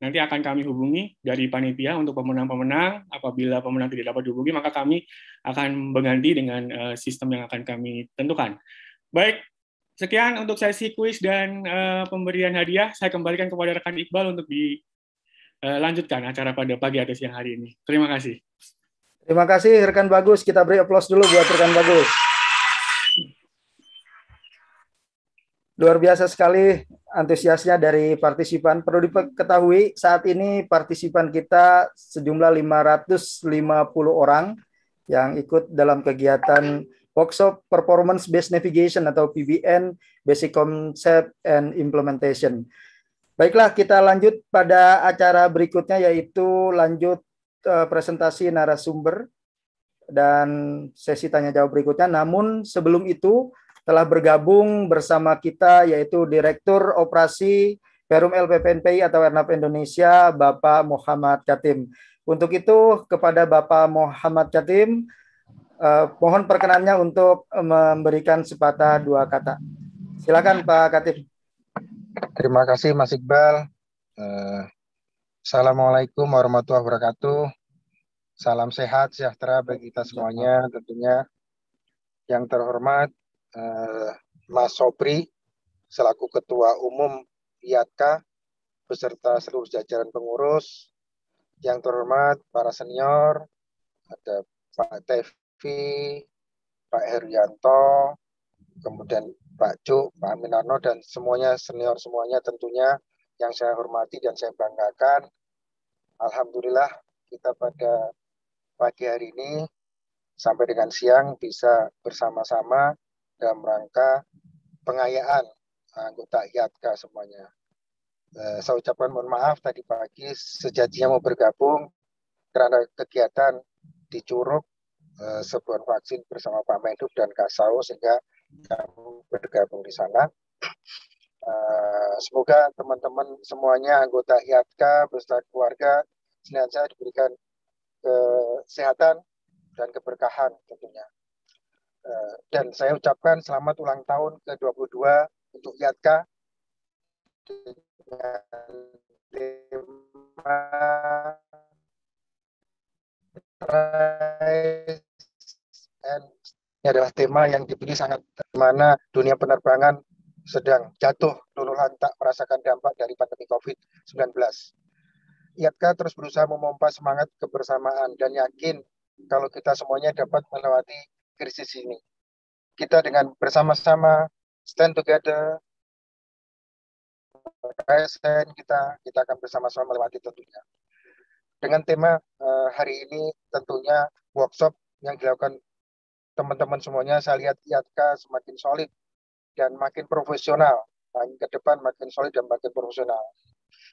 Speaker 10: Nanti akan kami hubungi dari panitia untuk pemenang-pemenang. Apabila pemenang tidak dapat dihubungi, maka kami akan mengganti dengan uh, sistem yang akan kami tentukan. Baik, Sekian untuk sesi kuis dan uh, pemberian hadiah. Saya kembalikan kepada rekan Iqbal untuk dilanjutkan eh, acara pada pagi atau siang hari ini. Terima kasih.
Speaker 2: Terima kasih rekan Bagus. Kita beri aplaus dulu buat rekan Bagus. Luar biasa sekali antusiasnya dari partisipan. Perlu diketahui saat ini partisipan kita sejumlah 550 orang yang ikut dalam kegiatan workshop performance based navigation atau PBN basic concept and implementation. Baiklah, kita lanjut pada acara berikutnya yaitu lanjut uh, presentasi narasumber dan sesi tanya jawab berikutnya. Namun sebelum itu telah bergabung bersama kita yaitu Direktur Operasi Perum LPPNPI atau Ernap Indonesia, Bapak Muhammad Katim. Untuk itu kepada Bapak Muhammad Katim, Eh, mohon perkenannya untuk memberikan sepatah dua kata. Silakan Pak katif
Speaker 1: Terima kasih Mas Iqbal. Eh, Assalamualaikum warahmatullahi wabarakatuh. Salam sehat sejahtera bagi kita semuanya tentunya. Yang terhormat eh, Mas Sopri selaku Ketua Umum IATKA beserta seluruh jajaran pengurus, yang terhormat para senior, ada Pak Tevi Lutfi, Pak Herianto, kemudian Pak Cuk, Pak Minarno, dan semuanya senior semuanya tentunya yang saya hormati dan saya banggakan. Alhamdulillah kita pada pagi hari ini sampai dengan siang bisa bersama-sama dalam rangka pengayaan anggota IATKA semuanya. Eh, saya ucapkan mohon maaf tadi pagi sejatinya mau bergabung karena kegiatan di Curug Eh, sebuah vaksin bersama Pak Menhub dan Kasau sehingga kamu bergabung di sana. Eh, semoga teman-teman semuanya anggota Hiatka beserta keluarga senantiasa diberikan kesehatan dan keberkahan tentunya. Eh, dan saya ucapkan selamat ulang tahun ke-22 untuk Hiatka dengan tema Rise and ini adalah tema yang dipilih sangat mana dunia penerbangan sedang jatuh luluh lantak merasakan dampak dari pandemi COVID-19. IATKA terus berusaha memompa semangat kebersamaan dan yakin kalau kita semuanya dapat melewati krisis ini. Kita dengan bersama-sama stand together, present kita, kita akan bersama-sama melewati tentunya dengan tema uh, hari ini tentunya workshop yang dilakukan teman-teman semuanya saya lihat IATKA semakin solid dan makin profesional makin nah, ke depan makin solid dan makin profesional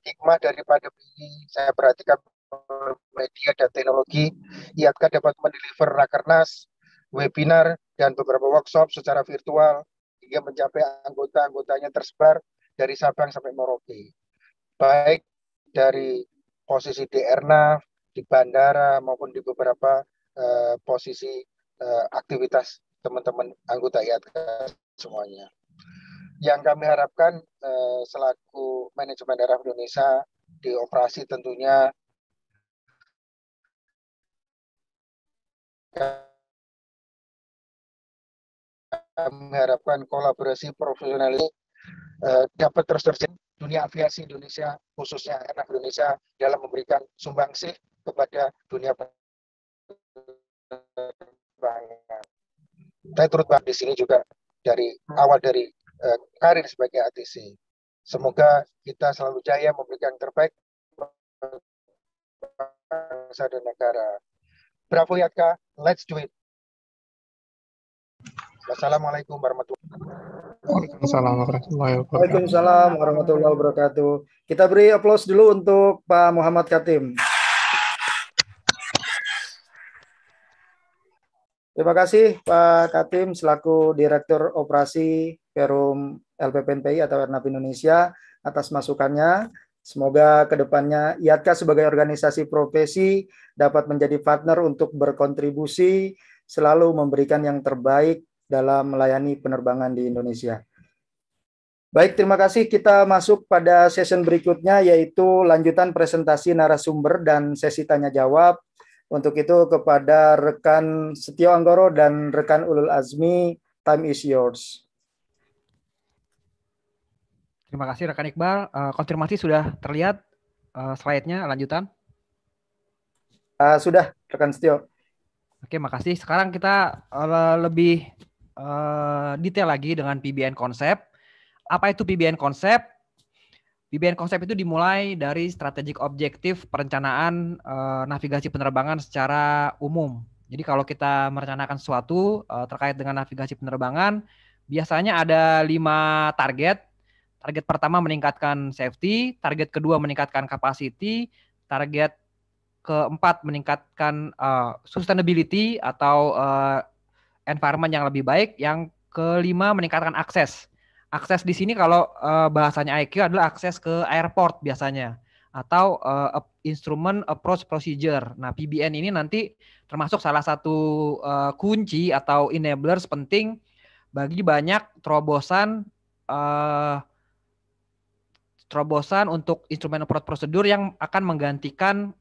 Speaker 1: hikmah daripada pandemi ini saya perhatikan media dan teknologi IATKA dapat mendeliver rakernas webinar dan beberapa workshop secara virtual hingga mencapai anggota-anggotanya tersebar dari Sabang sampai Merauke baik dari posisi di Erna, di bandara maupun di beberapa uh, posisi uh, aktivitas teman-teman anggota IATK semuanya. Yang kami harapkan uh,
Speaker 5: selaku manajemen daerah Indonesia di operasi tentunya kami harapkan kolaborasi profesionalis Eh, dapat terus
Speaker 3: terjadi dunia aviasi Indonesia khususnya
Speaker 1: anak Indonesia dalam memberikan sumbangsih kepada dunia penerbangan. Saya turut bang di sini juga dari awal dari uh, karir sebagai ATC. Semoga kita selalu jaya memberikan terbaik bangsa dan negara. Bravo Yatka, let's do it. Wassalamualaikum warahmatullahi wabarakatuh.
Speaker 5: Waalaikumsalam warahmatullahi
Speaker 2: wabarakatuh. Waalaikumsalam warahmatullahi wabarakatuh. Kita beri aplaus dulu untuk Pak Muhammad Katim. Terima kasih Pak Katim selaku Direktur Operasi Perum LPPNPI atau Ernap Indonesia atas masukannya. Semoga kedepannya IATKA sebagai organisasi profesi dapat menjadi partner untuk berkontribusi selalu memberikan yang terbaik dalam melayani penerbangan di Indonesia. Baik, terima kasih. Kita masuk pada sesi berikutnya, yaitu lanjutan presentasi narasumber dan sesi tanya jawab. Untuk itu kepada rekan Setio Anggoro dan rekan Ulul Azmi, time is yours. Terima
Speaker 7: kasih rekan Iqbal. Eh, konfirmasi sudah terlihat eh, slide-nya lanjutan?
Speaker 2: Uh, sudah, rekan Setio.
Speaker 7: Oke, makasih. Sekarang kita lebih Eh, detail lagi dengan PBN konsep. Apa itu PBN konsep? PBN konsep itu dimulai dari strategic objektif perencanaan uh, navigasi penerbangan secara umum. Jadi kalau kita merencanakan sesuatu uh, terkait dengan navigasi penerbangan, biasanya ada lima target. Target pertama meningkatkan safety, target kedua meningkatkan capacity, target keempat meningkatkan uh, sustainability atau uh, environment yang lebih baik. Yang kelima meningkatkan akses. Akses di sini kalau uh, bahasanya IQ adalah akses ke airport biasanya atau uh, instrumen approach procedure. Nah, PBN ini nanti termasuk salah satu uh, kunci atau enablers penting bagi banyak terobosan uh, terobosan untuk instrumen approach prosedur yang akan menggantikan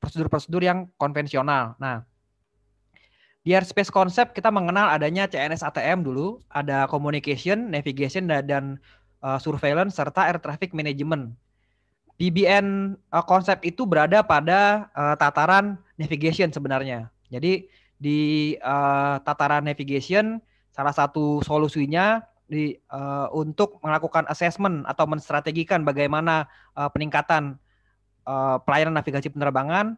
Speaker 7: prosedur-prosedur uh, yang konvensional. Nah, di airspace konsep kita mengenal adanya CNS ATM dulu, ada communication, navigation dan, uh, surveillance serta air traffic management. PBN uh, eh, konsep itu berada pada uh, tataran navigation sebenarnya. Jadi di uh, tataran navigation salah satu solusinya di uh, untuk melakukan assessment atau menstrategikan bagaimana uh, peningkatan uh, pelayanan navigasi penerbangan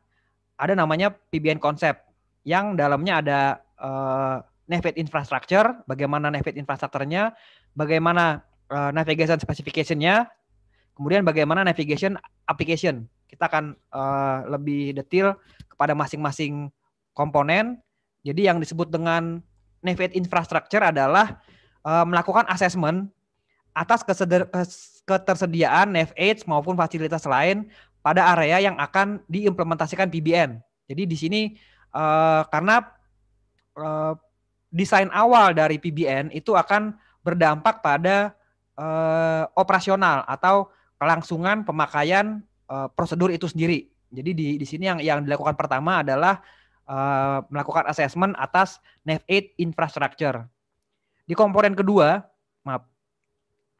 Speaker 7: ada namanya PBN konsep yang dalamnya ada uh, Navigate infrastructure, bagaimana Navigate infrastrukturnya, bagaimana uh, navigation specification kemudian bagaimana navigation application. Kita akan uh, lebih detail kepada masing-masing komponen. Jadi yang disebut dengan Navigate infrastructure adalah uh, melakukan assessment atas ketersediaan aids maupun fasilitas lain pada area yang akan diimplementasikan PBN. Jadi di sini Eh, karena uh, desain awal dari PBN itu akan berdampak pada uh, operasional atau kelangsungan pemakaian uh, prosedur itu sendiri. Jadi di di sini yang yang dilakukan pertama adalah uh, melakukan assessment atas NAV8 e infrastructure. Di komponen kedua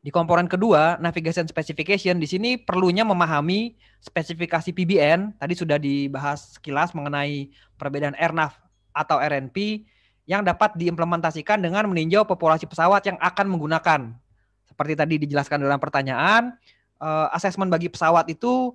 Speaker 7: di komponen kedua, navigation specification di sini perlunya memahami spesifikasi PBN. Tadi sudah dibahas sekilas mengenai perbedaan RNAV atau RNP yang dapat diimplementasikan dengan meninjau populasi pesawat yang akan menggunakan. Seperti tadi dijelaskan dalam pertanyaan, uh, eh, asesmen bagi pesawat itu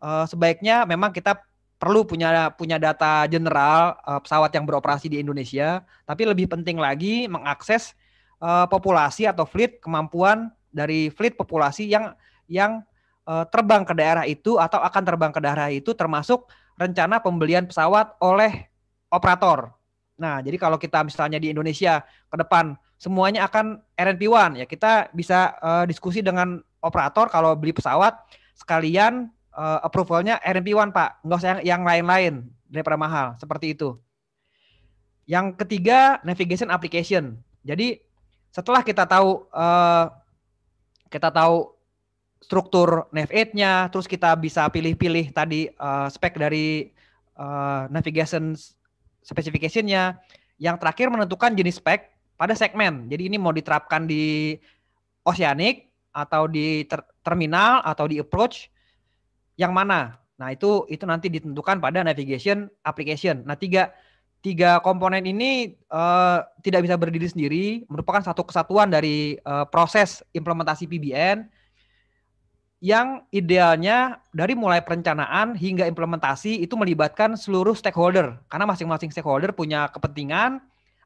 Speaker 7: uh, sebaiknya memang kita perlu punya punya data general uh, pesawat yang beroperasi di Indonesia, tapi lebih penting lagi mengakses uh, populasi atau fleet kemampuan dari fleet populasi yang yang uh, terbang ke daerah itu atau akan terbang ke daerah itu termasuk rencana pembelian pesawat oleh operator. Nah, jadi kalau kita misalnya di Indonesia ke depan semuanya akan RNP1 ya kita bisa uh, diskusi dengan operator kalau beli pesawat sekalian uh, approvalnya RNP1 Pak, nggak usah yang, yang lain-lain daripada mahal seperti itu. Yang ketiga navigation application. Jadi setelah kita tahu uh, kita tahu struktur nav 8 nya terus kita bisa pilih-pilih tadi uh, spek dari uh, navigation specification-nya. Yang terakhir menentukan jenis spek pada segmen. Jadi ini mau diterapkan di oceanic atau di ter terminal atau di approach yang mana. Nah, itu itu nanti ditentukan pada navigation application. Nah, tiga tiga komponen ini uh, tidak bisa berdiri sendiri, merupakan satu kesatuan dari uh, proses implementasi PBN yang idealnya dari mulai perencanaan hingga implementasi itu melibatkan seluruh stakeholder karena masing-masing stakeholder punya kepentingan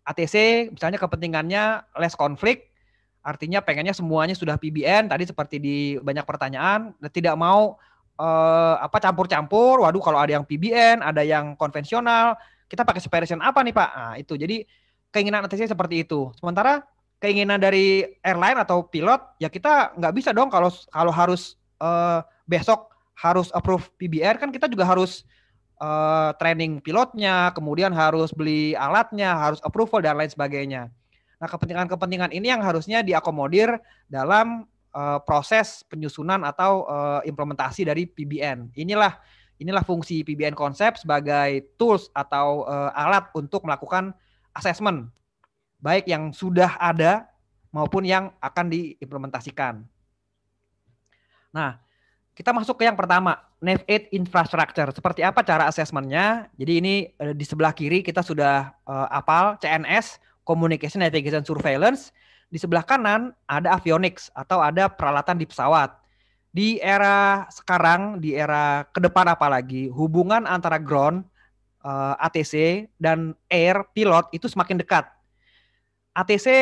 Speaker 7: ATC misalnya kepentingannya less konflik artinya pengennya semuanya sudah PBN tadi seperti di banyak pertanyaan tidak mau eh, apa campur-campur waduh kalau ada yang PBN ada yang konvensional kita pakai separation apa nih Pak? Nah, itu. Jadi keinginan atasnya seperti itu. Sementara keinginan dari airline atau pilot ya kita nggak bisa dong kalau kalau harus uh, besok harus approve PBR kan kita juga harus uh, training pilotnya, kemudian harus beli alatnya, harus approval dan lain sebagainya. Nah, kepentingan-kepentingan ini yang harusnya diakomodir dalam eh, proses penyusunan atau implementasi dari PBN. Inilah Inilah fungsi PBN konsep sebagai tools atau uh, alat untuk melakukan assessment baik yang sudah ada maupun yang akan diimplementasikan. Nah, kita masuk ke yang pertama, Nav NAV8 Infrastructure. Seperti apa cara asesmennya? Jadi ini eh, di sebelah kiri kita sudah uh, apal CNS, Communication Navigation Surveillance. Di sebelah kanan ada avionics atau ada peralatan di pesawat di era sekarang, di era ke depan apalagi, hubungan antara ground, uh, eh, ATC, dan air, pilot itu semakin dekat. ATC uh,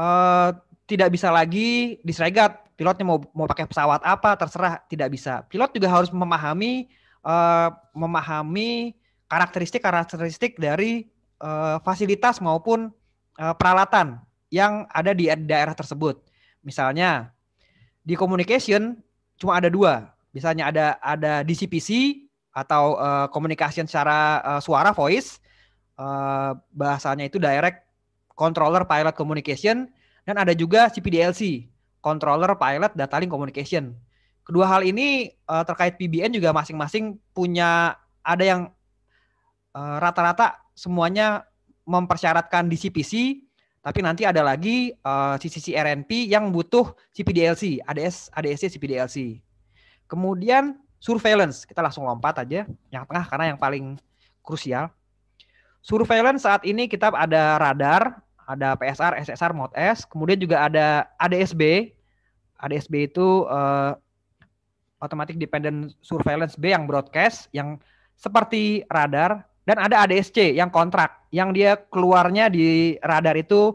Speaker 7: eh, tidak bisa lagi disregat, pilotnya mau mau pakai pesawat apa terserah, tidak bisa. Pilot juga harus memahami uh, memahami karakteristik karakteristik dari uh, fasilitas maupun uh, peralatan yang ada di daerah tersebut. Misalnya di communication cuma ada dua. Misalnya ada ada DCPC atau uh, communication secara uh, suara voice. Uh, bahasanya itu direct controller pilot communication dan ada juga CPDLC, controller pilot data link communication. Kedua hal ini uh, terkait PBN juga masing-masing punya ada yang rata-rata uh, rata -rata semuanya mempersyaratkan DCPC tapi nanti ada lagi uh, eh, RNP yang butuh CPDLC, ADS, ADSC CPDLC. Kemudian surveillance, kita langsung lompat aja yang tengah karena yang paling krusial. Surveillance saat ini kita ada radar, ada PSR, SSR, S. kemudian juga ada ADSB. ADSB itu uh, automatic dependent surveillance B yang broadcast yang seperti radar dan ada ADSC yang kontrak, yang dia keluarnya di radar itu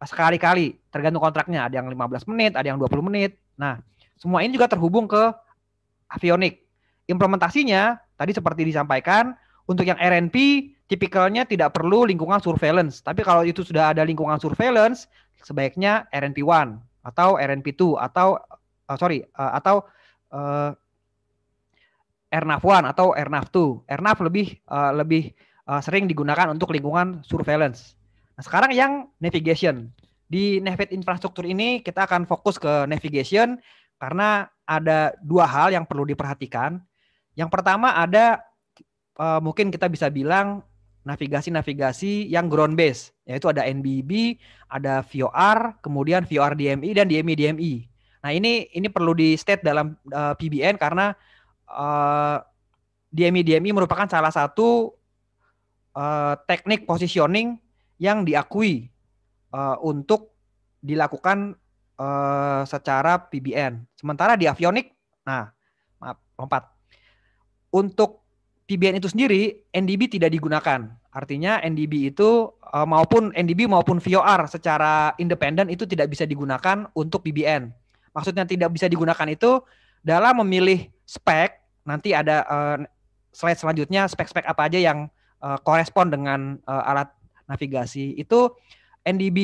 Speaker 7: sekali-kali, tergantung kontraknya. Ada yang 15 menit, ada yang 20 menit. Nah, semua ini juga terhubung ke avionik. Implementasinya tadi seperti disampaikan, untuk yang RNP tipikalnya tidak perlu lingkungan surveillance. Tapi kalau itu sudah ada lingkungan surveillance, sebaiknya RNP1 atau RNP2 atau uh, sorry uh, atau uh, Airnav 1 atau Airnav 2. Airnav lebih uh, lebih uh, sering digunakan untuk lingkungan surveillance. Nah, sekarang yang navigation. Di Navet infrastruktur ini kita akan fokus ke navigation karena ada dua hal yang perlu diperhatikan. Yang pertama ada uh, mungkin kita bisa bilang navigasi-navigasi yang ground base, yaitu ada NBB, ada VOR, kemudian VOR DMI dan DMI DMI. Nah, ini ini perlu di state dalam uh, PBN karena Eh, DMI DMI merupakan salah satu uh, teknik positioning yang diakui uh, untuk dilakukan uh, secara PBN. Sementara di avionik, nah maaf lompat. Untuk PBN itu sendiri NDB tidak digunakan. Artinya NDB itu maupun NDB maupun VOR secara independen itu tidak bisa digunakan untuk PBN. Maksudnya tidak bisa digunakan itu dalam memilih spek nanti ada uh, slide selanjutnya spek-spek apa aja yang uh, korespon dengan uh, alat navigasi itu NDB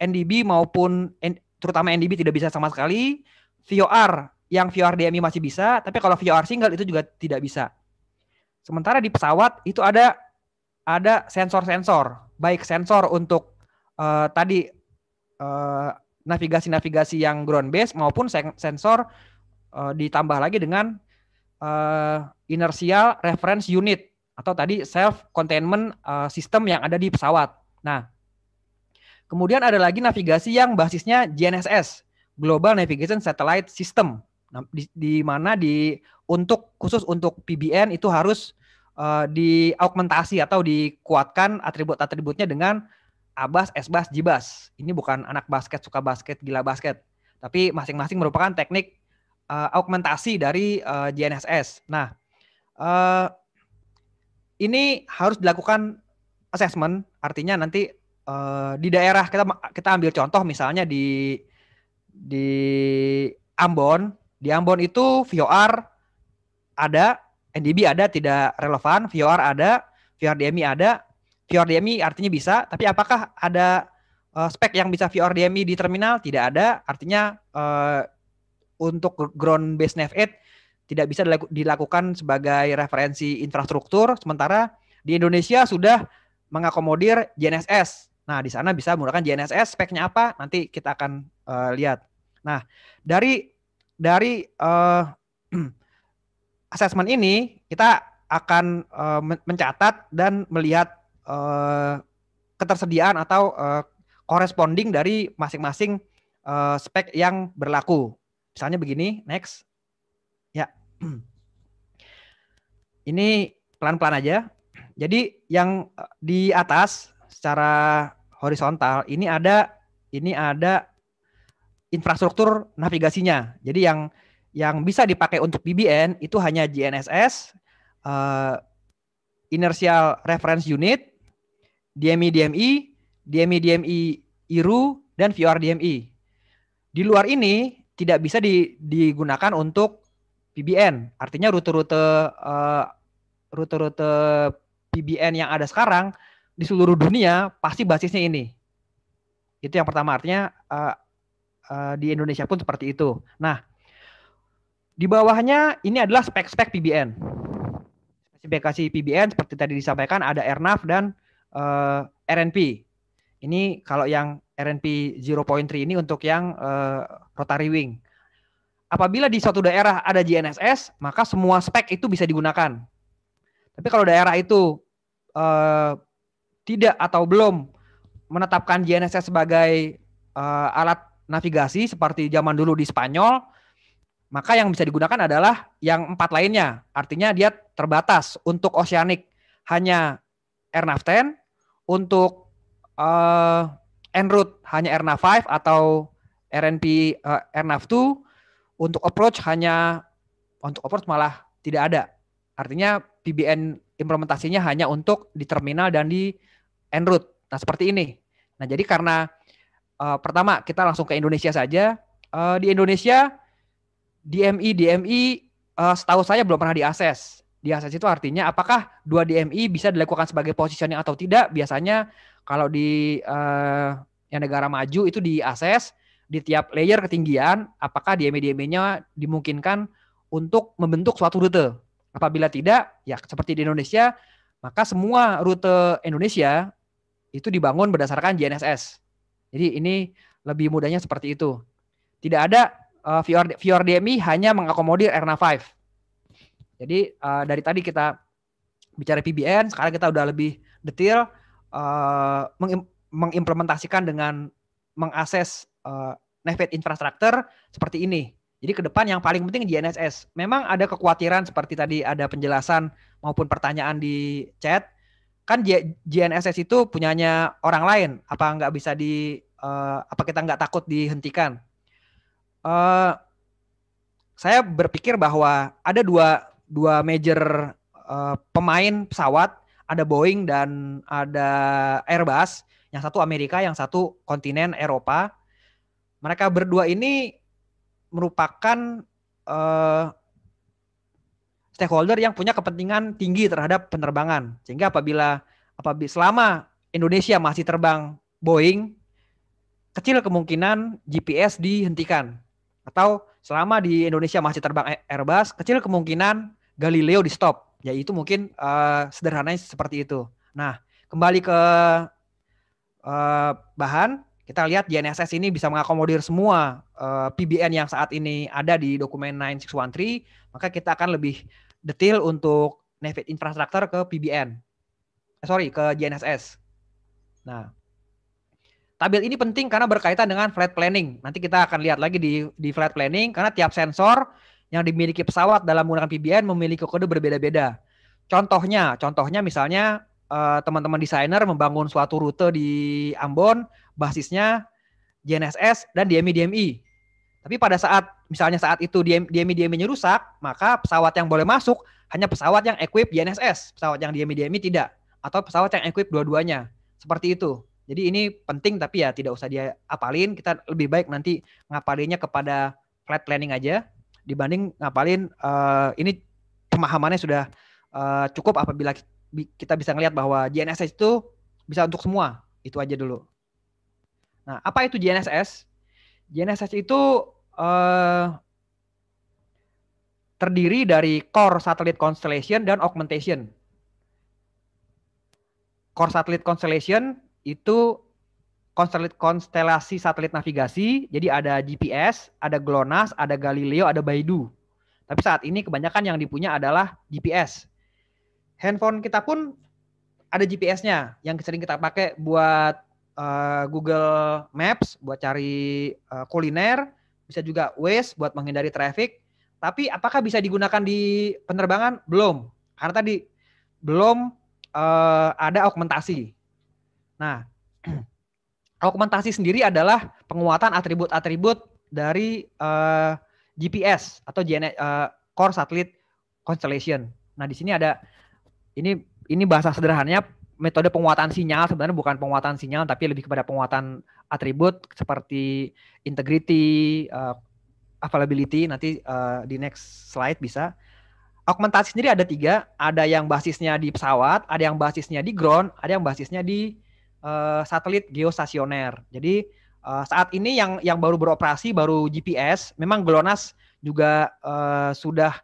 Speaker 7: NDB maupun N, terutama NDB tidak bisa sama sekali VOR yang VOR DMI masih bisa tapi kalau VOR single itu juga tidak bisa sementara di pesawat itu ada ada sensor-sensor baik sensor untuk uh, tadi navigasi-navigasi uh, yang ground base maupun sensor uh, ditambah lagi dengan uh, inertial reference unit atau tadi self containment uh, system yang ada di pesawat. Nah, kemudian ada lagi navigasi yang basisnya GNSS, Global Navigation Satellite System. Nah, di, di mana di untuk khusus untuk PBN itu harus uh, diaugmentasi atau dikuatkan atribut-atributnya dengan abas, sbas, jibas. Ini bukan anak basket suka basket, gila basket, tapi masing-masing merupakan teknik uh, augmentasi dari uh, eh, GNSS. Nah, uh, ini harus dilakukan assessment, artinya nanti uh, di daerah kita kita ambil contoh misalnya di di Ambon, di Ambon itu VOR ada, NDB ada tidak relevan, VOR ada, VOR-DMI ada, VOR-DMI artinya bisa, tapi apakah ada uh, spek yang bisa VOR-DMI di terminal? Tidak ada, artinya uh, untuk ground based nav aid tidak bisa dilakukan sebagai referensi infrastruktur sementara di Indonesia sudah mengakomodir GNSS. Nah, di sana bisa menggunakan GNSS speknya apa nanti kita akan uh, lihat. Nah, dari dari uh, eh, asesmen ini kita akan uh, mencatat dan melihat uh, ketersediaan atau uh, corresponding dari masing-masing uh, spek yang berlaku. Misalnya begini, next. Ya. Ini pelan-pelan aja. Jadi yang eh, di atas secara horizontal ini ada ini ada infrastruktur navigasinya. Jadi yang yang bisa dipakai untuk BBN itu hanya GNSS, uh, eh, Inertial Reference Unit, DMI DMI, DMI DMI IRU dan VR DMI. E. Di luar ini tidak bisa di, digunakan untuk PBN. Artinya rute-rute rute eh, rute-rute PBN yang ada sekarang di seluruh dunia pasti basisnya ini. Itu yang pertama artinya uh, uh, di Indonesia pun seperti itu. Nah, di bawahnya ini adalah spek-spek PBN. Spesifikasi PBN seperti tadi disampaikan ada RNAV dan uh, RNP. Ini kalau yang RNP 0.3 ini untuk yang uh, Rotary Wing. Apabila di suatu daerah ada GNSS, maka semua spek itu bisa digunakan. Tapi kalau daerah itu eh, tidak atau belum menetapkan GNSS sebagai eh, alat navigasi seperti zaman dulu di Spanyol, maka yang bisa digunakan adalah yang empat lainnya. Artinya dia terbatas untuk oceanic eh, hanya Airnav 10, untuk uh, en route hanya Airnav 5 atau RNP uh, RNAV2 untuk approach hanya untuk approach malah tidak ada. Artinya PBN implementasinya hanya untuk di terminal dan di en route. Nah, seperti ini. Nah, jadi karena uh, pertama kita langsung ke Indonesia saja. Uh, di Indonesia DMI DMI uh, eh, setahu saya belum pernah diakses. Diakses itu artinya apakah dua DMI bisa dilakukan sebagai positioning atau tidak? Biasanya kalau di uh, yang negara maju itu diakses di tiap layer ketinggian apakah DME-DME-nya dimungkinkan untuk membentuk suatu rute. Apabila tidak, ya seperti di Indonesia, maka semua rute Indonesia itu dibangun berdasarkan GNSS. Jadi ini lebih mudahnya seperti itu. Tidak ada uh, eh, VR, VR DMI hanya mengakomodir Erna 5. Jadi uh, dari tadi kita bicara PBN, sekarang kita udah lebih detail uh, mengimplementasikan dengan mengakses uh, eh, infrastruktur infrastruktur seperti ini. Jadi ke depan yang paling penting di NSS. Memang ada kekhawatiran seperti tadi ada penjelasan maupun pertanyaan di chat. Kan GNSS itu punyanya orang lain. Apa nggak bisa di uh, apa kita nggak takut dihentikan? Uh, saya berpikir bahwa ada dua dua major uh, pemain pesawat, ada Boeing dan ada Airbus yang satu Amerika, yang satu kontinen Eropa. Mereka berdua ini merupakan uh, stakeholder yang punya kepentingan tinggi terhadap penerbangan. Sehingga apabila apabila selama Indonesia masih terbang Boeing, kecil kemungkinan GPS dihentikan. Atau selama di Indonesia masih terbang Airbus, kecil kemungkinan Galileo di stop. Yaitu mungkin uh, sederhananya seperti itu. Nah, kembali ke Eh, bahan, kita lihat GNSS ini bisa mengakomodir semua uh, eh, PBN yang saat ini ada di dokumen 9613, maka kita akan lebih detail untuk Navigate infrastruktur ke PBN. Eh, sorry, ke GNSS. Nah, tabel ini penting karena berkaitan dengan flight planning. Nanti kita akan lihat lagi di, di flight planning, karena tiap sensor yang dimiliki pesawat dalam menggunakan PBN memiliki kode berbeda-beda. Contohnya, contohnya misalnya Eh, teman-teman uh, desainer membangun suatu rute di Ambon basisnya JNSS dan DMI DMI. Tapi pada saat misalnya saat itu DMI DMI-nya rusak, maka pesawat yang boleh masuk hanya pesawat yang equip JNSS, pesawat yang DMI DMI tidak atau pesawat yang equip dua-duanya. Seperti itu. Jadi ini penting tapi ya tidak usah dia apalin, kita lebih baik nanti ngapalinnya kepada flight planning aja dibanding ngapalin uh, ini pemahamannya sudah uh, cukup apabila kita bisa ngelihat bahwa GNSS itu bisa untuk semua. Itu aja dulu. Nah, apa itu GNSS? GNSS itu uh, terdiri dari core satellite constellation dan augmentation. Core satellite constellation itu konstelasi satelit navigasi. Jadi ada GPS, ada GLONASS, ada Galileo, ada Baidu. Tapi saat ini kebanyakan yang dipunya adalah GPS handphone kita pun ada GPS-nya yang sering kita pakai buat uh, Google Maps buat cari uh, kuliner, bisa juga Waze buat menghindari traffic. Tapi apakah bisa digunakan di penerbangan? Belum. Karena tadi belum uh, ada augmentasi. Nah, augmentasi sendiri adalah penguatan atribut-atribut dari uh, GPS atau GN, uh, core satelit constellation. Nah, di sini ada ini ini bahasa sederhananya metode penguatan sinyal sebenarnya bukan penguatan sinyal tapi lebih kepada penguatan atribut seperti integrity, uh, availability nanti uh, di next slide bisa. Augmentasi sendiri ada tiga, ada yang basisnya di pesawat, ada yang basisnya di ground, ada yang basisnya di uh, satelit geostasioner. Jadi uh, saat ini yang yang baru beroperasi baru GPS. Memang GLONASS juga uh, sudah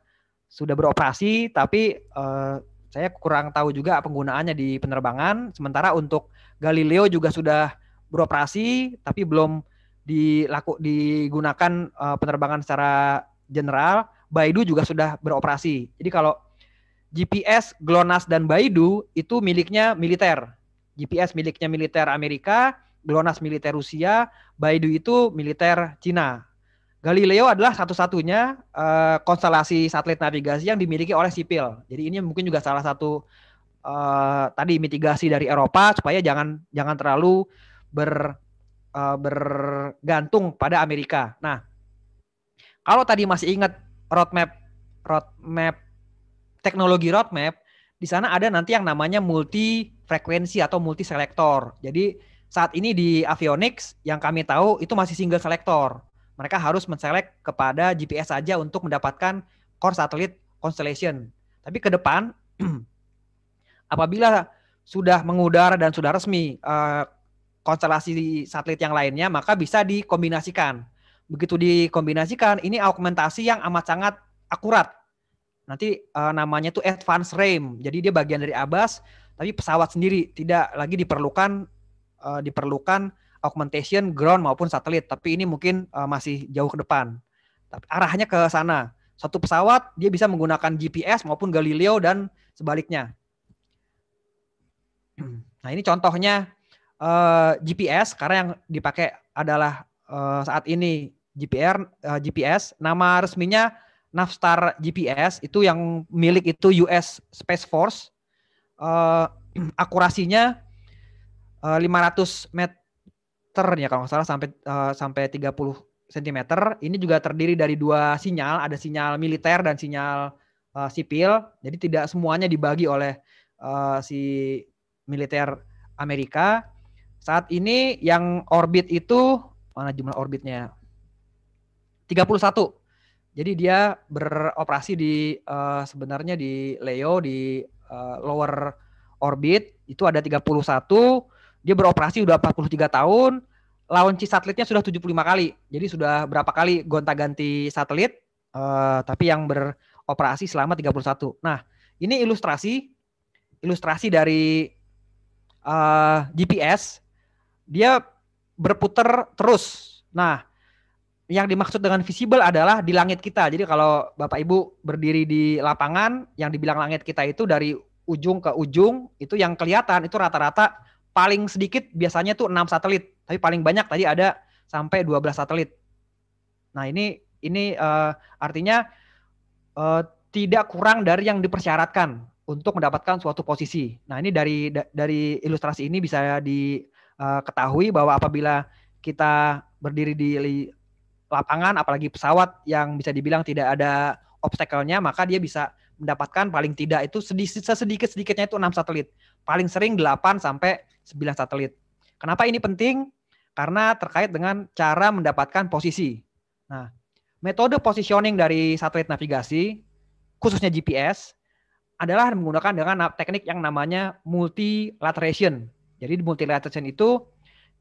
Speaker 7: sudah beroperasi, tapi uh, saya kurang tahu juga penggunaannya di penerbangan. Sementara untuk Galileo juga sudah beroperasi tapi belum dilaku digunakan uh, penerbangan secara general. Baidu juga sudah beroperasi. Jadi kalau GPS, GLONASS dan Baidu itu miliknya militer. GPS miliknya militer Amerika, GLONASS militer Rusia, Baidu itu militer Cina. Galileo adalah satu-satunya uh, konstelasi satelit navigasi yang dimiliki oleh sipil. Jadi ini mungkin juga salah satu uh, tadi mitigasi dari Eropa supaya jangan jangan terlalu ber uh, bergantung pada Amerika. Nah, kalau tadi masih ingat roadmap roadmap teknologi roadmap di sana ada nanti yang namanya multi frekuensi atau multi selector. Jadi saat ini di avionics yang kami tahu itu masih single selector mereka harus menselek kepada GPS saja untuk mendapatkan core satelit constellation. Tapi ke depan apabila sudah mengudara dan sudah resmi uh, konstelasi satelit yang lainnya, maka bisa dikombinasikan. Begitu dikombinasikan, ini augmentasi yang amat sangat akurat. Nanti uh, namanya itu advanced RAM. Jadi dia bagian dari ABAS, tapi pesawat sendiri tidak lagi diperlukan uh, diperlukan augmentation ground maupun satelit, tapi ini mungkin uh, masih jauh ke depan. Tapi arahnya ke sana. Satu pesawat dia bisa menggunakan GPS maupun Galileo dan sebaliknya. Nah, ini contohnya uh, eh, GPS karena yang dipakai adalah uh, saat ini GPR uh, GPS nama resminya Navstar GPS itu yang milik itu US Space Force. Uh, akurasinya uh, 500 meter ya kalau nggak salah sampai uh, sampai 30 cm. Ini juga terdiri dari dua sinyal, ada sinyal militer dan sinyal uh, sipil. Jadi tidak semuanya dibagi oleh uh, si militer Amerika. Saat ini yang orbit itu mana jumlah orbitnya? 31. Jadi dia beroperasi di uh, sebenarnya di Leo di uh, lower orbit itu ada 31 dia beroperasi udah 43 tahun, launchi satelitnya sudah 75 kali. Jadi sudah berapa kali gonta-ganti satelit uh, tapi yang beroperasi selama 31. Nah, ini ilustrasi ilustrasi dari uh, eh, GPS. Dia berputar terus. Nah, yang dimaksud dengan visible adalah di langit kita. Jadi kalau Bapak Ibu berdiri di lapangan, yang dibilang langit kita itu dari ujung ke ujung itu yang kelihatan itu rata-rata paling sedikit biasanya tuh 6 satelit, tapi paling banyak tadi ada sampai 12 satelit. Nah, ini ini uh, artinya uh, tidak kurang dari yang dipersyaratkan untuk mendapatkan suatu posisi. Nah, ini dari da, dari ilustrasi ini bisa diketahui eh, uh, bahwa apabila kita berdiri di lapangan apalagi pesawat yang bisa dibilang tidak ada obstacle-nya, maka dia bisa mendapatkan paling tidak itu sedikit-sedikitnya itu 6 satelit. Paling sering 8 sampai 9 satelit. Kenapa ini penting? Karena terkait dengan cara mendapatkan posisi. Nah, metode positioning dari satelit navigasi khususnya GPS adalah menggunakan dengan teknik yang namanya multilateration. Jadi di multilateration itu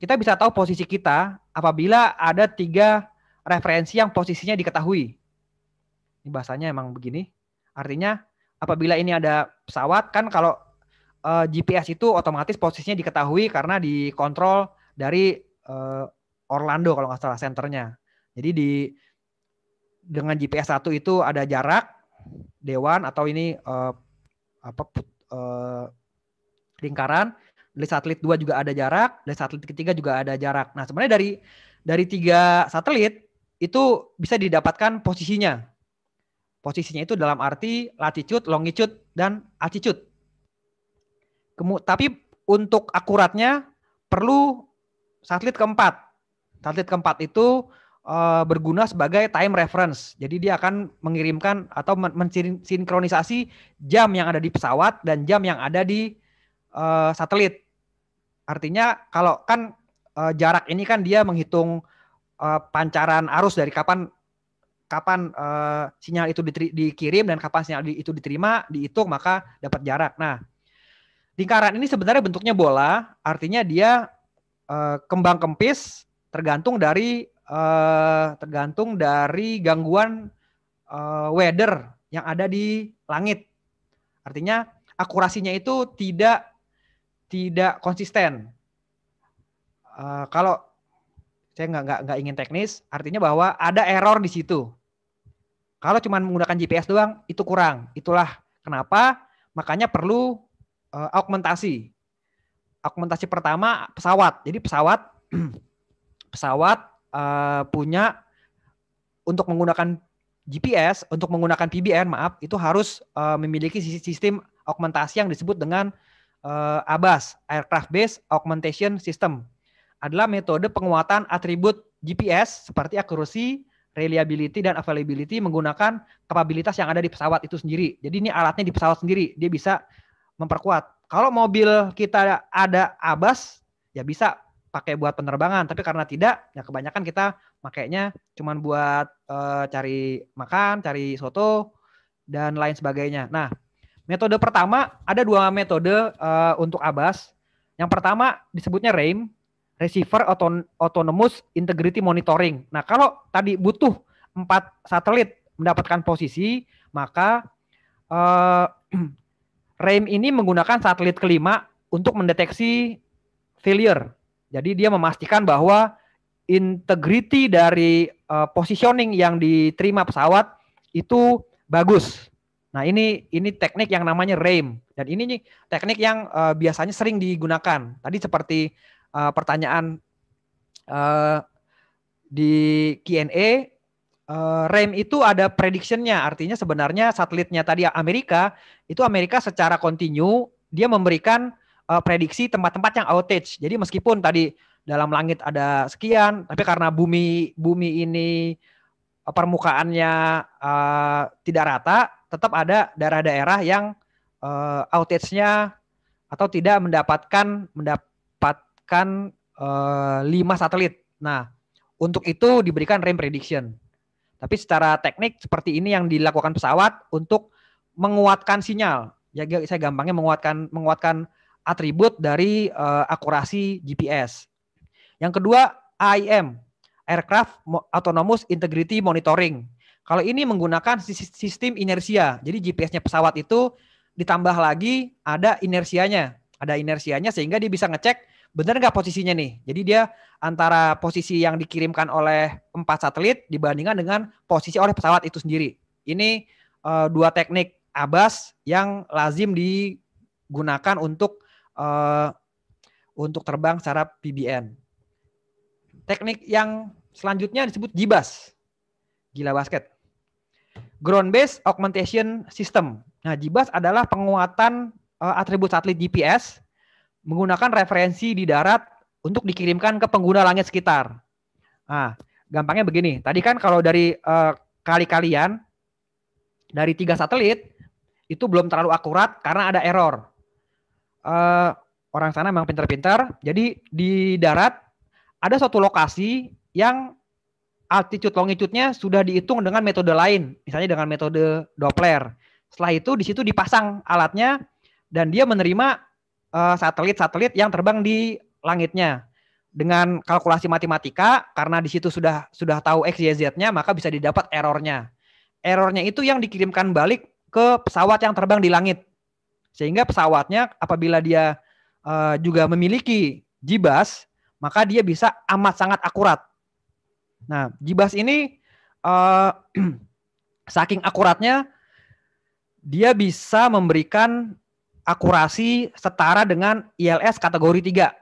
Speaker 7: kita bisa tahu posisi kita apabila ada tiga referensi yang posisinya diketahui. Ini bahasanya emang begini. Artinya apabila ini ada pesawat kan kalau uh, eh, GPS itu otomatis posisinya diketahui karena dikontrol dari uh, Orlando kalau nggak salah senternya. Jadi di dengan GPS satu itu ada jarak dewan atau ini uh, apa put, uh, lingkaran dari satelit dua juga ada jarak, dari satelit ketiga juga ada jarak. Nah, sebenarnya dari dari tiga satelit itu bisa didapatkan posisinya Posisinya itu dalam arti latitude, longitude, dan altitude. Kemu tapi untuk akuratnya perlu satelit keempat. Satelit keempat itu e, berguna sebagai time reference. Jadi dia akan mengirimkan atau mensinkronisasi jam yang ada di pesawat dan jam yang ada di e, satelit. Artinya kalau kan e, jarak ini kan dia menghitung e, pancaran arus dari kapan kapan uh, sinyal itu di, dikirim dan kapan sinyal di- itu diterima, dihitung maka dapat jarak. Nah, lingkaran ini sebenarnya bentuknya bola, artinya dia uh, kembang kempis tergantung dari uh, tergantung dari gangguan uh, weather yang ada di langit. Artinya akurasinya itu tidak tidak konsisten. Uh, kalau saya nggak nggak ingin teknis, artinya bahwa ada error di situ kalau cuma menggunakan GPS doang itu kurang. Itulah kenapa makanya perlu uh, augmentasi. Augmentasi pertama pesawat. Jadi pesawat pesawat uh, punya untuk menggunakan GPS, untuk menggunakan PBN, maaf, itu harus uh, memiliki sistem augmentasi yang disebut dengan uh, ABAS, Aircraft Based Augmentation System. Adalah metode penguatan atribut GPS seperti akurasi, reliability dan availability menggunakan kapabilitas yang ada di pesawat itu sendiri. Jadi ini alatnya di pesawat sendiri, dia bisa memperkuat. Kalau mobil kita ada abas, ya bisa pakai buat penerbangan, tapi karena tidak, ya kebanyakan kita makainya cuman buat e, cari makan, cari soto dan lain sebagainya. Nah, metode pertama ada dua metode e, untuk abas. Yang pertama disebutnya rain, receiver auton autonomous integrity monitoring. Nah, kalau tadi butuh empat satelit mendapatkan posisi, maka uh, eh, RAIM ini menggunakan satelit kelima untuk mendeteksi failure. Jadi dia memastikan bahwa integrity dari uh, positioning yang diterima pesawat itu bagus. Nah, ini ini teknik yang namanya RAIM dan ini nih teknik yang uh, biasanya sering digunakan. Tadi seperti uh, pertanyaan uh, di Q&A uh, eh, rem itu ada predictionnya, artinya sebenarnya satelitnya tadi Amerika itu Amerika secara kontinu dia memberikan uh, prediksi tempat-tempat yang outage. Jadi meskipun tadi dalam langit ada sekian, tapi karena bumi bumi ini permukaannya uh, tidak rata, tetap ada daerah-daerah yang uh, outage-nya atau tidak mendapatkan mendap mendapatkan eh, lima satelit. Nah, untuk itu diberikan rain prediction. Tapi secara teknik seperti ini yang dilakukan pesawat untuk menguatkan sinyal. Ya saya gampangnya menguatkan menguatkan atribut dari uh, akurasi GPS. Yang kedua AIM, Aircraft Autonomous Integrity Monitoring. Kalau ini menggunakan sistem inersia. Jadi GPS-nya pesawat itu ditambah lagi ada inersianya. Ada inersianya sehingga dia bisa ngecek benar nggak posisinya nih? Jadi dia antara posisi yang dikirimkan oleh empat satelit dibandingkan dengan posisi oleh pesawat itu sendiri. Ini uh, dua teknik abas yang lazim digunakan untuk uh, untuk terbang secara PBN. Teknik yang selanjutnya disebut gibas, Gila basket. Ground based augmentation system. Nah, gibas adalah penguatan uh, atribut satelit GPS menggunakan referensi di darat untuk dikirimkan ke pengguna langit sekitar. Nah, gampangnya begini. Tadi kan kalau dari uh, eh, kali-kalian dari tiga satelit itu belum terlalu akurat karena ada error. Uh, orang sana memang pintar-pintar. Jadi di darat ada suatu lokasi yang altitude longitude-nya sudah dihitung dengan metode lain, misalnya dengan metode Doppler. Setelah itu di situ dipasang alatnya dan dia menerima satelit eh, satelit-satelit yang terbang di langitnya. Dengan kalkulasi matematika, karena di situ sudah sudah tahu x y z-nya, maka bisa didapat errornya. Errornya itu yang dikirimkan balik ke pesawat yang terbang di langit. Sehingga pesawatnya apabila dia uh, juga memiliki jibas maka dia bisa amat sangat akurat. Nah, jibas ini uh, saking akuratnya dia bisa memberikan akurasi setara dengan ILS kategori 3.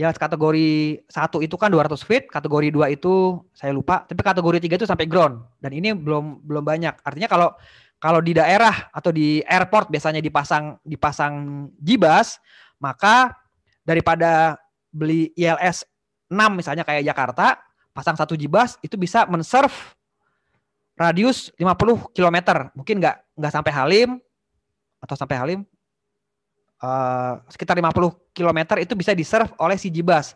Speaker 7: ILS kategori satu itu kan 200 feet, kategori 2 itu saya lupa, tapi kategori 3 itu sampai ground. Dan ini belum belum banyak. Artinya kalau kalau di daerah atau di airport biasanya dipasang dipasang jibas, maka daripada beli ILS 6 misalnya kayak Jakarta, pasang satu jibas itu bisa menserve radius 50 km. Mungkin nggak nggak sampai Halim atau sampai Halim Eh, sekitar 50 km itu bisa diserve oleh si Jibas.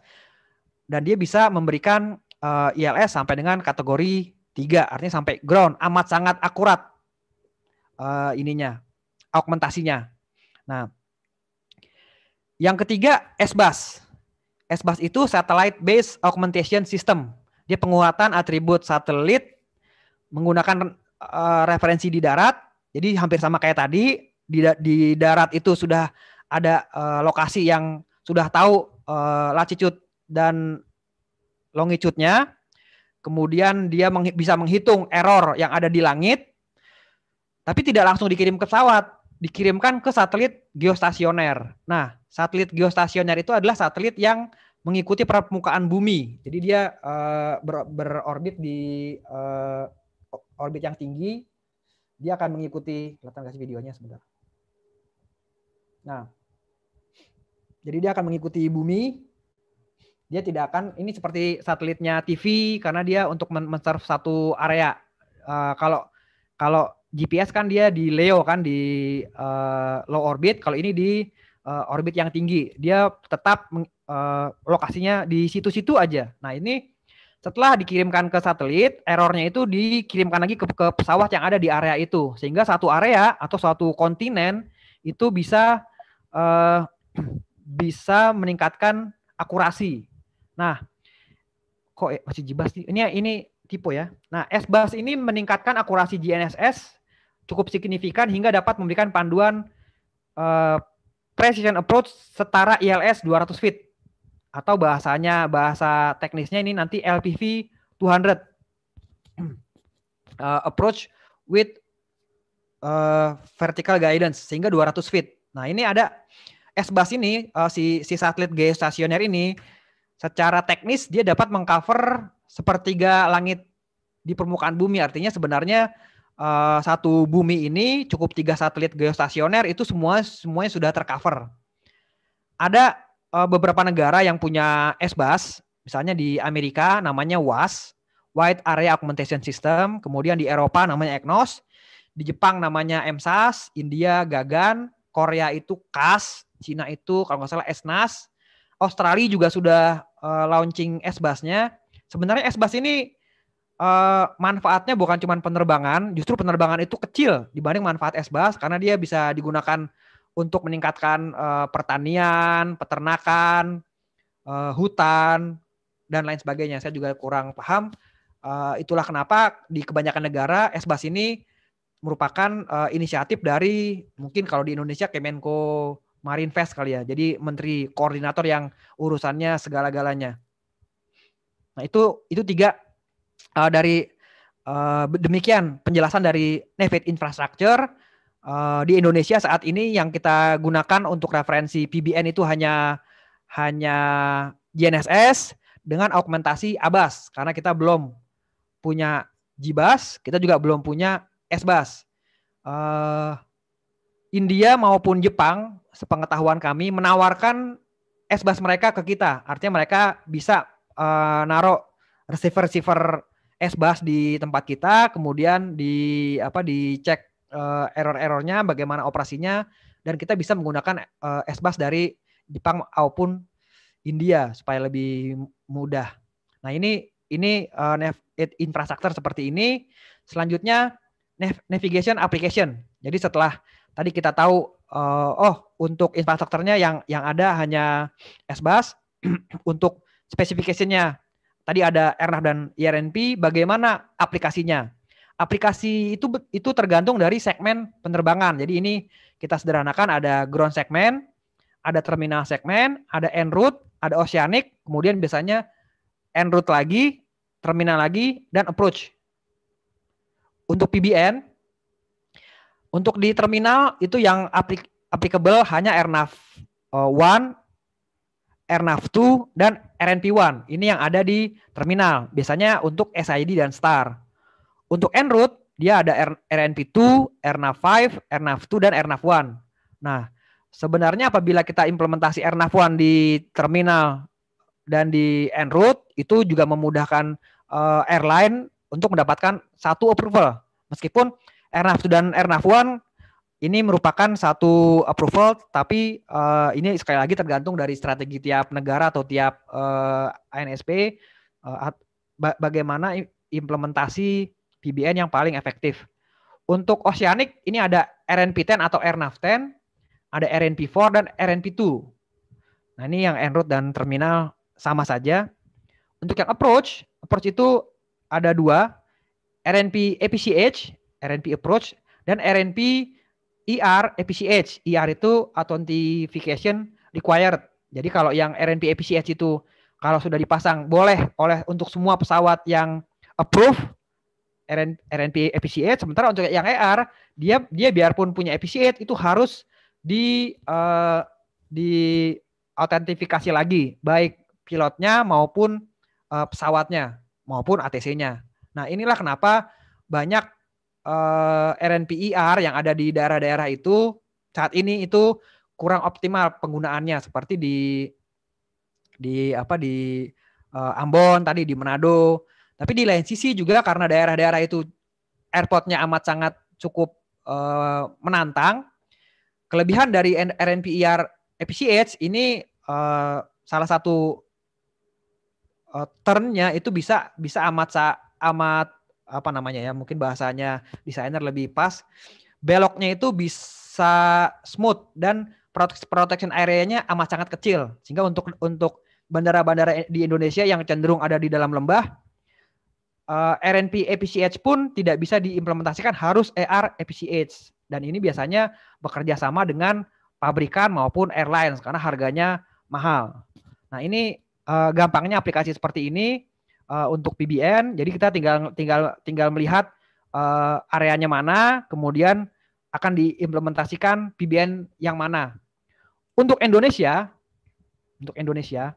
Speaker 7: Dan dia bisa memberikan uh, eh, ILS sampai dengan kategori 3, artinya sampai ground, amat sangat akurat uh, ininya, augmentasinya. Nah, yang ketiga SBAS. SBAS itu satellite based augmentation system. Dia penguatan atribut satelit menggunakan uh, referensi di darat. Jadi hampir sama kayak tadi, di di darat itu sudah ada uh, lokasi yang sudah tahu uh, latitude dan longitude-nya. Kemudian dia meng, bisa menghitung error yang ada di langit. Tapi tidak langsung dikirim ke pesawat, dikirimkan ke satelit geostasioner. Nah, satelit geostasioner itu adalah satelit yang mengikuti permukaan bumi. Jadi dia uh, ber, berorbit di uh, orbit yang tinggi. Dia akan mengikuti, kelihatan kasih videonya sebentar. Nah, jadi dia akan mengikuti bumi. Dia tidak akan ini seperti satelitnya TV karena dia untuk men satu area. Uh, kalau kalau GPS kan dia di Leo kan di uh, low orbit, kalau ini di uh, orbit yang tinggi. Dia tetap uh, lokasinya di situ-situ aja. Nah, ini setelah dikirimkan ke satelit, errornya itu dikirimkan lagi ke, ke pesawat yang ada di area itu, sehingga satu area atau suatu kontinen itu bisa uh, bisa meningkatkan akurasi. Nah, kok eh, masih jibas nih? Ini ini tipe ya. Nah, SBAS ini meningkatkan akurasi GNSS cukup signifikan hingga dapat memberikan panduan uh, precision approach setara ILS 200 feet atau bahasanya bahasa teknisnya ini nanti LPV 200 uh, approach with uh, vertical guidance sehingga 200 feet. Nah, ini ada S-Bus ini uh, si si satelit geostasioner ini secara teknis dia dapat mengcover sepertiga langit di permukaan bumi. Artinya sebenarnya uh, satu bumi ini cukup tiga satelit geostasioner itu semua semuanya sudah tercover. Ada uh, beberapa negara yang punya S-Bus, misalnya di Amerika namanya WAS, Wide Area Augmentation System, kemudian di Eropa namanya EGNOS, di Jepang namanya MSAS India Gagan, Korea itu KAS, Cina itu kalau nggak salah SNAS, Australia juga sudah uh, launching SBAS-nya. Sebenarnya SBAS ini uh, manfaatnya bukan cuma penerbangan, justru penerbangan itu kecil dibanding manfaat SBAS karena dia bisa digunakan untuk meningkatkan uh, pertanian, peternakan, uh, hutan dan lain sebagainya. Saya juga kurang paham. Uh, itulah kenapa di kebanyakan negara SBAS ini merupakan uh, inisiatif dari mungkin kalau di Indonesia Kemenko Marinvest kali ya. Jadi menteri koordinator yang urusannya segala-galanya. Nah, itu itu tiga uh, dari uh, demikian penjelasan dari Navit Infrastructure uh, di Indonesia saat ini yang kita gunakan untuk referensi PBN itu hanya hanya GNSS dengan augmentasi ABAS karena kita belum punya jibas kita juga belum punya Esbas. Uh, eh, India maupun Jepang, sepengetahuan kami, menawarkan Esbas mereka ke kita. Artinya mereka bisa uh, eh, naruh receiver-receiver Esbas di tempat kita, kemudian di apa dicek uh, error-errornya, bagaimana operasinya, dan kita bisa menggunakan uh, Esbas dari Jepang maupun India supaya lebih mudah. Nah ini ini uh, infrastruktur seperti ini. Selanjutnya navigation application. Jadi setelah tadi kita tahu uh, oh untuk infrastrukturnya yang yang ada hanya SBAS untuk spesifikasinya tadi ada RNAV dan IRNP bagaimana aplikasinya. Aplikasi itu itu tergantung dari segmen penerbangan. Jadi ini kita sederhanakan ada ground segment, ada terminal segment, ada en route, ada oceanic, kemudian biasanya en route lagi, terminal lagi dan approach untuk PBN untuk di terminal itu yang aplik applicable hanya RNAV 1, eh, RNAV 2 dan RNP 1. Ini yang ada di terminal. Biasanya untuk SID dan STAR. Untuk en route dia ada RNP 2, RNAV 5, RNAV 2 dan RNAV 1. Nah, sebenarnya apabila kita implementasi RNAV 1 di terminal dan di en route itu juga memudahkan uh, airline untuk mendapatkan satu approval. Meskipun RNAV dan r 1 ini merupakan satu approval, tapi uh, ini sekali lagi tergantung dari strategi tiap negara atau tiap uh, eh, ANSP uh, eh, bagaimana implementasi PBN yang paling efektif. Untuk Oceanic ini ada RNP10 atau RNAV10, ada RNP4 dan RNP2. Nah ini yang en route dan terminal sama saja. Untuk yang approach, approach itu ada dua, RNP EPCH, RNP Approach, dan RNP ER EPCH. ER itu Authentication Required. Jadi kalau yang RNP EPCH itu kalau sudah dipasang boleh oleh untuk semua pesawat yang approve RNP EPCH. Sementara untuk yang ER dia dia biarpun punya EPCH itu harus di uh, di autentifikasi lagi baik pilotnya maupun uh, pesawatnya maupun ATC-nya. Nah, inilah kenapa banyak uh, eh, RNPIR e yang ada di daerah-daerah itu saat ini itu kurang optimal penggunaannya seperti di di apa di uh, Ambon tadi di Manado. Tapi di lain sisi juga karena daerah-daerah itu airportnya amat sangat cukup uh, menantang. Kelebihan dari RNPIR EPCH ini uh, salah satu uh, turnnya itu bisa bisa amat sa, amat apa namanya ya mungkin bahasanya desainer lebih pas beloknya itu bisa smooth dan protection area-nya amat sangat kecil sehingga untuk untuk bandara-bandara di Indonesia yang cenderung ada di dalam lembah uh, eh, RNP APCH pun tidak bisa diimplementasikan harus AR APCH dan ini biasanya bekerja sama dengan pabrikan maupun airlines karena harganya mahal. Nah, ini uh, gampangnya aplikasi seperti ini uh, untuk PBN. Jadi kita tinggal tinggal tinggal melihat uh, areanya mana, kemudian akan diimplementasikan PBN yang mana. Untuk Indonesia, untuk Indonesia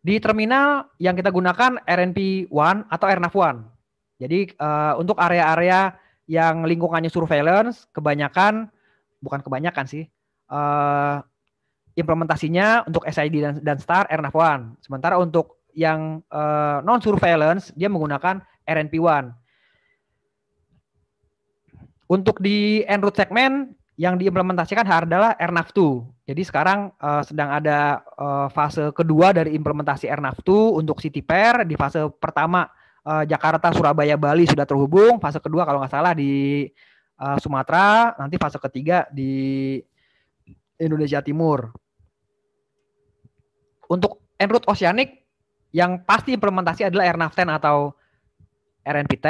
Speaker 7: di terminal yang kita gunakan RNP 1 atau RNAV 1. Jadi uh, untuk area-area yang lingkungannya surveillance, kebanyakan bukan kebanyakan sih, uh, implementasinya untuk SID dan, dan STAR RNAV1. Sementara untuk yang uh, eh, non surveillance dia menggunakan RNP1. Untuk di Android segmen yang diimplementasikan adalah RNAV2. Jadi sekarang uh, sedang ada uh, fase kedua dari implementasi RNAV2 untuk City Pair di fase pertama uh, Jakarta, Surabaya, Bali sudah terhubung, fase kedua kalau nggak salah di uh, Sumatera, nanti fase ketiga di Indonesia Timur. Untuk enroute oseanik oceanic yang pasti implementasi adalah Airnav 10 atau RNP10.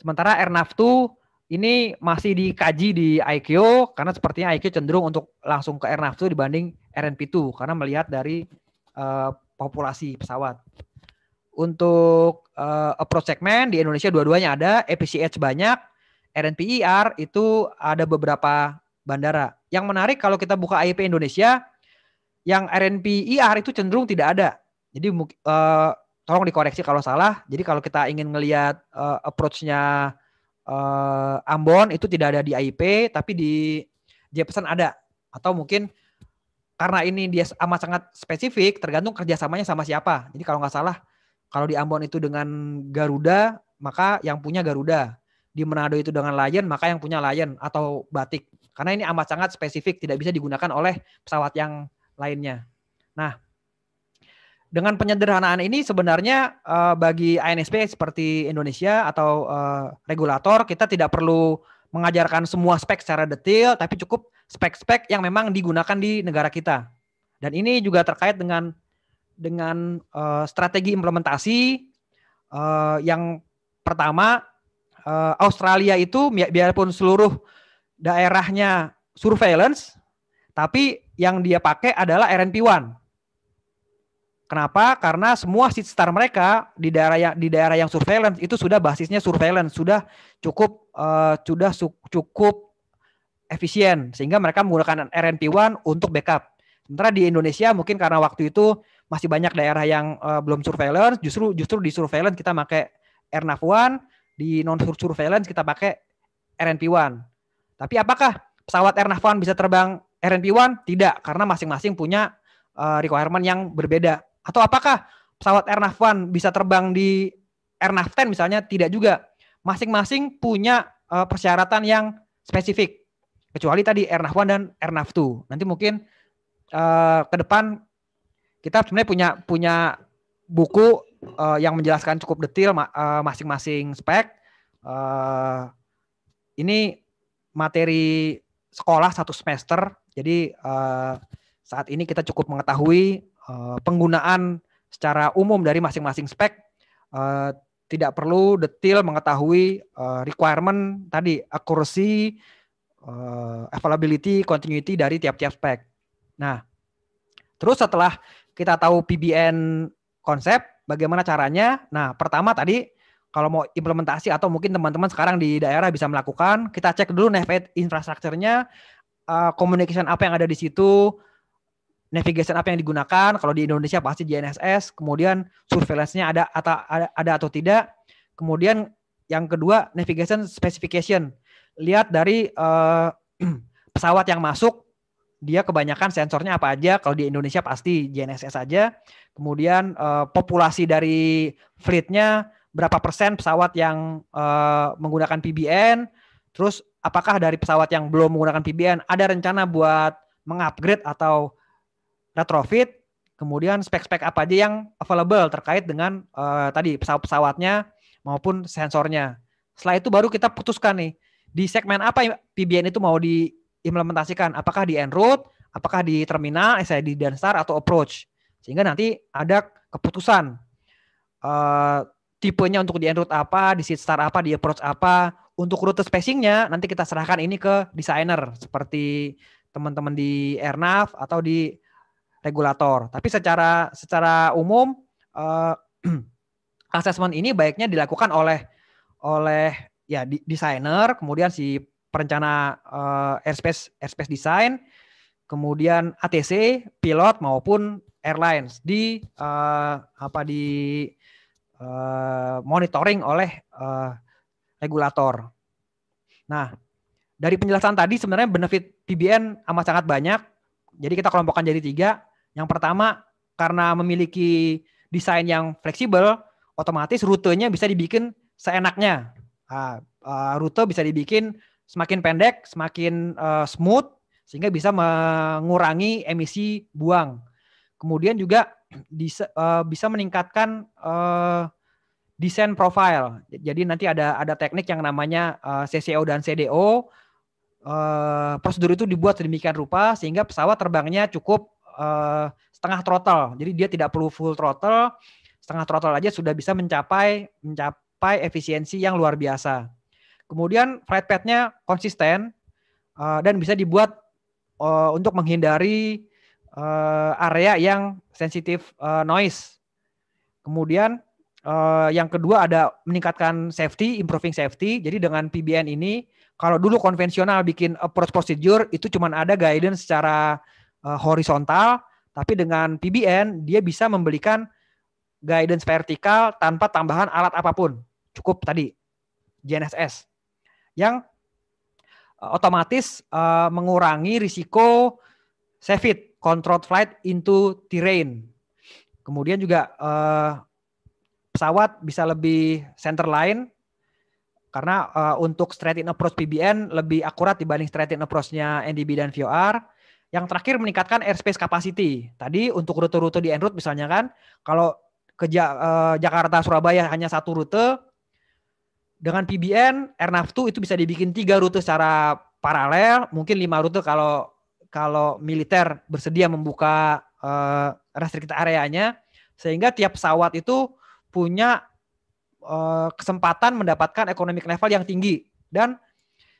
Speaker 7: Sementara Airnav 2 ini masih dikaji di IQ karena sepertinya IQ cenderung untuk langsung ke Airnav 2 dibanding RNP2 karena melihat dari uh, populasi pesawat. Untuk uh, approach segment di Indonesia dua-duanya ada, EPCH banyak, RNPIR e itu ada beberapa bandara. Yang menarik kalau kita buka AIP Indonesia, yang RNP IR itu cenderung tidak ada. Jadi uh, tolong dikoreksi kalau salah. Jadi kalau kita ingin melihat uh, eh, approach-nya uh, Ambon itu tidak ada di AIP, tapi di Jepesan ada. Atau mungkin karena ini dia amat sangat spesifik, tergantung kerjasamanya sama siapa. Jadi kalau nggak salah, kalau di Ambon itu dengan Garuda, maka yang punya Garuda. Di Manado itu dengan Lion, maka yang punya Lion atau Batik. Karena ini amat sangat spesifik, tidak bisa digunakan oleh pesawat yang lainnya. Nah, dengan penyederhanaan ini sebenarnya uh, bagi ANSP seperti Indonesia atau uh, regulator kita tidak perlu mengajarkan semua spek secara detail, tapi cukup spek-spek yang memang digunakan di negara kita. Dan ini juga terkait dengan dengan uh, strategi implementasi uh, yang pertama uh, Australia itu biarpun seluruh daerahnya surveillance, tapi yang dia pakai adalah RNP1. Kenapa? Karena semua seed star mereka di daerah yang di daerah yang surveillance itu sudah basisnya surveillance, sudah cukup uh, sudah su cukup efisien sehingga mereka menggunakan RNP1 untuk backup. Sementara di Indonesia mungkin karena waktu itu masih banyak daerah yang uh, belum surveillance, justru justru di surveillance kita pakai RNAV1, di non surveillance kita pakai RNP1. Tapi apakah pesawat Air Navan bisa terbang RNP-1? Tidak, karena masing-masing punya uh, requirement yang berbeda. Atau apakah pesawat Air Navan bisa terbang di Air Nav 10 misalnya? Tidak juga. Masing-masing punya uh, persyaratan yang spesifik. Kecuali tadi Air Navan dan Air Nav 2. Nanti mungkin uh, ke depan kita sebenarnya punya punya buku uh, yang menjelaskan cukup detail masing-masing uh, spek. Uh, ini materi sekolah satu semester. Jadi eh, saat ini kita cukup mengetahui eh, penggunaan secara umum dari masing-masing spek. Eh, tidak perlu detail mengetahui requirement tadi akurasi, availability, continuity dari tiap-tiap spek. Nah, terus setelah kita tahu PBN konsep, bagaimana caranya? Nah, pertama tadi kalau mau implementasi atau mungkin teman-teman sekarang di daerah bisa melakukan, kita cek dulu nih infrastrukturnya, uh, communication apa yang ada di situ, navigation apa yang digunakan. Kalau di Indonesia pasti GNSS, kemudian surveillance-nya ada atau ada, ada atau tidak. Kemudian yang kedua navigation specification. Lihat dari uh, pesawat yang masuk dia kebanyakan sensornya apa aja kalau di Indonesia pasti GNSS aja kemudian uh, populasi dari fleet-nya, berapa persen pesawat yang uh, menggunakan PBN, terus apakah dari pesawat yang belum menggunakan PBN ada rencana buat mengupgrade atau retrofit, kemudian spek-spek apa aja yang available terkait dengan uh, tadi pesawat-pesawatnya maupun sensornya. Setelah itu baru kita putuskan nih di segmen apa PBN itu mau diimplementasikan, apakah di en route, apakah di terminal, di dan star atau approach, sehingga nanti ada keputusan. Uh, tipenya untuk di end route apa, di seat star apa, di approach apa. Untuk rute spacingnya nanti kita serahkan ini ke desainer seperti teman-teman di Airnav atau di regulator. Tapi secara secara umum uh, assessment ini baiknya dilakukan oleh oleh ya desainer, kemudian si perencana uh, airspace airspace design, kemudian ATC, pilot maupun airlines di uh, apa di Eh, monitoring oleh eh, regulator. Nah, dari penjelasan tadi sebenarnya benefit PBN amat sangat banyak. Jadi kita kelompokkan jadi tiga. Yang pertama karena memiliki desain yang fleksibel, otomatis rutenya bisa dibikin seenaknya. Nah, rute bisa dibikin semakin pendek, semakin eh, smooth, sehingga bisa mengurangi emisi buang. Kemudian juga bisa, uh, eh, bisa meningkatkan uh, desain profile. Jadi nanti ada ada teknik yang namanya uh, eh, CCO dan CDO. Uh, prosedur itu dibuat sedemikian rupa sehingga pesawat terbangnya cukup uh, setengah throttle. Jadi dia tidak perlu full throttle, setengah throttle aja sudah bisa mencapai mencapai efisiensi yang luar biasa. Kemudian flight path-nya konsisten uh, dan bisa dibuat uh, untuk menghindari uh, area yang sensitif uh, noise. Kemudian uh, yang kedua ada meningkatkan safety, improving safety. Jadi dengan PBN ini kalau dulu konvensional bikin approach procedure itu cuma ada guidance secara uh, horizontal, tapi dengan PBN dia bisa membelikan guidance vertikal tanpa tambahan alat apapun. Cukup tadi GNSS yang otomatis uh, mengurangi risiko safety controlled flight into terrain. Kemudian juga uh, pesawat bisa lebih center line karena uh, untuk straight in approach PBN lebih akurat dibanding straight in approach-nya NDB dan VOR. Yang terakhir meningkatkan airspace capacity. Tadi untuk rute-rute di en route misalnya kan, kalau ke ja uh, Jakarta Surabaya hanya satu rute, dengan PBN Airnav 2 itu bisa dibikin tiga rute secara paralel, mungkin lima rute kalau kalau militer bersedia membuka uh, restricted areanya sehingga tiap pesawat itu punya uh, kesempatan mendapatkan economic level yang tinggi dan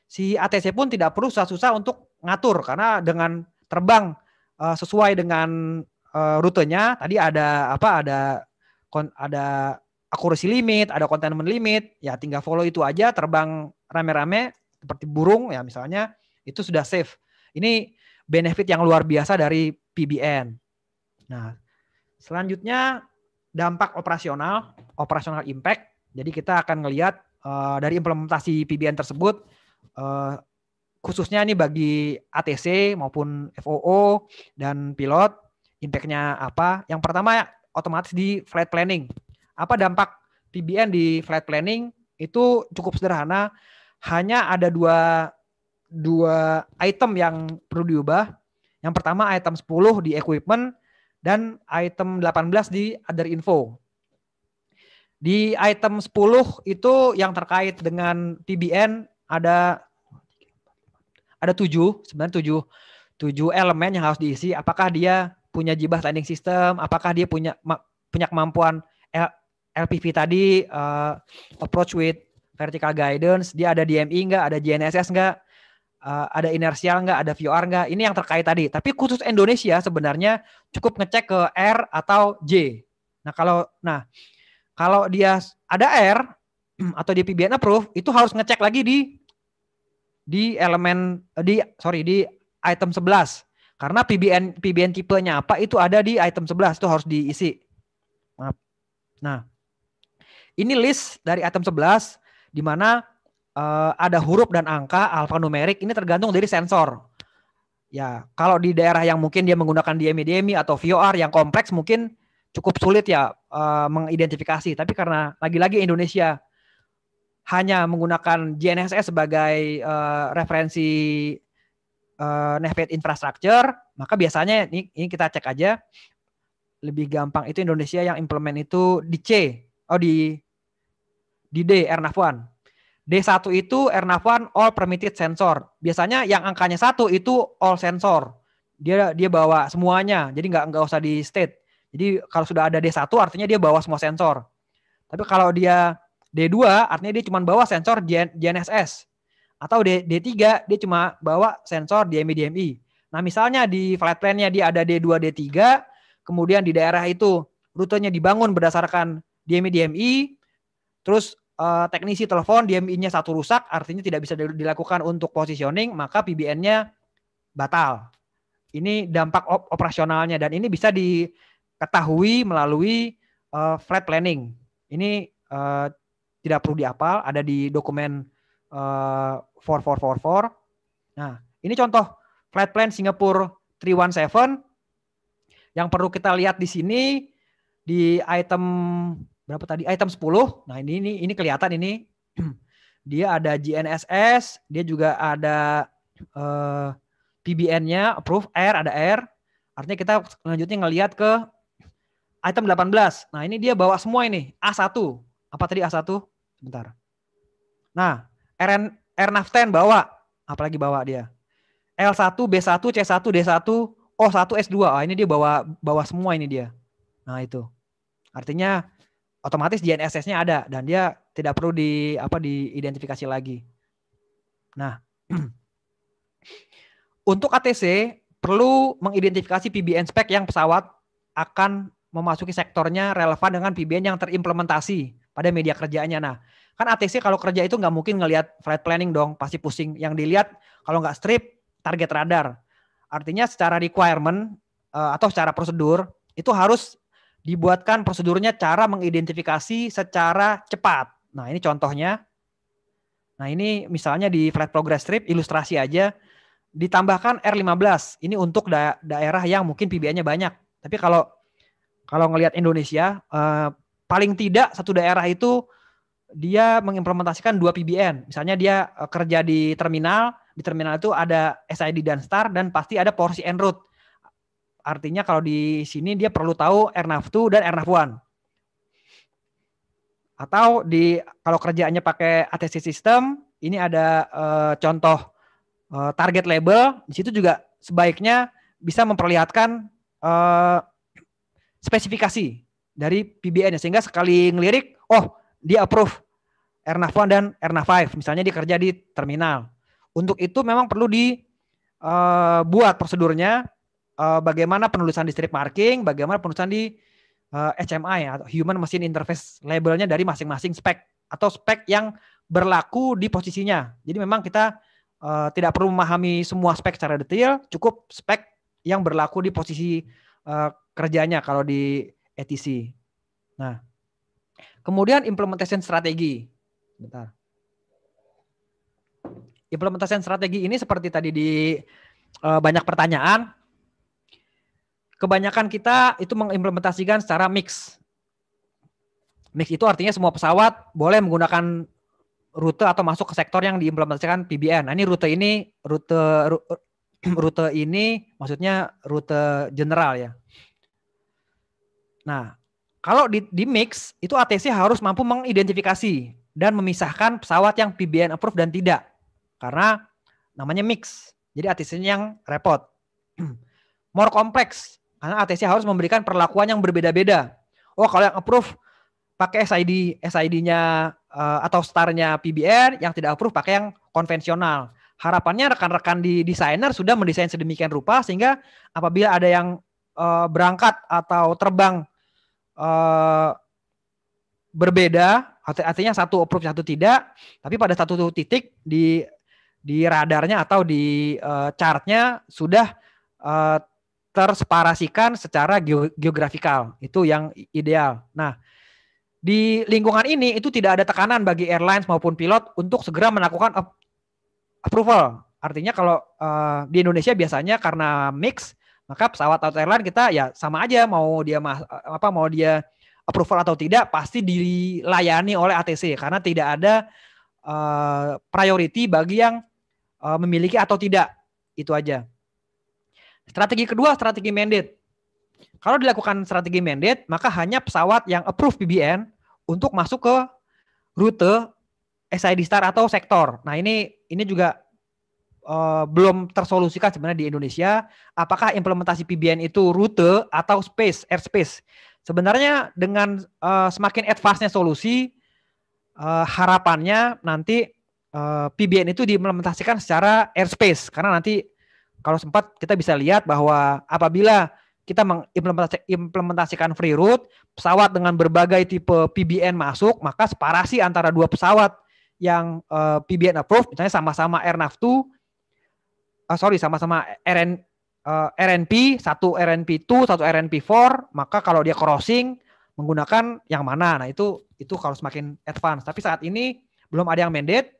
Speaker 7: si ATC pun tidak perlu susah-susah untuk ngatur karena dengan terbang uh, sesuai dengan uh, rutenya tadi ada apa ada kon, ada akurasi limit, ada containment limit, ya tinggal follow itu aja terbang rame-rame seperti burung ya misalnya itu sudah safe. Ini benefit yang luar biasa dari PBN. Nah, selanjutnya dampak operasional, operasional impact. Jadi kita akan melihat uh, eh, dari implementasi PBN tersebut uh, khususnya ini bagi ATC maupun FOO dan pilot impactnya apa? Yang pertama otomatis di flight planning. Apa dampak PBN di flight planning? Itu cukup sederhana, hanya ada dua dua item yang perlu diubah. Yang pertama item 10 di equipment dan item 18 di other info. Di item 10 itu yang terkait dengan PBN ada ada tujuh sebenarnya tujuh tujuh elemen yang harus diisi. Apakah dia punya jibah landing system? Apakah dia punya punya kemampuan LPV tadi uh, approach with vertical guidance? Dia ada DMI enggak? Ada GNSS enggak? uh, ada inersial nggak, ada VOR nggak. Ini yang terkait tadi. Tapi khusus Indonesia sebenarnya cukup ngecek ke R atau J. Nah kalau nah kalau dia ada R atau di PBN approve itu harus ngecek lagi di di elemen eh, di sorry di item 11 karena PBN PBN tipenya apa itu ada di item 11 itu harus diisi. Maaf. Nah, ini list dari item 11 di mana uh, ada huruf dan angka alfanumerik ini tergantung dari sensor. Ya, kalau di daerah yang mungkin dia menggunakan DMI-DMI atau VOR yang kompleks mungkin cukup sulit ya uh, mengidentifikasi. Tapi karena lagi-lagi Indonesia hanya menggunakan GNSS sebagai uh, referensi uh, navigate infrastructure, maka biasanya ini, ini kita cek aja lebih gampang itu Indonesia yang implement itu di C, oh di di D, RNAV1. D1 itu Ernafan all permitted sensor. Biasanya yang angkanya satu itu all sensor. Dia dia bawa semuanya. Jadi nggak nggak usah di state. Jadi kalau sudah ada D1 artinya dia bawa semua sensor. Tapi kalau dia D2 artinya dia cuma bawa sensor GNSS. Atau D, D3 dia cuma bawa sensor DMI-DMI. Nah misalnya di flight plan-nya dia ada D2, D3, kemudian di daerah itu rutenya dibangun berdasarkan DMI-DMI, terus uh, teknisi telepon DMI-nya satu rusak, artinya tidak bisa dilakukan untuk positioning, maka PBN-nya batal. Ini dampak op operasionalnya dan ini bisa diketahui melalui uh, flight planning. Ini uh, tidak perlu diapal, ada di dokumen uh, 4444. Nah, ini contoh flight plan Singapura 317 yang perlu kita lihat di sini di item berapa tadi ah, item 10 nah ini ini ini kelihatan ini dia ada GNSS dia juga ada eh, PBN-nya approve R ada R artinya kita selanjutnya ngelihat ke item 18 nah ini dia bawa semua ini A1 apa tadi A1 sebentar nah RN R 10 bawa apalagi bawa dia L1 B1 C1 D1 O1 S2 oh, ini dia bawa bawa semua ini dia nah itu artinya otomatis GNSS-nya ada dan dia tidak perlu di apa diidentifikasi lagi. Nah, untuk ATC perlu mengidentifikasi PBN spek yang pesawat akan memasuki sektornya relevan dengan PBN yang terimplementasi pada media kerjaannya. Nah, kan ATC kalau kerja itu nggak mungkin ngelihat flight planning dong, pasti pusing. Yang dilihat kalau nggak strip target radar. Artinya secara requirement eh, atau secara prosedur itu harus dibuatkan prosedurnya cara mengidentifikasi secara cepat. Nah, ini contohnya. Nah, ini misalnya di flat progress strip ilustrasi aja ditambahkan R15. Ini untuk da daerah yang mungkin PBN-nya banyak. Tapi kalau kalau ngelihat Indonesia eh, paling tidak satu daerah itu dia mengimplementasikan dua PBN. Misalnya dia eh, kerja di terminal, di terminal itu ada SID dan STAR dan pasti ada porsi en route Artinya kalau di sini dia perlu tahu rnav 2 dan rnav 1. Atau di kalau kerjaannya pakai ATC system, ini ada uh, contoh uh, target label. Di situ juga sebaiknya bisa memperlihatkan uh, spesifikasi dari PBN sehingga sekali ngelirik, oh dia approve rnav 1 dan rnav 5. Misalnya dikerja di terminal. Untuk itu memang perlu dibuat prosedurnya Eh, bagaimana penulisan di strip marking, bagaimana penulisan di uh, eh, HMI ya, atau Human Machine Interface labelnya dari masing-masing spek atau spek yang berlaku di posisinya. Jadi memang kita uh, tidak perlu memahami semua spek secara detail, cukup spek yang berlaku di posisi uh, kerjanya kalau di ETC. Nah, kemudian implementation strategi. Bentar. Implementation strategi ini seperti tadi di banyak pertanyaan, kebanyakan kita itu mengimplementasikan secara mix. Mix itu artinya semua pesawat boleh menggunakan rute atau masuk ke sektor yang diimplementasikan PBN. Nah, ini rute ini rute rute ini maksudnya rute general ya. Nah, kalau di, di mix itu ATC harus mampu mengidentifikasi dan memisahkan pesawat yang PBN approved dan tidak. Karena namanya mix. Jadi ATC-nya yang repot. More kompleks. Karena ATC harus memberikan perlakuan yang berbeda-beda. Oh, kalau yang approve pakai SID SID-nya uh, eh, atau starnya PBR, yang tidak approve pakai yang konvensional. Harapannya rekan-rekan di desainer sudah mendesain sedemikian rupa sehingga apabila ada yang uh, berangkat atau terbang uh, berbeda artinya satu approve satu tidak tapi pada satu titik di di radarnya atau di uh, chartnya sudah uh, terseparasikan secara geografikal. Itu yang ideal. Nah, di lingkungan ini itu tidak ada tekanan bagi airlines maupun pilot untuk segera melakukan approval. Artinya kalau uh, di Indonesia biasanya karena mix, maka pesawat atau airline kita ya sama aja mau dia apa mau dia approval atau tidak pasti dilayani oleh ATC karena tidak ada uh, priority bagi yang uh, memiliki atau tidak. Itu aja. Strategi kedua, strategi mandate. Kalau dilakukan strategi mandate, maka hanya pesawat yang approve PBN untuk masuk ke rute SID star atau sektor. Nah ini ini juga uh, belum tersolusikan sebenarnya di Indonesia. Apakah implementasi PBN itu rute atau space, airspace? Sebenarnya dengan uh, semakin advance-nya solusi, uh, harapannya nanti uh, PBN itu diimplementasikan secara airspace karena nanti kalau sempat kita bisa lihat bahwa apabila kita mengimplementasikan free route, pesawat dengan berbagai tipe PBN masuk, maka separasi antara dua pesawat yang uh, eh, PBN approved, misalnya sama-sama Airnav2, uh, eh, sorry, sama-sama RN, uh, eh, RNP, satu RNP2, satu RNP4, maka kalau dia crossing, menggunakan yang mana. Nah itu itu kalau semakin advance. Tapi saat ini belum ada yang mandate,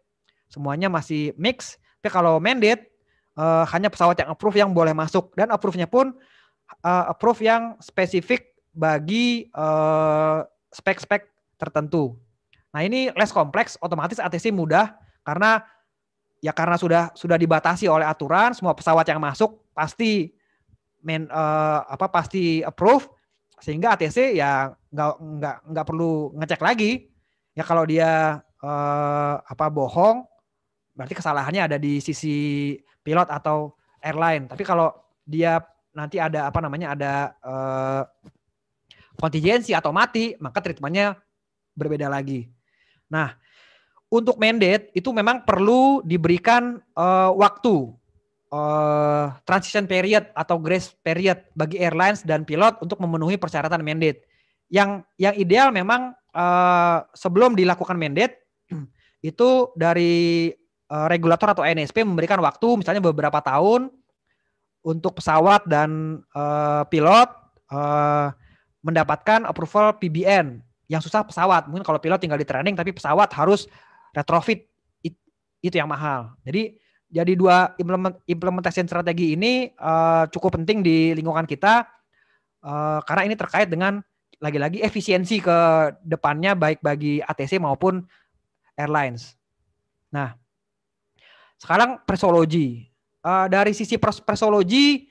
Speaker 7: semuanya masih mix. Tapi kalau mandate uh, hanya pesawat yang approve yang boleh masuk dan approve-nya pun uh, approve yang spesifik bagi spek eh, spek-spek tertentu. Nah ini less kompleks, otomatis ATC mudah karena ya karena sudah sudah dibatasi oleh aturan, semua pesawat yang masuk pasti men, uh, apa pasti approve sehingga ATC ya nggak nggak nggak perlu ngecek lagi ya kalau dia uh, apa bohong berarti kesalahannya ada di sisi pilot atau airline. Tapi kalau dia nanti ada apa namanya ada uh, eh, kontingensi atau mati, maka treatmentnya berbeda lagi. Nah, untuk mandate itu memang perlu diberikan uh, waktu uh, transition period atau grace period bagi airlines dan pilot untuk memenuhi persyaratan mandate. Yang yang ideal memang uh, sebelum dilakukan mandate itu dari Eh, regulator atau NSP memberikan waktu misalnya beberapa tahun untuk pesawat dan uh, pilot uh, mendapatkan approval PBN yang susah pesawat mungkin kalau pilot tinggal di training tapi pesawat harus retrofit it, itu yang mahal jadi jadi dua implement, implementasi strategi ini uh, cukup penting di lingkungan kita uh, karena ini terkait dengan lagi-lagi efisiensi ke depannya baik bagi ATC maupun airlines. Nah, sekarang persologi. Uh, eh, dari sisi pers persologi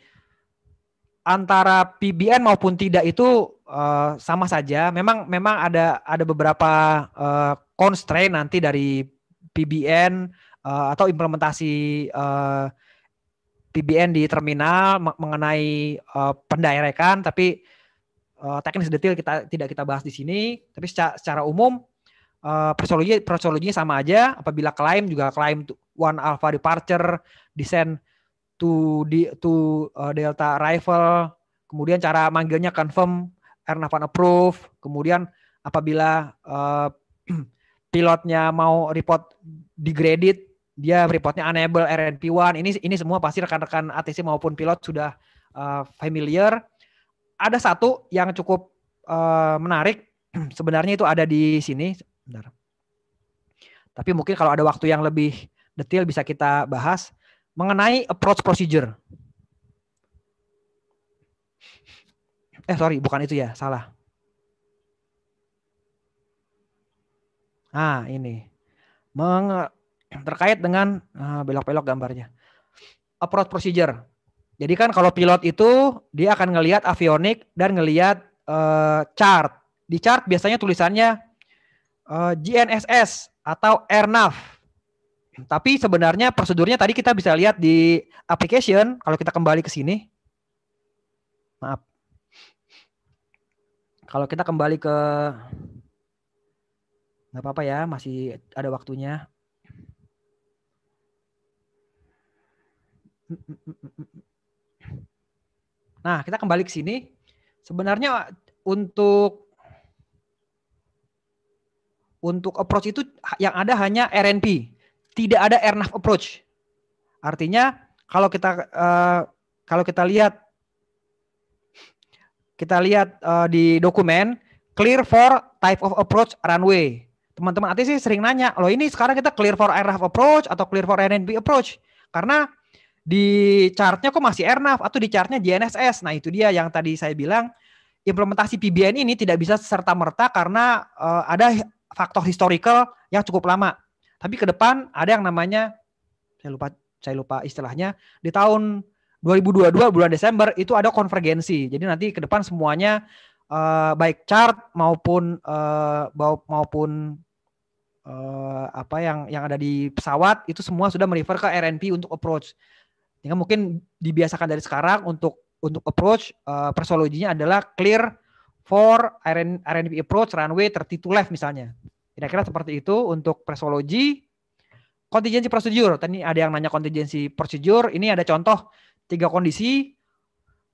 Speaker 7: antara PBN maupun tidak itu uh, sama saja. Memang memang ada ada beberapa uh, constraint nanti dari PBN uh, atau implementasi uh, PBN di terminal mengenai uh, pendairekan tapi uh, teknis detail kita tidak kita bahas di sini tapi secara, secara umum uh, prosologi prosologinya sama aja apabila klaim juga klaim tuh one alpha departure, descend to di to uh, delta arrival, kemudian cara manggilnya confirm, airnavan approve, kemudian apabila uh, pilotnya mau report degraded, dia reportnya unable RNP1. Ini ini semua pasti rekan-rekan ATC maupun pilot sudah uh, familiar. Ada satu yang cukup uh, menarik sebenarnya itu ada di sini. Bentar. Tapi mungkin kalau ada waktu yang lebih detail bisa kita bahas mengenai approach procedure. Eh sorry, bukan itu ya, salah. Ah ini Meng terkait dengan ah, belok-belok ah, gambarnya. Approach procedure. Jadi kan kalau pilot itu dia akan ngelihat avionik dan ngelihat uh, chart. Di chart biasanya tulisannya uh, eh, GNSS atau airnav tapi sebenarnya prosedurnya tadi kita bisa lihat di application kalau kita kembali ke sini. Maaf. Kalau kita kembali ke nggak apa-apa ya, masih ada waktunya. Nah, kita kembali ke sini. Sebenarnya untuk untuk approach itu yang ada hanya RNP tidak ada enough approach. Artinya kalau kita uh, kalau kita lihat kita lihat uh, di dokumen clear for type of approach runway. Teman-teman artinya sih sering nanya, lo ini sekarang kita clear for enough approach atau clear for RNB approach? Karena di chartnya kok masih ERNAF atau di chartnya GNSS, Nah itu dia yang tadi saya bilang implementasi PBN ini tidak bisa serta merta karena uh, ada faktor historical yang cukup lama. Tapi ke depan ada yang namanya saya lupa saya lupa istilahnya di tahun 2022 bulan Desember itu ada konvergensi. Jadi nanti ke depan semuanya uh, baik chart maupun uh, maupun uh, apa yang yang ada di pesawat itu semua sudah merefer ke RNP untuk approach. Sehingga mungkin dibiasakan dari sekarang untuk untuk approach uh, persologinya adalah clear for RNP approach runway 32 left misalnya. Kira-kira seperti itu untuk presologi. Kontingensi prosedur, tadi ada yang nanya kontingensi prosedur, ini ada contoh tiga kondisi.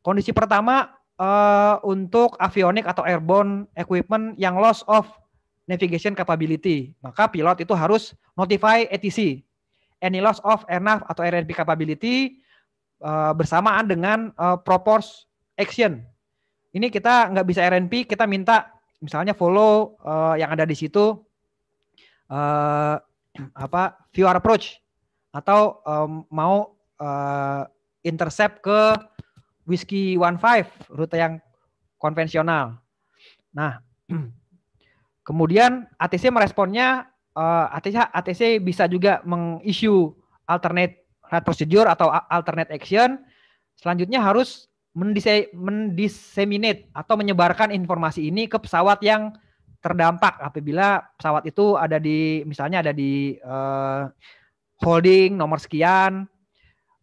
Speaker 7: Kondisi pertama uh, untuk avionik atau airborne equipment yang loss of navigation capability, maka pilot itu harus notify ATC, any loss of airnav atau RNP capability uh, bersamaan dengan uh, eh, propose action. Ini kita nggak bisa RNP, kita minta misalnya follow uh, yang ada di situ uh, apa viewer approach atau um, mau uh, intercept ke whiskey one five rute yang konvensional. Nah, kemudian ATC meresponnya uh, eh, ATC ATC bisa juga mengissue alternate red procedure atau alternate action. Selanjutnya harus mendiseminate atau menyebarkan informasi ini ke pesawat yang terdampak apabila pesawat itu ada di misalnya ada di uh, holding nomor sekian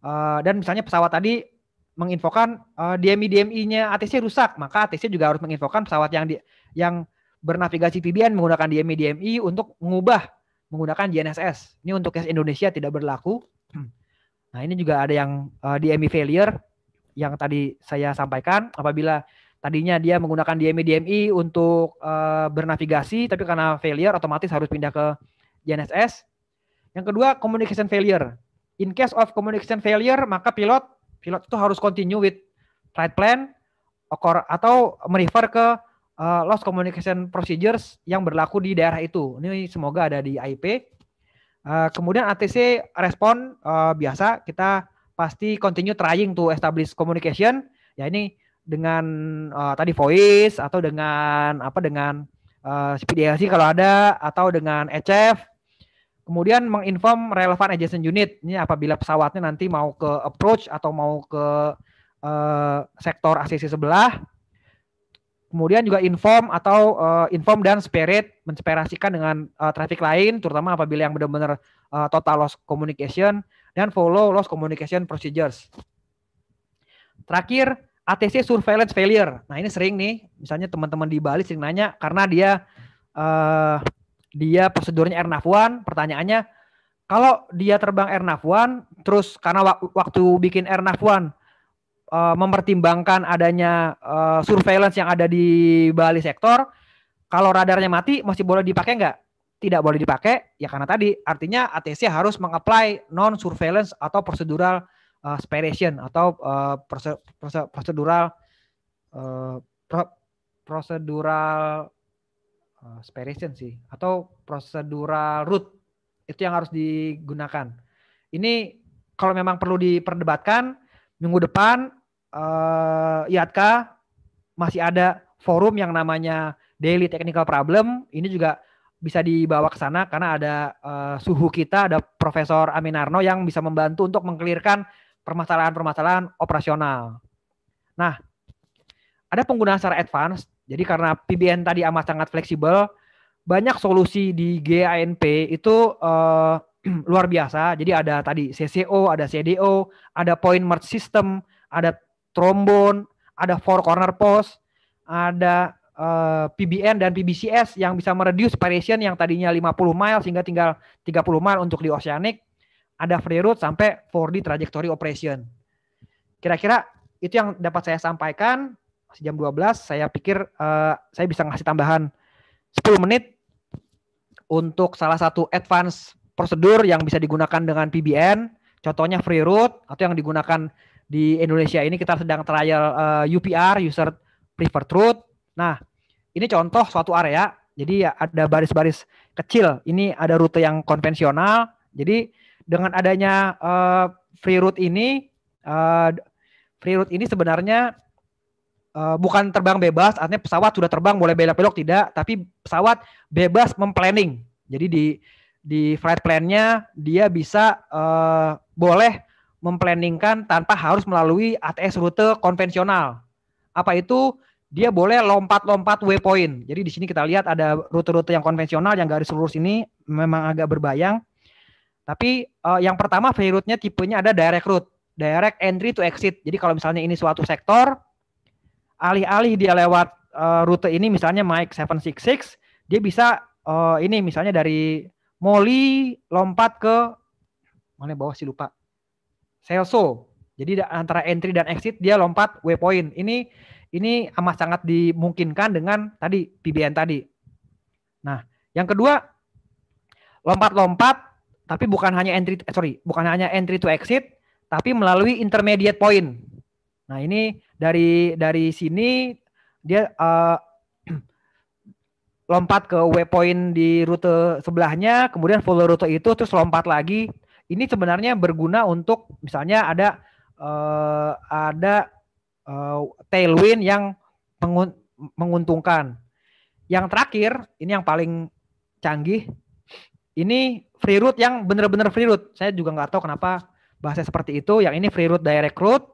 Speaker 7: uh, dan misalnya pesawat tadi menginfokan uh, eh, DMI DMI-nya ATC rusak, maka ATC juga harus menginfokan pesawat yang di, yang bernavigasi PBN menggunakan DMI DMI untuk mengubah menggunakan GNSS. Ini untuk case Indonesia tidak berlaku. Nah, ini juga ada yang uh, DMI failure yang tadi saya sampaikan apabila tadinya dia menggunakan DMI DMI untuk uh, bernavigasi tapi karena failure otomatis harus pindah ke GNSS. Yang kedua communication failure. In case of communication failure maka pilot pilot itu harus continue with flight plan atau merefer ke uh, loss communication procedures yang berlaku di daerah itu. Ini semoga ada di IP. Uh, eh, kemudian ATC respon uh, biasa kita pasti continue trying to establish communication. Ya ini dengan uh, tadi voice atau dengan apa dengan uh, eh, sih kalau ada atau dengan ECF kemudian menginform relevan adjacent unit ini apabila pesawatnya nanti mau ke approach atau mau ke uh, sektor ACC sebelah kemudian juga inform atau uh, inform dan spirit menseparasikan dengan uh, traffic lain terutama apabila yang benar-benar uh, total loss communication dan follow loss communication procedures terakhir ATC surveillance failure. Nah ini sering nih, misalnya teman-teman di Bali sering nanya karena dia uh, dia prosedurnya Airnav One. Pertanyaannya, kalau dia terbang Airnav One, terus karena waktu bikin Airnav One uh, mempertimbangkan adanya uh, surveillance yang ada di Bali sektor, kalau radarnya mati masih boleh dipakai nggak? Tidak boleh dipakai, ya karena tadi artinya ATC harus mengapply non surveillance atau prosedural uh, eh, spiration atau uh, prosedural uh, pro, prosedural uh, spiration sih atau prosedural root itu yang harus digunakan. Ini kalau memang perlu diperdebatkan minggu depan uh, masih ada forum yang namanya Daily Technical Problem. Ini juga bisa dibawa ke sana karena ada uh, suhu kita ada Profesor Aminarno yang bisa membantu untuk mengklirkan permasalahan-permasalahan operasional. Nah, ada penggunaan secara advance. Jadi karena PBN tadi amat sangat fleksibel, banyak solusi di GANP itu eh, luar biasa. Jadi ada tadi CCO, ada CDO, ada point merge system, ada trombone, ada four corner post, ada eh, PBN dan PBCS yang bisa mereduce variation yang tadinya 50 mile sehingga tinggal 30 mile untuk di oceanic ada free route sampai 4D trajectory operation. Kira-kira itu yang dapat saya sampaikan. Masih jam 12, saya pikir uh, saya bisa ngasih tambahan 10 menit untuk salah satu advance prosedur yang bisa digunakan dengan PBN. Contohnya free route atau yang digunakan di Indonesia ini kita sedang trial uh, eh, UPR, user preferred route. Nah, ini contoh suatu area. Jadi ya ada baris-baris kecil. Ini ada rute yang konvensional. Jadi dengan adanya uh, free route ini uh, free route ini sebenarnya uh, bukan terbang bebas artinya pesawat sudah terbang boleh belok-belok tidak tapi pesawat bebas memplanning jadi di di flight plan-nya dia bisa uh, boleh memplanningkan tanpa harus melalui ATS rute konvensional. Apa itu? Dia boleh lompat-lompat waypoint. Jadi di sini kita lihat ada rute-rute yang konvensional yang garis lurus ini memang agak berbayang. Tapi uh, yang pertama fail route-nya tipenya ada direct route, direct entry to exit. Jadi kalau misalnya ini suatu sektor, alih-alih dia lewat uh, rute ini misalnya Mike 766, dia bisa uh, ini misalnya dari Moli lompat ke mana bawah sih lupa. Celso. Jadi antara entry dan exit dia lompat waypoint. Ini ini amat sangat dimungkinkan dengan tadi PBN tadi. Nah, yang kedua lompat-lompat tapi bukan hanya entry eh, sorry bukan hanya entry to exit tapi melalui intermediate point nah ini dari dari sini dia uh, lompat ke waypoint di rute sebelahnya kemudian follow rute itu terus lompat lagi ini sebenarnya berguna untuk misalnya ada uh, ada uh, tailwind yang menguntungkan yang terakhir ini yang paling canggih ini free route yang benar-benar free route. Saya juga nggak tahu kenapa bahasa seperti itu. Yang ini free route direct route.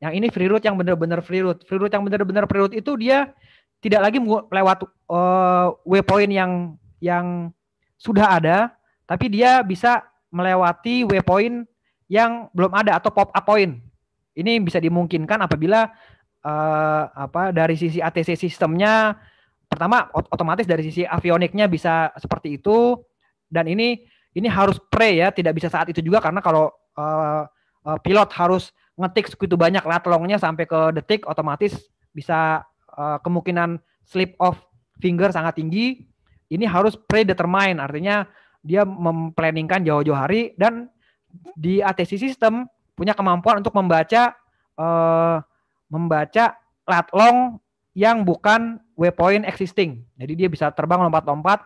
Speaker 7: Yang ini free route yang benar-benar free route. Free route yang benar-benar free route itu dia tidak lagi lewat uh, waypoint yang yang sudah ada, tapi dia bisa melewati waypoint yang belum ada atau pop up point. Ini bisa dimungkinkan apabila uh, apa dari sisi ATC sistemnya pertama otomatis dari sisi avioniknya bisa seperti itu dan ini ini harus pre ya, tidak bisa saat itu juga karena kalau uh, uh, pilot harus ngetik segitu banyak latlongnya sampai ke detik otomatis bisa uh, kemungkinan slip off finger sangat tinggi. Ini harus predetermine artinya dia memplanningkan jauh-jauh hari dan di ATC system punya kemampuan untuk membaca uh, membaca latlong yang bukan waypoint existing. Jadi dia bisa terbang lompat-lompat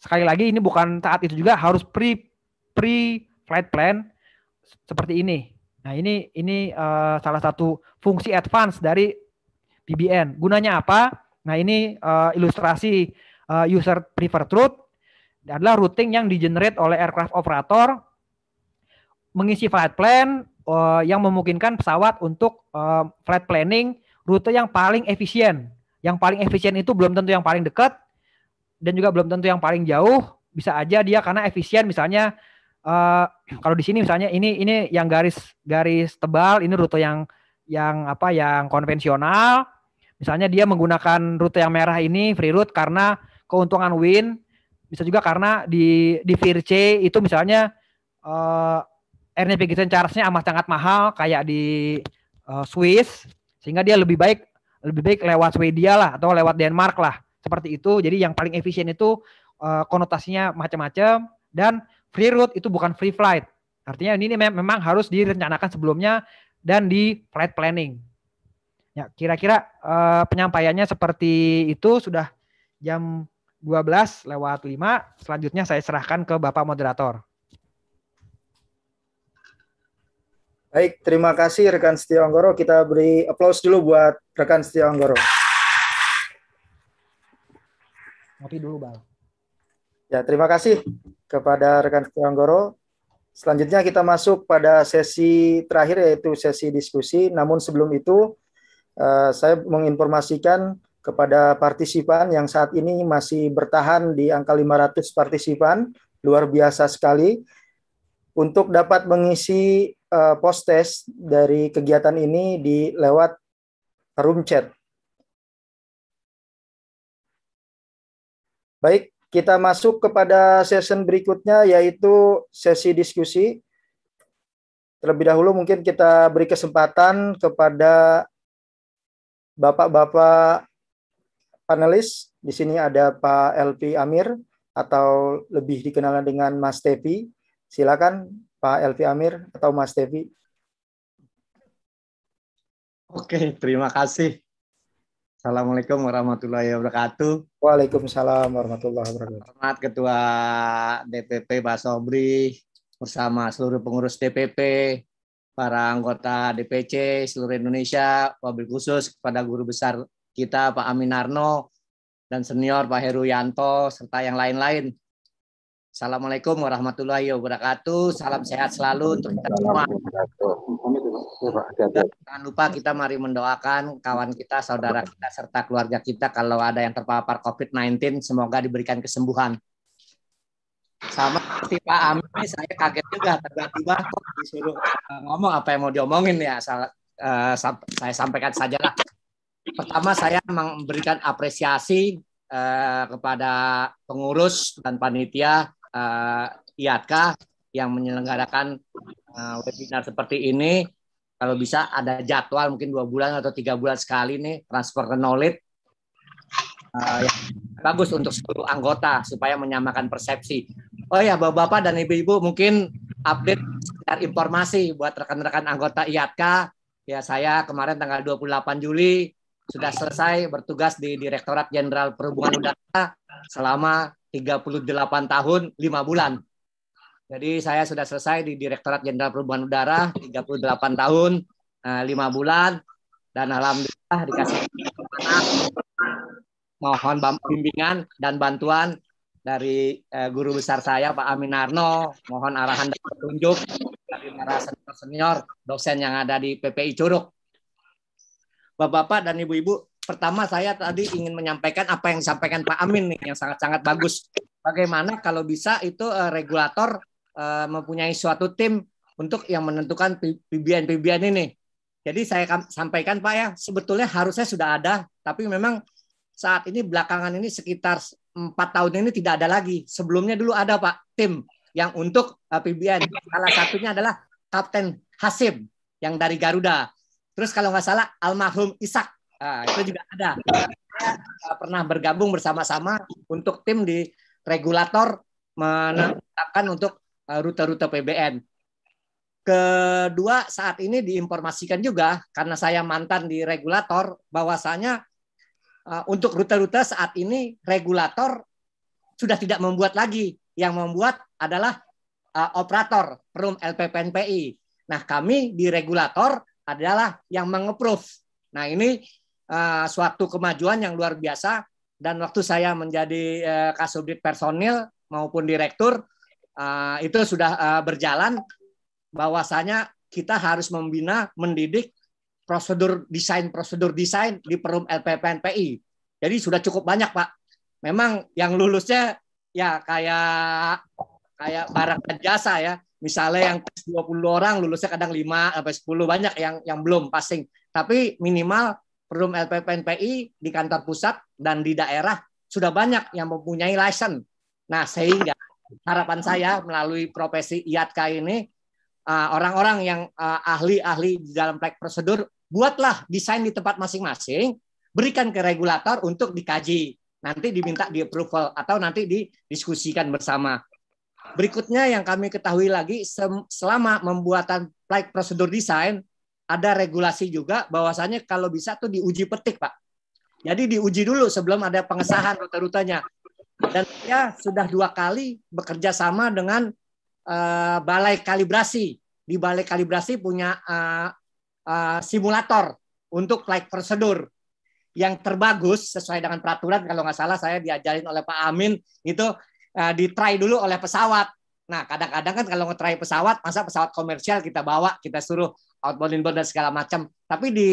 Speaker 7: sekali lagi ini bukan saat itu juga harus pre pre flight plan seperti ini. Nah, ini ini uh, salah satu fungsi advance dari BBN. Gunanya apa? Nah, ini uh, ilustrasi uh, user preferred route adalah routing yang di generate oleh aircraft operator mengisi flight plan uh, yang memungkinkan pesawat untuk uh, flight planning rute yang paling efisien. Yang paling efisien itu belum tentu yang paling dekat, dan juga belum tentu yang paling jauh bisa aja dia karena efisien misalnya uh, kalau di sini misalnya ini ini yang garis garis tebal ini rute yang yang apa yang konvensional misalnya dia menggunakan rute yang merah ini free route karena keuntungan win bisa juga karena di di VRC itu misalnya uh, eh, air navigation charge-nya amat sangat mahal kayak di uh, Swiss sehingga dia lebih baik lebih baik lewat Swedia lah atau lewat Denmark lah seperti itu. Jadi yang paling efisien itu uh, konotasinya macam-macam dan free route itu bukan free flight. Artinya ini memang harus direncanakan sebelumnya dan di flight planning. Ya, kira-kira uh, penyampaiannya seperti itu sudah jam 12 lewat 5. Selanjutnya saya serahkan ke Bapak moderator.
Speaker 2: Baik, terima kasih rekan Setia Anggoro. Kita beri aplaus dulu buat rekan Setia Anggoro. Ngopi dulu, Bal. Ya, terima kasih kepada rekan Goro. Selanjutnya kita masuk pada sesi terakhir yaitu sesi diskusi. Namun sebelum itu eh, saya menginformasikan kepada partisipan yang saat ini masih bertahan di angka 500 partisipan, luar biasa sekali.
Speaker 3: Untuk dapat mengisi uh, post test dari kegiatan ini di lewat room chat. Baik, kita masuk kepada sesi berikutnya yaitu sesi
Speaker 2: diskusi. Terlebih dahulu mungkin kita beri kesempatan kepada bapak-bapak panelis. Di sini ada Pak LP Amir atau lebih dikenal dengan Mas Tevi. Silakan Pak LP Amir atau Mas Tevi. Oke, terima kasih Assalamualaikum warahmatullahi wabarakatuh. Waalaikumsalam
Speaker 1: warahmatullahi wabarakatuh.
Speaker 4: Selamat Ketua DPP Basobri bersama seluruh pengurus DPP, para anggota DPC seluruh Indonesia, wabil khusus kepada guru besar kita Pak Amin Arno dan senior Pak Heru Yanto serta yang lain-lain. Assalamualaikum warahmatullahi wabarakatuh. Salam sehat selalu untuk kita semua.
Speaker 5: Jangan
Speaker 4: lupa kita mari mendoakan kawan kita, saudara kita, serta keluarga kita kalau ada yang terpapar COVID-19, semoga diberikan kesembuhan. Sama seperti Pak Amin, saya kaget juga tiba-tiba disuruh eh, ngomong apa yang mau diomongin ya. Eh, saya, sampaikan sajalah. Pertama saya memberikan apresiasi eh, kepada pengurus dan panitia uh, eh, IATKA yang menyelenggarakan uh, webinar seperti ini. Kalau bisa ada jadwal mungkin dua bulan atau tiga bulan sekali nih transfer knowledge uh, yang bagus untuk seluruh anggota supaya menyamakan persepsi. Oh ya bapak-bapak dan ibu-ibu mungkin update dan informasi buat rekan-rekan anggota IATKA. Ya saya kemarin tanggal 28 Juli sudah selesai bertugas di Direktorat Jenderal Perhubungan Udara selama 38 tahun 5 bulan. Jadi saya sudah selesai di Direktorat Jenderal Perhubungan Udara 38 tahun 5 eh, bulan dan alhamdulillah dikasih mohon bimbingan dan bantuan dari eh, guru besar saya Pak Amin Arno, mohon arahan dan petunjuk dari para senior-senior dosen yang ada di PPI Curug. Bapak-bapak dan ibu-ibu, pertama saya tadi ingin menyampaikan apa yang disampaikan Pak Amin nih yang sangat-sangat bagus. Bagaimana kalau bisa itu uh, regulator uh, mempunyai suatu tim untuk yang menentukan PBN-PBN ini. Jadi saya sampaikan Pak ya, sebetulnya harusnya sudah ada, tapi memang saat ini belakangan ini sekitar empat tahun ini tidak ada lagi. Sebelumnya dulu ada Pak tim yang untuk uh, eh, PBN. Salah satunya adalah Kapten Hasim yang dari Garuda. Terus kalau nggak salah almarhum Isak
Speaker 10: Nah, itu juga
Speaker 4: ada. Saya eh, pernah bergabung bersama-sama untuk tim di regulator menetapkan untuk eh, rute-rute PBN. Kedua, saat ini diinformasikan juga karena saya mantan di regulator bahwasanya eh, untuk rute-rute saat ini regulator sudah tidak membuat lagi. Yang membuat adalah operator perum LPPNPI. Nah, kami di regulator adalah yang mengeprove. Nah, ini Eh, suatu kemajuan yang luar biasa dan waktu saya menjadi uh, kasubdit personil maupun direktur uh, itu sudah uh, berjalan bahwasanya kita harus membina mendidik prosedur desain prosedur desain di perum LPPNPI. Jadi sudah cukup banyak pak. Memang yang lulusnya ya kayak kayak barang jasa ya. Misalnya yang 20 orang lulusnya kadang 5 sampai 10 banyak yang yang belum passing. Tapi minimal Perum LPPNPI di kantor pusat dan di daerah sudah banyak yang mempunyai license. Nah, sehingga harapan saya melalui profesi IATK ini uh, orang-orang yang uh, ahli-ahli di dalam flag prosedur buatlah desain di tempat masing-masing, berikan ke regulator untuk dikaji. Nanti diminta di approval atau nanti didiskusikan bersama. Berikutnya yang kami ketahui lagi selama pembuatan flag prosedur desain ada regulasi juga bahwasanya kalau bisa tuh diuji petik, Pak. Jadi diuji dulu sebelum ada pengesahan rute rutanya Dan saya sudah dua kali bekerja sama dengan uh, balai kalibrasi. Di balai kalibrasi punya uh, uh, simulator untuk like prosedur yang terbagus sesuai dengan peraturan kalau nggak salah saya diajarin oleh Pak Amin itu uh, try dulu oleh pesawat. Nah, kadang-kadang kan kalau nge-try pesawat, masa pesawat komersial kita bawa, kita suruh outbound inbound dan segala macam. Tapi di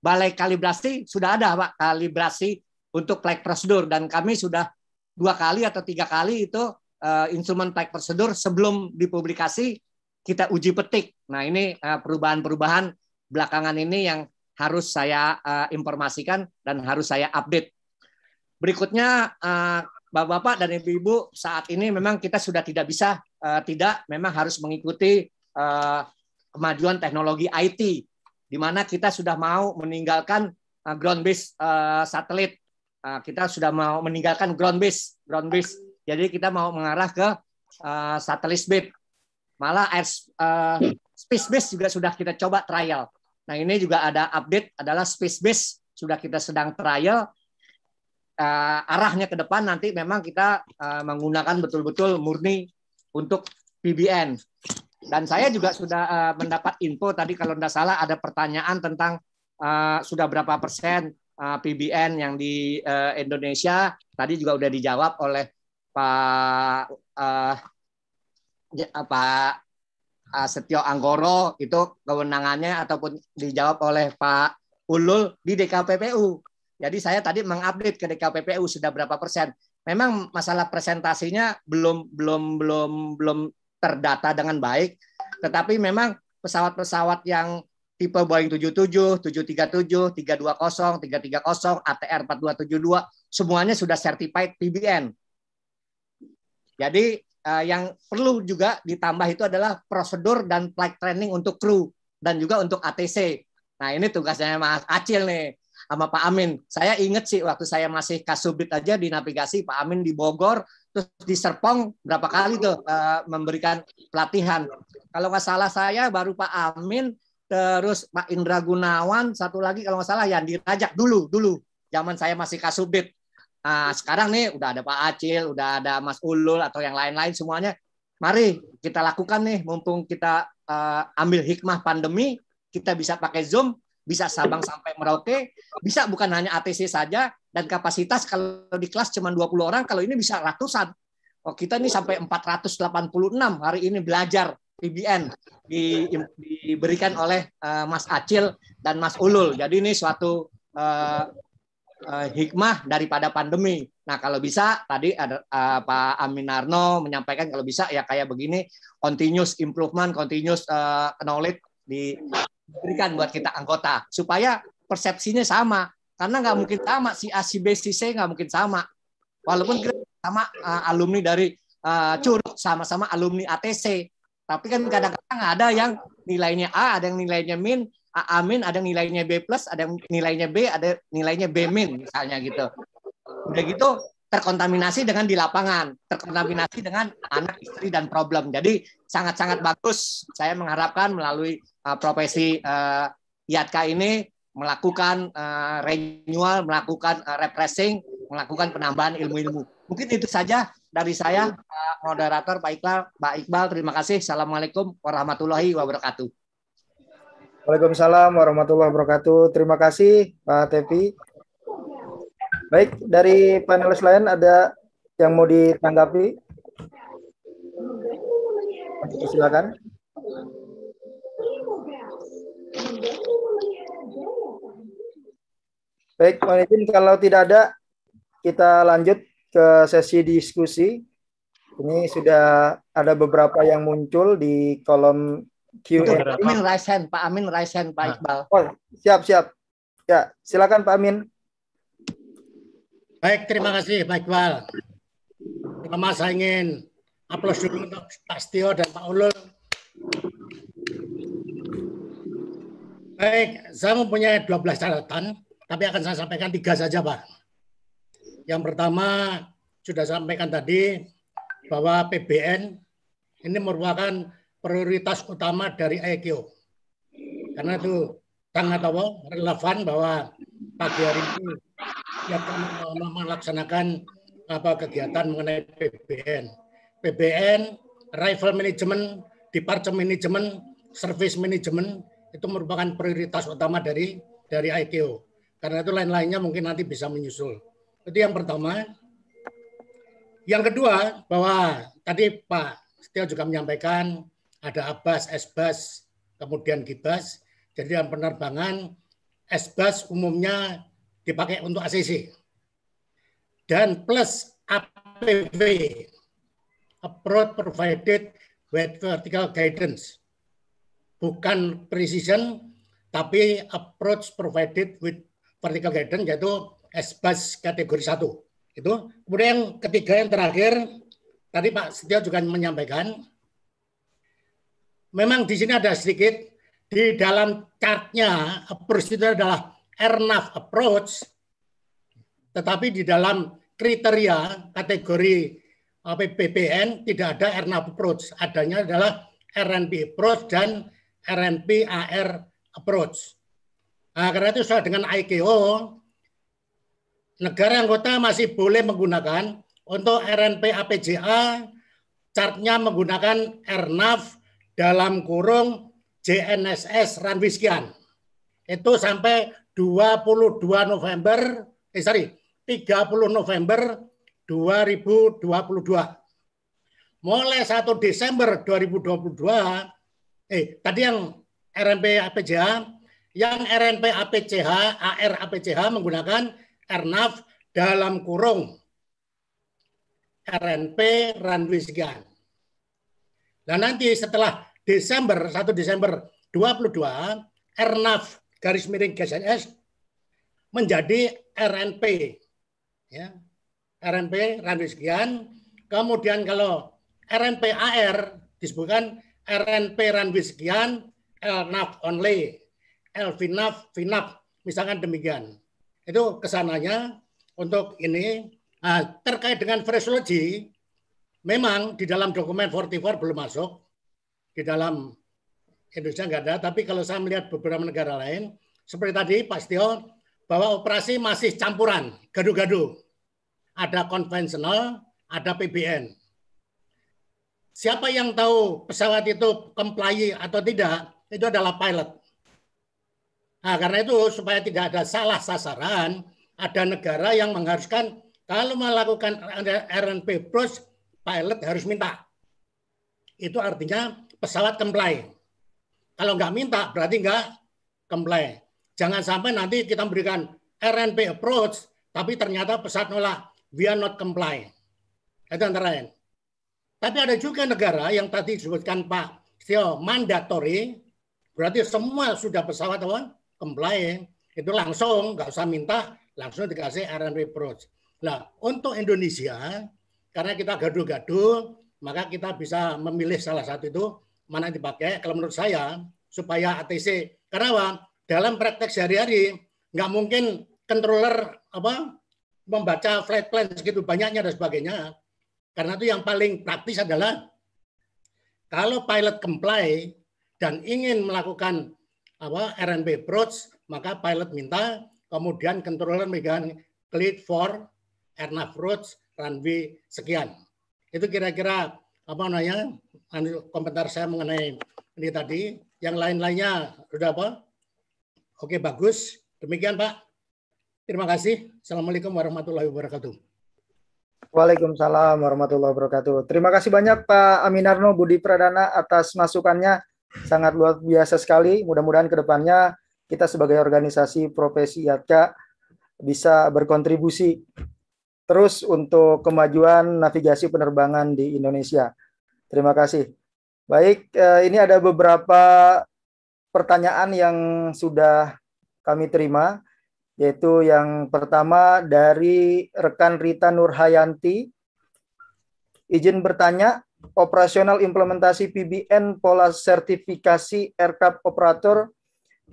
Speaker 4: Balai Kalibrasi sudah ada Pak kalibrasi untuk flag prosedur dan kami sudah dua kali atau tiga kali itu uh, instrumen flag prosedur sebelum dipublikasi kita uji petik. Nah ini eh, perubahan-perubahan belakangan ini yang harus saya uh, informasikan dan harus saya update. Berikutnya bapak Bapak-bapak dan Ibu-ibu saat ini memang kita sudah tidak bisa uh, tidak memang harus mengikuti uh, kemajuan teknologi IT, di mana kita sudah mau meninggalkan uh, ground base uh, satelit, uh, kita sudah mau meninggalkan ground base, ground based. Jadi kita mau mengarah ke satelit base. malah air, space base juga sudah kita coba trial. Nah ini juga ada update adalah space base sudah kita sedang trial. Uh, arahnya ke depan nanti memang kita uh, menggunakan betul-betul murni untuk PBN. Dan saya juga sudah uh, mendapat info tadi kalau tidak salah ada pertanyaan tentang uh, sudah berapa persen uh, eh, PBN yang di uh, Indonesia. Tadi juga sudah dijawab oleh Pak uh, ya, Pak uh, Setio Anggoro itu kewenangannya ataupun dijawab oleh Pak Ulul di DKPPU. Jadi saya tadi mengupdate ke DKPPU sudah berapa persen. Memang masalah presentasinya belum belum belum belum terdata dengan baik. Tetapi memang pesawat-pesawat yang tipe Boeing 77, 737, 320, 330, ATR 4272 semuanya sudah certified PBN. Jadi eh, yang perlu juga ditambah itu adalah prosedur dan flight training untuk kru dan juga untuk ATC. Nah ini tugasnya Mas Acil nih sama Pak Amin. Saya inget sih waktu saya masih kasubit aja di navigasi Pak Amin di Bogor terus di Serpong berapa kali tuh uh, memberikan pelatihan. Kalau nggak salah saya baru Pak Amin, terus Pak Indra Gunawan, satu lagi kalau nggak salah yang dirajak dulu dulu zaman saya masih kasubit. Nah, sekarang nih udah ada Pak Acil, udah ada Mas Ulul atau yang lain-lain semuanya. Mari kita lakukan nih mumpung kita uh, ambil hikmah pandemi, kita bisa pakai Zoom, bisa Sabang sampai Merauke, bisa bukan hanya ATC saja dan kapasitas kalau di kelas cuma 20 orang, kalau ini bisa ratusan. Oh, kita ini sampai 486 hari ini belajar PBN di, diberikan oleh uh, Mas Acil dan Mas Ulul. Jadi ini suatu uh, uh, hikmah daripada pandemi. Nah, kalau bisa tadi ada uh, Pak Aminarno menyampaikan kalau bisa ya kayak begini continuous improvement, continuous uh, knowledge di berikan buat kita anggota supaya persepsinya sama karena nggak mungkin sama si A si B si C nggak mungkin sama walaupun kita sama uh, alumni dari uh, curug sama-sama alumni ATC tapi kan kadang-kadang ada yang nilainya A ada yang nilainya min A, A min ada yang nilainya B plus ada yang nilainya B ada nilainya B min misalnya gitu udah gitu terkontaminasi dengan di lapangan, terkontaminasi dengan anak istri dan problem. Jadi sangat-sangat bagus. Saya mengharapkan melalui uh, profesi uh, IATKA ini melakukan uh, renewal, melakukan uh, refreshing, melakukan penambahan ilmu-ilmu. Mungkin itu saja dari saya, uh, moderator Pak Iqbal. Pak Iqbal, terima kasih. Assalamualaikum warahmatullahi wabarakatuh.
Speaker 2: Waalaikumsalam warahmatullahi wabarakatuh. Terima kasih Pak Tepi. Baik, dari panelis lain ada yang mau ditanggapi? Silakan. Baik, mohon izin kalau tidak ada kita lanjut ke sesi diskusi. Ini sudah ada beberapa yang muncul di
Speaker 9: kolom Q&A. Amin
Speaker 2: Raisen, Pak Amin Raisen, Pak Iqbal. Oh, siap, siap.
Speaker 9: Ya, silakan Pak Amin. Baik, terima kasih Pak Iqbal. Pertama saya ingin aplaus dulu untuk Pak Stio dan Pak Ulul. Baik, saya mempunyai 12 catatan, tapi akan saya sampaikan tiga saja Pak. Yang pertama sudah sampaikan tadi bahwa PBN ini merupakan prioritas utama dari IQ. Karena itu sangat relevan bahwa pagi hari ini yang melaksanakan apa kegiatan mengenai PBN. PBN, rival management, departure management, service management itu merupakan prioritas utama dari dari ITO. Karena itu lain-lainnya mungkin nanti bisa menyusul. Itu yang pertama. Yang kedua, bahwa tadi Pak Setia juga menyampaikan ada ABAS, SBAS, kemudian GIBAS. Jadi dalam penerbangan, SBAS umumnya dipakai untuk ACC. Dan plus APV, Approach Provided with Vertical Guidance. Bukan precision, tapi approach provided with vertical guidance yaitu SBAS kategori 1. Itu. Kemudian yang ketiga yang terakhir tadi Pak Setia juga menyampaikan memang di sini ada sedikit di dalam chartnya approach itu adalah ernaf approach, tetapi di dalam kriteria kategori PPN tidak ada ernaf approach, adanya adalah RNP approach dan RNP AR approach. Nah, karena itu sesuai dengan IKO, negara anggota masih boleh menggunakan untuk RNP APJA chartnya menggunakan RNAV dalam kurung JNSS Ranwiskian. Itu sampai 22 November, eh sorry, 30 November 2022. Mulai 1 Desember 2022, eh tadi yang RMP APJH, yang RNP APCH, AR APCH menggunakan RNAV dalam kurung RNP Ranwi Sekian. Nah nanti setelah Desember 1 Desember 22 RNAV garis miring GSNS menjadi RNP. Ya. RNP Randu sekian. Kemudian kalau RNP AR disebutkan RNP Randu sekian, LNAF only, LVNAF, VNAF, misalkan demikian. Itu kesananya untuk ini nah, terkait dengan phraseology memang di dalam dokumen 44 belum masuk di dalam Indonesia nggak ada, tapi kalau saya melihat beberapa negara lain, seperti tadi Pak Setio, bahwa operasi masih campuran, gaduh-gaduh. Ada konvensional, ada PBN. Siapa yang tahu pesawat itu comply atau tidak, itu adalah pilot. Nah, karena itu supaya tidak ada salah sasaran, ada negara yang mengharuskan kalau melakukan RNP plus pilot harus minta. Itu artinya pesawat comply. Kalau nggak minta berarti nggak comply. Jangan sampai nanti kita memberikan RNP approach, tapi ternyata pesat nolak. We are not comply. Itu antara lain. Tapi ada juga negara yang tadi disebutkan Pak Sio, mandatory, berarti semua sudah pesawat apa? comply. Itu langsung, nggak usah minta, langsung dikasih RNP approach. Nah, untuk Indonesia, karena kita gaduh-gaduh, maka kita bisa memilih salah satu itu mana yang dipakai kalau menurut saya supaya ATC karena dalam praktek sehari-hari nggak mungkin controller apa membaca flight plan segitu banyaknya dan sebagainya karena itu yang paling praktis adalah kalau pilot comply dan ingin melakukan apa R&B approach maka pilot minta kemudian controller megang cleat for aircraft approach runway sekian itu kira-kira apa namanya Anu, komentar saya mengenai ini tadi. Yang lain-lainnya sudah apa? Oke, bagus. Demikian, Pak. Terima kasih. Assalamualaikum warahmatullahi wabarakatuh.
Speaker 2: Waalaikumsalam warahmatullahi wabarakatuh. Terima kasih banyak Pak Aminarno Budi Pradana atas masukannya. Sangat luar biasa sekali. Mudah-mudahan ke depannya kita sebagai organisasi profesi IATKA bisa berkontribusi terus untuk kemajuan navigasi penerbangan di Indonesia. Terima kasih. Baik, eh, ini ada beberapa pertanyaan yang sudah kami terima, yaitu yang pertama dari rekan Rita Nurhayanti. Izin bertanya, operasional implementasi PBN pola sertifikasi aircraft operator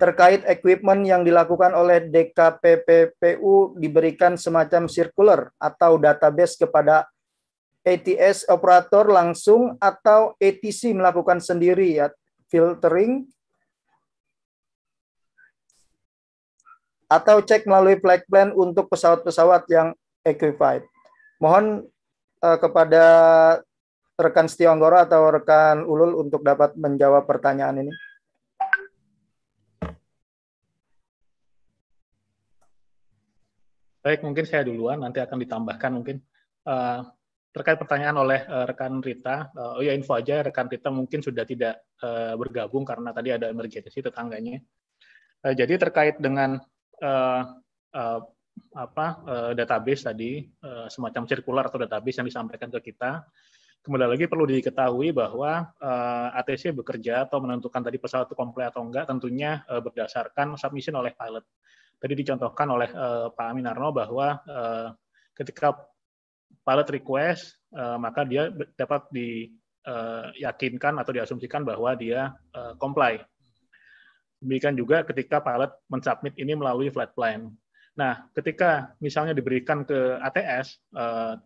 Speaker 2: terkait equipment yang dilakukan oleh DKPPPU diberikan semacam circular atau database kepada ATS operator langsung atau ATC melakukan sendiri ya filtering atau cek melalui flight plan untuk pesawat-pesawat yang equipped. Mohon uh, kepada rekan Setiongkoro atau rekan Ulul untuk dapat menjawab
Speaker 8: pertanyaan ini. Baik, mungkin saya duluan, nanti akan ditambahkan mungkin. Uh, terkait pertanyaan oleh uh, rekan Rita, uh, oh ya info aja rekan Rita mungkin sudah tidak uh, bergabung karena tadi ada emergensi tetangganya. Uh, jadi terkait dengan uh, uh, apa uh, database tadi uh, semacam circular atau database yang disampaikan ke kita, kembali lagi perlu diketahui bahwa uh, ATC bekerja atau menentukan tadi pesawat itu komplit atau enggak tentunya uh, berdasarkan submission oleh pilot. Tadi dicontohkan oleh uh, Pak Aminarno bahwa uh, ketika pilot request, eh, maka dia dapat diyakinkan eh, atau diasumsikan bahwa dia uh, comply. Demikian juga ketika pilot mensubmit ini melalui flight plan. Nah, ketika misalnya diberikan ke ATS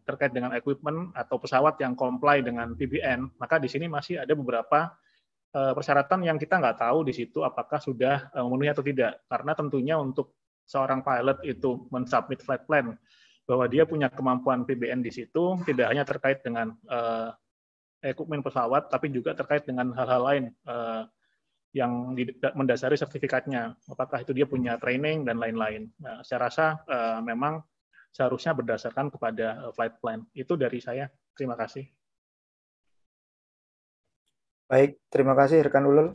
Speaker 8: terkait dengan equipment atau pesawat yang comply dengan PBN, maka di sini masih ada beberapa persyaratan yang kita nggak tahu di situ apakah sudah memenuhi atau tidak. Karena tentunya untuk seorang pilot itu mensubmit flight plan bahwa dia punya kemampuan PBN di situ, tidak hanya terkait dengan uh, equipment pesawat, tapi juga terkait dengan hal-hal lain uh, yang mendasari sertifikatnya. Apakah itu dia punya training dan lain-lain. Nah, saya rasa uh, memang seharusnya berdasarkan kepada flight plan. Itu dari saya. Terima kasih.
Speaker 3: Baik, terima kasih
Speaker 2: rekan Ulul.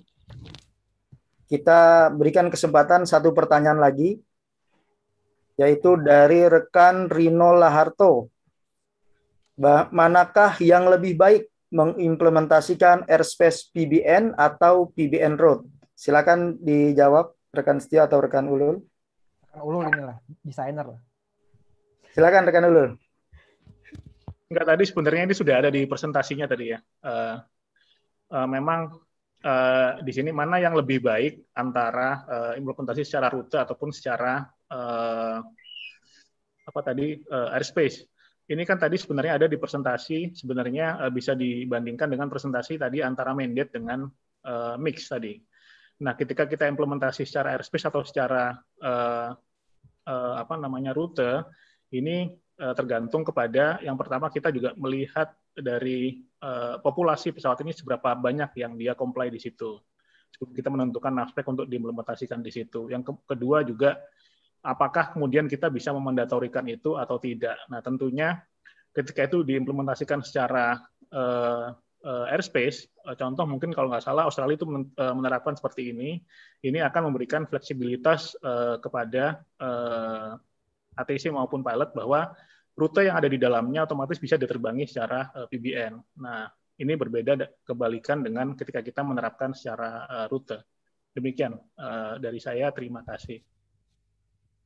Speaker 2: Kita berikan kesempatan satu pertanyaan lagi yaitu dari rekan Rino Laharto. Manakah yang lebih baik mengimplementasikan airspace PBN atau PBN road? Silakan dijawab rekan setia atau rekan Ulul.
Speaker 7: Rekan Ulul inilah desainer lah.
Speaker 8: Silakan rekan Ulul. Enggak tadi sebenarnya ini sudah ada di presentasinya tadi ya. Uh, uh, memang uh, di sini mana yang lebih baik antara uh, implementasi secara rute ataupun secara uh, apa tadi uh, airspace. Ini kan tadi sebenarnya ada di presentasi sebenarnya uh, bisa dibandingkan dengan presentasi tadi antara mandate dengan uh, mix tadi. Nah, ketika kita implementasi secara airspace atau secara uh, uh, apa namanya rute ini uh, tergantung kepada yang pertama kita juga melihat dari uh, populasi pesawat ini seberapa banyak yang dia comply di situ. Kita menentukan aspek untuk diimplementasikan di situ. Yang ke kedua juga apakah kemudian kita bisa memandatorikan itu atau tidak. Nah, tentunya ketika itu diimplementasikan secara uh, uh, airspace, uh, contoh mungkin kalau nggak salah Australia itu menerapkan seperti ini, ini akan memberikan fleksibilitas uh, kepada uh, ATC maupun pilot bahwa rute yang ada di dalamnya otomatis bisa diterbangi secara uh, PBN. Nah, ini berbeda kebalikan dengan ketika kita menerapkan secara uh, rute. Demikian uh, dari saya, terima kasih.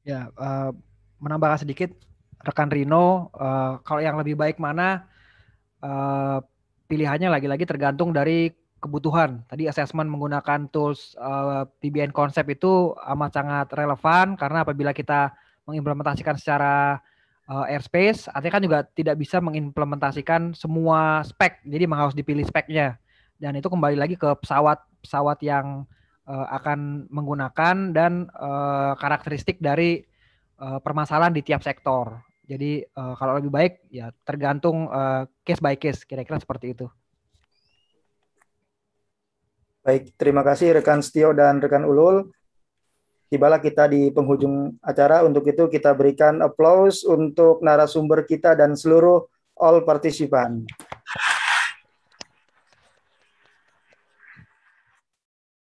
Speaker 7: Ya, uh, eh, menambahkan sedikit, rekan Rino, uh, kalau yang lebih baik mana, uh, pilihannya lagi-lagi tergantung dari kebutuhan. Tadi assessment menggunakan tools uh, PBN konsep itu amat sangat relevan karena apabila kita mengimplementasikan secara uh, airspace, artinya kan juga tidak bisa mengimplementasikan semua spek, jadi harus dipilih speknya. Dan itu kembali lagi ke pesawat pesawat yang uh, akan menggunakan dan uh, karakteristik dari uh, permasalahan di tiap sektor. Jadi uh, kalau lebih baik ya tergantung uh, case by case kira-kira seperti itu.
Speaker 2: Baik, terima kasih rekan Setio dan rekan Ulul. Tibalah kita di penghujung acara. Untuk itu kita berikan applause untuk narasumber kita dan seluruh all partisipan.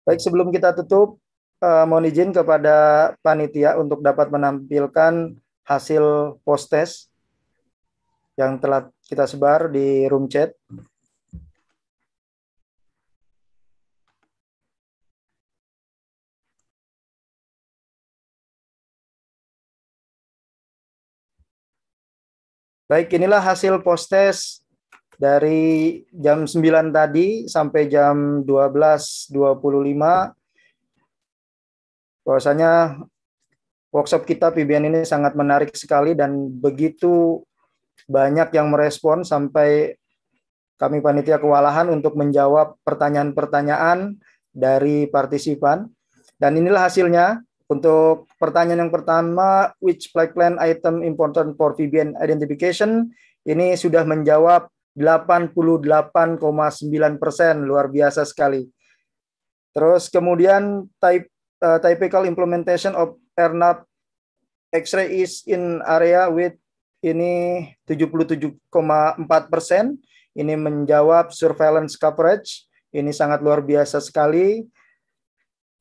Speaker 2: Baik, sebelum kita tutup, eh, mohon izin kepada panitia untuk dapat menampilkan hasil post test yang telah kita
Speaker 5: sebar di room chat.
Speaker 3: Baik, inilah hasil post test dari jam 9 tadi sampai jam 12.25
Speaker 2: bahwasanya workshop kita PBN ini sangat menarik sekali dan begitu banyak yang merespon sampai kami panitia kewalahan untuk menjawab pertanyaan-pertanyaan dari partisipan. Dan inilah hasilnya untuk pertanyaan yang pertama, which flight plan item important for PBN identification? Ini sudah menjawab 88,9 persen, luar biasa sekali. Terus kemudian type, uh, typical implementation of RNAP X-ray is in area with ini 77,4 persen. Ini menjawab surveillance coverage. Ini sangat luar biasa sekali.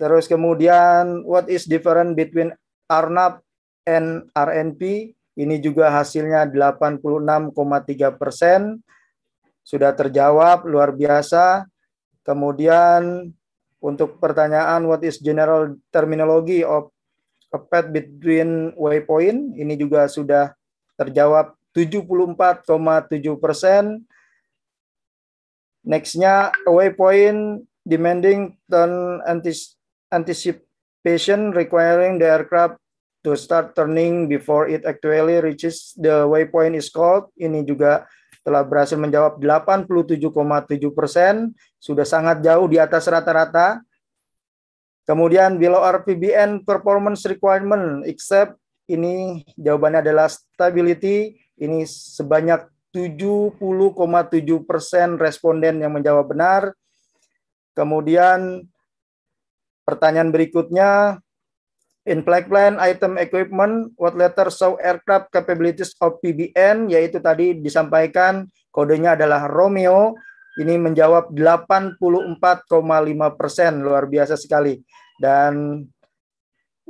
Speaker 2: Terus kemudian what is different between RNAP and RNP? Ini juga hasilnya 86,3 persen sudah terjawab luar biasa. Kemudian untuk pertanyaan what is general terminology of a path between waypoint ini juga sudah terjawab 74,7 persen. Nextnya waypoint demanding turn anticipation requiring the aircraft to start turning before it actually reaches the waypoint is called. Ini juga telah berhasil menjawab 87,7 persen, sudah sangat jauh di atas rata-rata. Kemudian below RPBN performance requirement, except ini jawabannya adalah stability, ini sebanyak 70,7 persen responden yang menjawab benar. Kemudian pertanyaan berikutnya, In flight plan, item equipment, what letter show aircraft capabilities of PBN, yaitu tadi disampaikan kodenya adalah Romeo, ini menjawab 84,5 persen, luar biasa sekali. Dan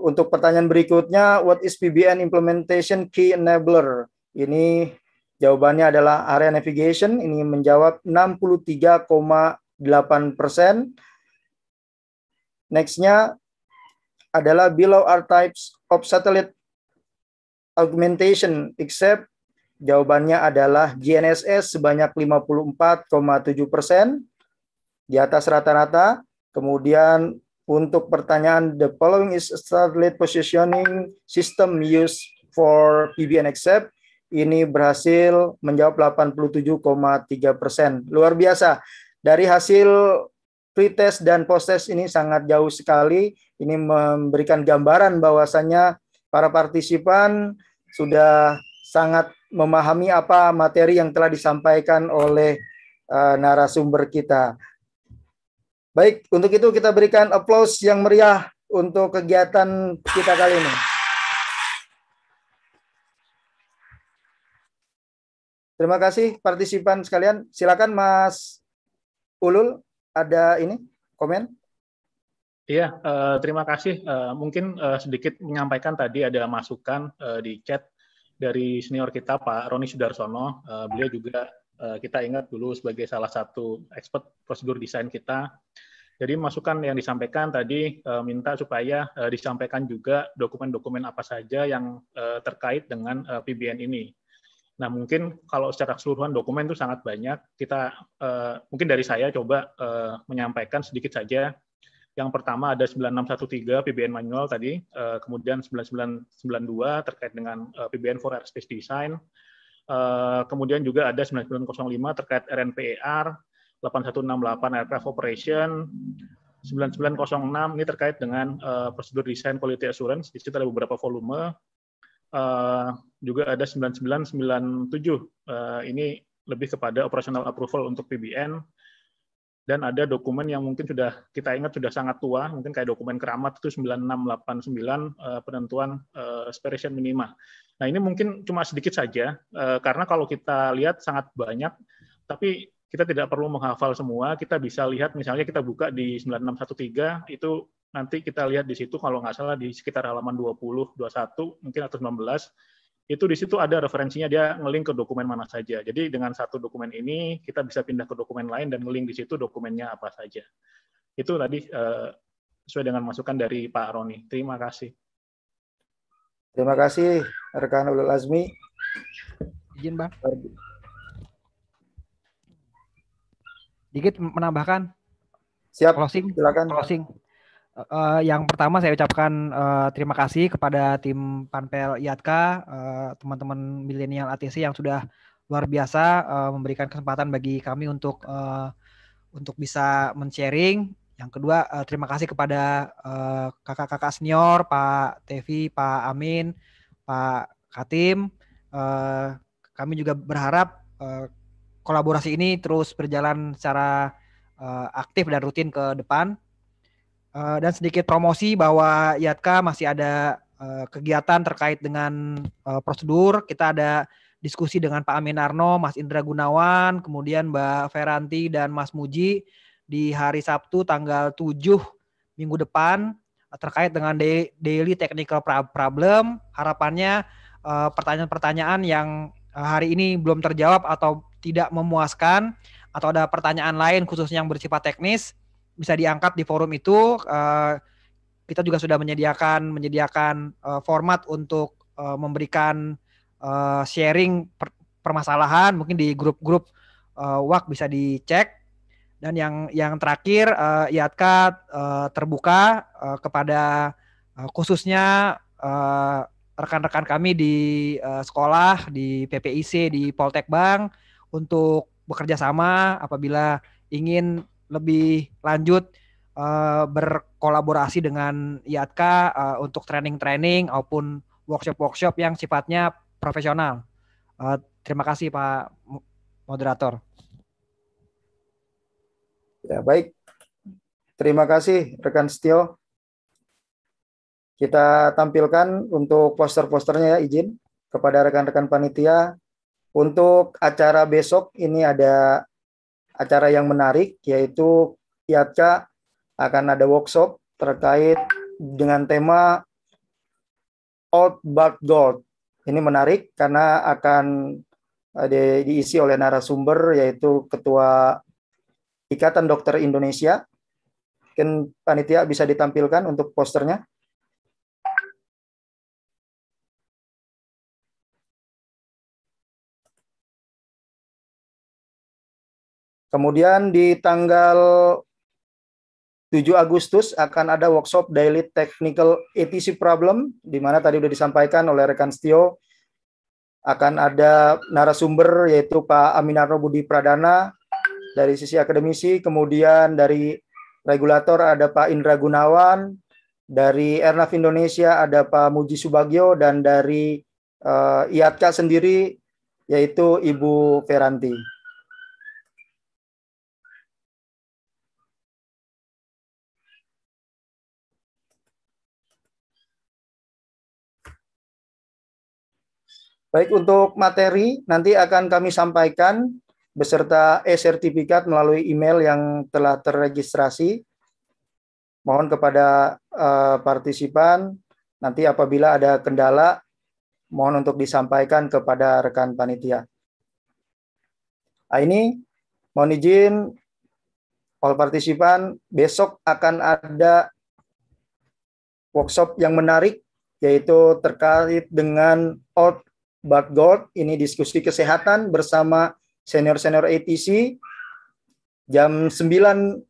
Speaker 2: untuk pertanyaan berikutnya, what is PBN implementation key enabler? Ini jawabannya adalah area navigation, ini menjawab 63,8 persen. Nextnya, adalah below are types of satellite augmentation except jawabannya adalah GNSS sebanyak 54,7 persen di atas rata-rata. Kemudian untuk pertanyaan the following is satellite positioning system used for PBN except ini berhasil menjawab 87,3 persen. Luar biasa. Dari hasil pretest dan post ini sangat jauh sekali. Ini memberikan gambaran bahwasannya para partisipan sudah sangat memahami apa materi yang telah disampaikan oleh uh, narasumber kita. Baik, untuk itu kita berikan aplaus yang meriah untuk kegiatan kita kali ini. Terima kasih partisipan sekalian. Silakan Mas Ulul ada ini komen?
Speaker 8: Iya, uh, terima kasih. Uh, mungkin uh, sedikit menyampaikan tadi ada masukan uh, di chat dari senior kita Pak Roni Sudarsono. Uh, beliau juga uh, kita ingat dulu sebagai salah satu expert prosedur desain kita. Jadi masukan yang disampaikan tadi uh, minta supaya uh, disampaikan juga dokumen-dokumen apa saja yang uh, terkait dengan uh, PBN ini. Nah, mungkin kalau secara keseluruhan dokumen itu sangat banyak, kita eh, mungkin dari saya coba eh, menyampaikan sedikit saja. Yang pertama ada 9613 PBN manual tadi, eh, kemudian 9992 terkait dengan eh, PBN for airspace design, eh, kemudian juga ada 9905 terkait RNPER, 8168 e aircraft operation, 9906 ini terkait dengan uh, prosedur desain quality assurance. Di situ ada beberapa volume. Eh, juga ada 9997. Uh, eh, ini lebih kepada operational approval untuk PBN dan ada dokumen yang mungkin sudah kita ingat sudah sangat tua, mungkin kayak dokumen keramat itu 9689 uh, eh, penentuan uh, expiration minima. Nah, ini mungkin cuma sedikit saja karena kalau kita lihat sangat banyak tapi kita tidak perlu menghafal semua, kita bisa lihat misalnya kita buka di 9613 itu nanti kita lihat di situ kalau nggak salah di sekitar halaman 20, 21 mungkin atau 19 itu di situ ada referensinya dia ngelink ke dokumen mana saja. Jadi dengan satu dokumen ini kita bisa pindah ke dokumen lain dan ngelink di situ dokumennya apa saja. Itu tadi eh, sesuai dengan masukan dari Pak Roni. Terima kasih.
Speaker 2: Terima kasih rekan Ulul Azmi. Izin, Bang. dikit menambahkan. Siap. Closing.
Speaker 7: Silakan. Closing. Uh, yang pertama saya ucapkan uh, terima kasih kepada tim Panpel IATKA, uh, teman-teman milenial ATC yang sudah luar biasa uh, memberikan kesempatan bagi kami untuk uh, untuk bisa men-sharing. Yang kedua uh, terima kasih kepada kakak kakak-kakak senior Pak Tevi, Pak Amin, Pak Katim. Uh, kami juga berharap uh, kolaborasi ini terus berjalan secara uh, aktif dan rutin ke depan. Uh, dan sedikit promosi bahwa Yatka masih ada uh, kegiatan terkait dengan uh, prosedur. Kita ada diskusi dengan Pak Amin Arno, Mas Indra Gunawan, kemudian Mbak Feranti dan Mas Muji di hari Sabtu tanggal 7 minggu depan uh, terkait dengan daily technical problem. Harapannya pertanyaan-pertanyaan uh, yang hari ini belum terjawab atau tidak memuaskan atau ada pertanyaan lain khususnya yang bersifat teknis bisa diangkat di forum itu. Eh, kita juga sudah menyediakan menyediakan eh, format untuk eh, memberikan sharing permasalahan mungkin di grup-grup WAK bisa dicek. Dan yang yang terakhir IATKA terbuka kepada khususnya rekan-rekan kami di sekolah, di PPIC, di Poltek Bank untuk bekerja sama apabila ingin lebih lanjut uh, berkolaborasi dengan IATK uh, eh, untuk training-training maupun workshop-workshop yang sifatnya profesional. Uh, terima kasih Pak
Speaker 2: moderator. Ya, baik. Terima kasih rekan Setio. Kita tampilkan untuk poster-posternya ya izin kepada rekan-rekan panitia untuk acara besok ini ada acara yang menarik yaitu Yatka akan ada workshop terkait dengan tema Old But Gold. Ini menarik karena akan eh, di, diisi oleh narasumber yaitu Ketua Ikatan Dokter Indonesia. Mungkin
Speaker 5: panitia bisa ditampilkan untuk posternya. Kemudian di tanggal 7
Speaker 2: Agustus akan ada workshop Daily Technical ETC Problem, di mana tadi sudah disampaikan oleh rekan Stio, akan ada narasumber yaitu Pak Aminarno Budi Pradana dari sisi akademisi, kemudian dari regulator ada Pak Indra Gunawan, dari Ernaf Indonesia ada Pak Muji Subagio, dan
Speaker 3: dari uh, IATKA sendiri yaitu Ibu Feranti. Baik, untuk materi nanti akan kami sampaikan
Speaker 2: beserta e-sertifikat melalui email yang telah terregistrasi. Mohon kepada uh, partisipan nanti apabila ada kendala mohon untuk disampaikan kepada rekan panitia. Nah, ini mohon izin all partisipan besok akan ada workshop yang menarik yaitu terkait dengan Bart Gold. Ini diskusi kesehatan bersama senior-senior ATC jam 9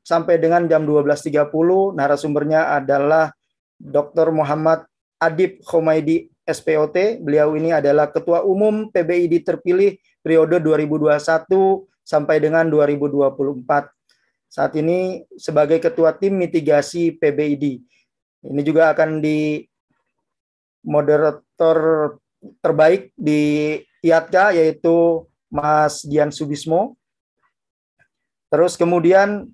Speaker 2: sampai dengan jam 12.30. Narasumbernya adalah Dr. Muhammad Adib Khomaidi SPOT. Beliau ini adalah Ketua Umum PBID terpilih periode 2021 sampai dengan 2024. Saat ini sebagai Ketua Tim Mitigasi PBID. Ini juga akan di moderator terbaik di IATKA yaitu Mas Dian Subismo. Terus kemudian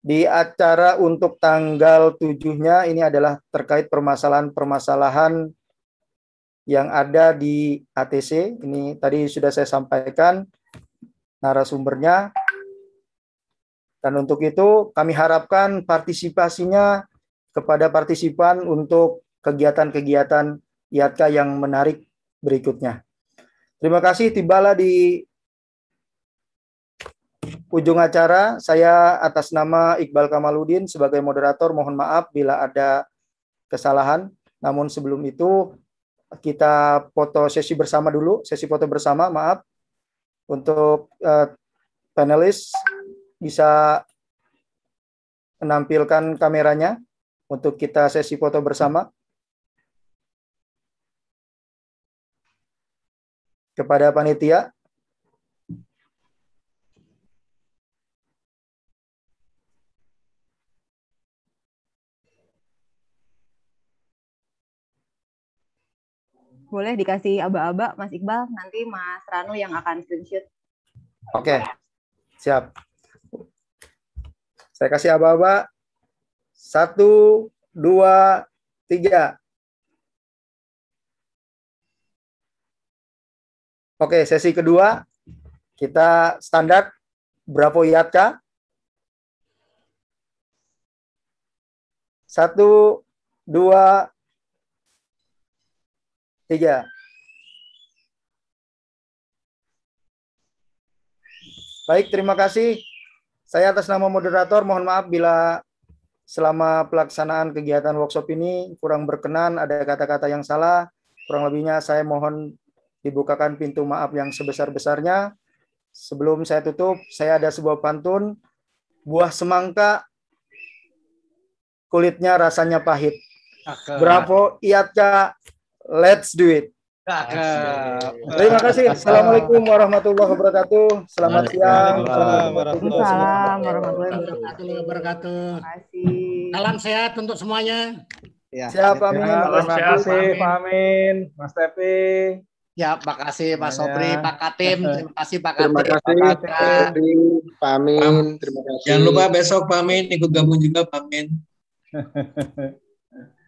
Speaker 2: di acara untuk tanggal tujuhnya ini adalah terkait permasalahan-permasalahan yang ada di ATC. Ini tadi sudah saya sampaikan narasumbernya. Dan untuk itu kami harapkan partisipasinya kepada partisipan untuk kegiatan-kegiatan IATK yang menarik berikutnya. Terima kasih, tibalah di ujung acara. Saya atas nama Iqbal Kamaludin sebagai moderator mohon maaf bila ada kesalahan. Namun sebelum itu kita foto sesi bersama dulu, sesi foto bersama, maaf. Untuk uh, panelis bisa
Speaker 3: menampilkan kameranya untuk kita sesi foto bersama. kepada panitia?
Speaker 5: Boleh dikasih aba-aba Mas Iqbal, nanti Mas Rano yang akan screenshot.
Speaker 2: Oke, okay. siap. Saya kasih aba-aba.
Speaker 3: Satu, dua, tiga. Oke, sesi kedua kita standar berapa iatka? Satu, dua, tiga.
Speaker 2: Baik, terima kasih. Saya atas nama moderator mohon maaf bila selama pelaksanaan kegiatan workshop ini kurang berkenan ada kata-kata yang salah. Kurang lebihnya saya mohon dibukakan pintu maaf yang sebesar-besarnya. Sebelum saya tutup, saya ada sebuah pantun. Buah semangka kulitnya rasanya pahit.
Speaker 9: Bravo,
Speaker 2: Iatca, let's do it.
Speaker 9: Terima kasih. Assalamualaikum
Speaker 2: warahmatullahi wabarakatuh. Selamat siang. Assalamualaikum
Speaker 9: warahmatullahi wabarakatuh. Salam sehat untuk semuanya. Ya. Siap, Amin. kasih sehat,
Speaker 1: Amin.
Speaker 4: Mas Tepi. Ya, makasih Pak Sobri, Pak Katim, terima kasih Pak Katim. Terima
Speaker 1: kasih Pak Katim,
Speaker 5: Pak Amin, terima kasih. Jangan lupa besok Pak Amin ikut gabung juga Pak Amin.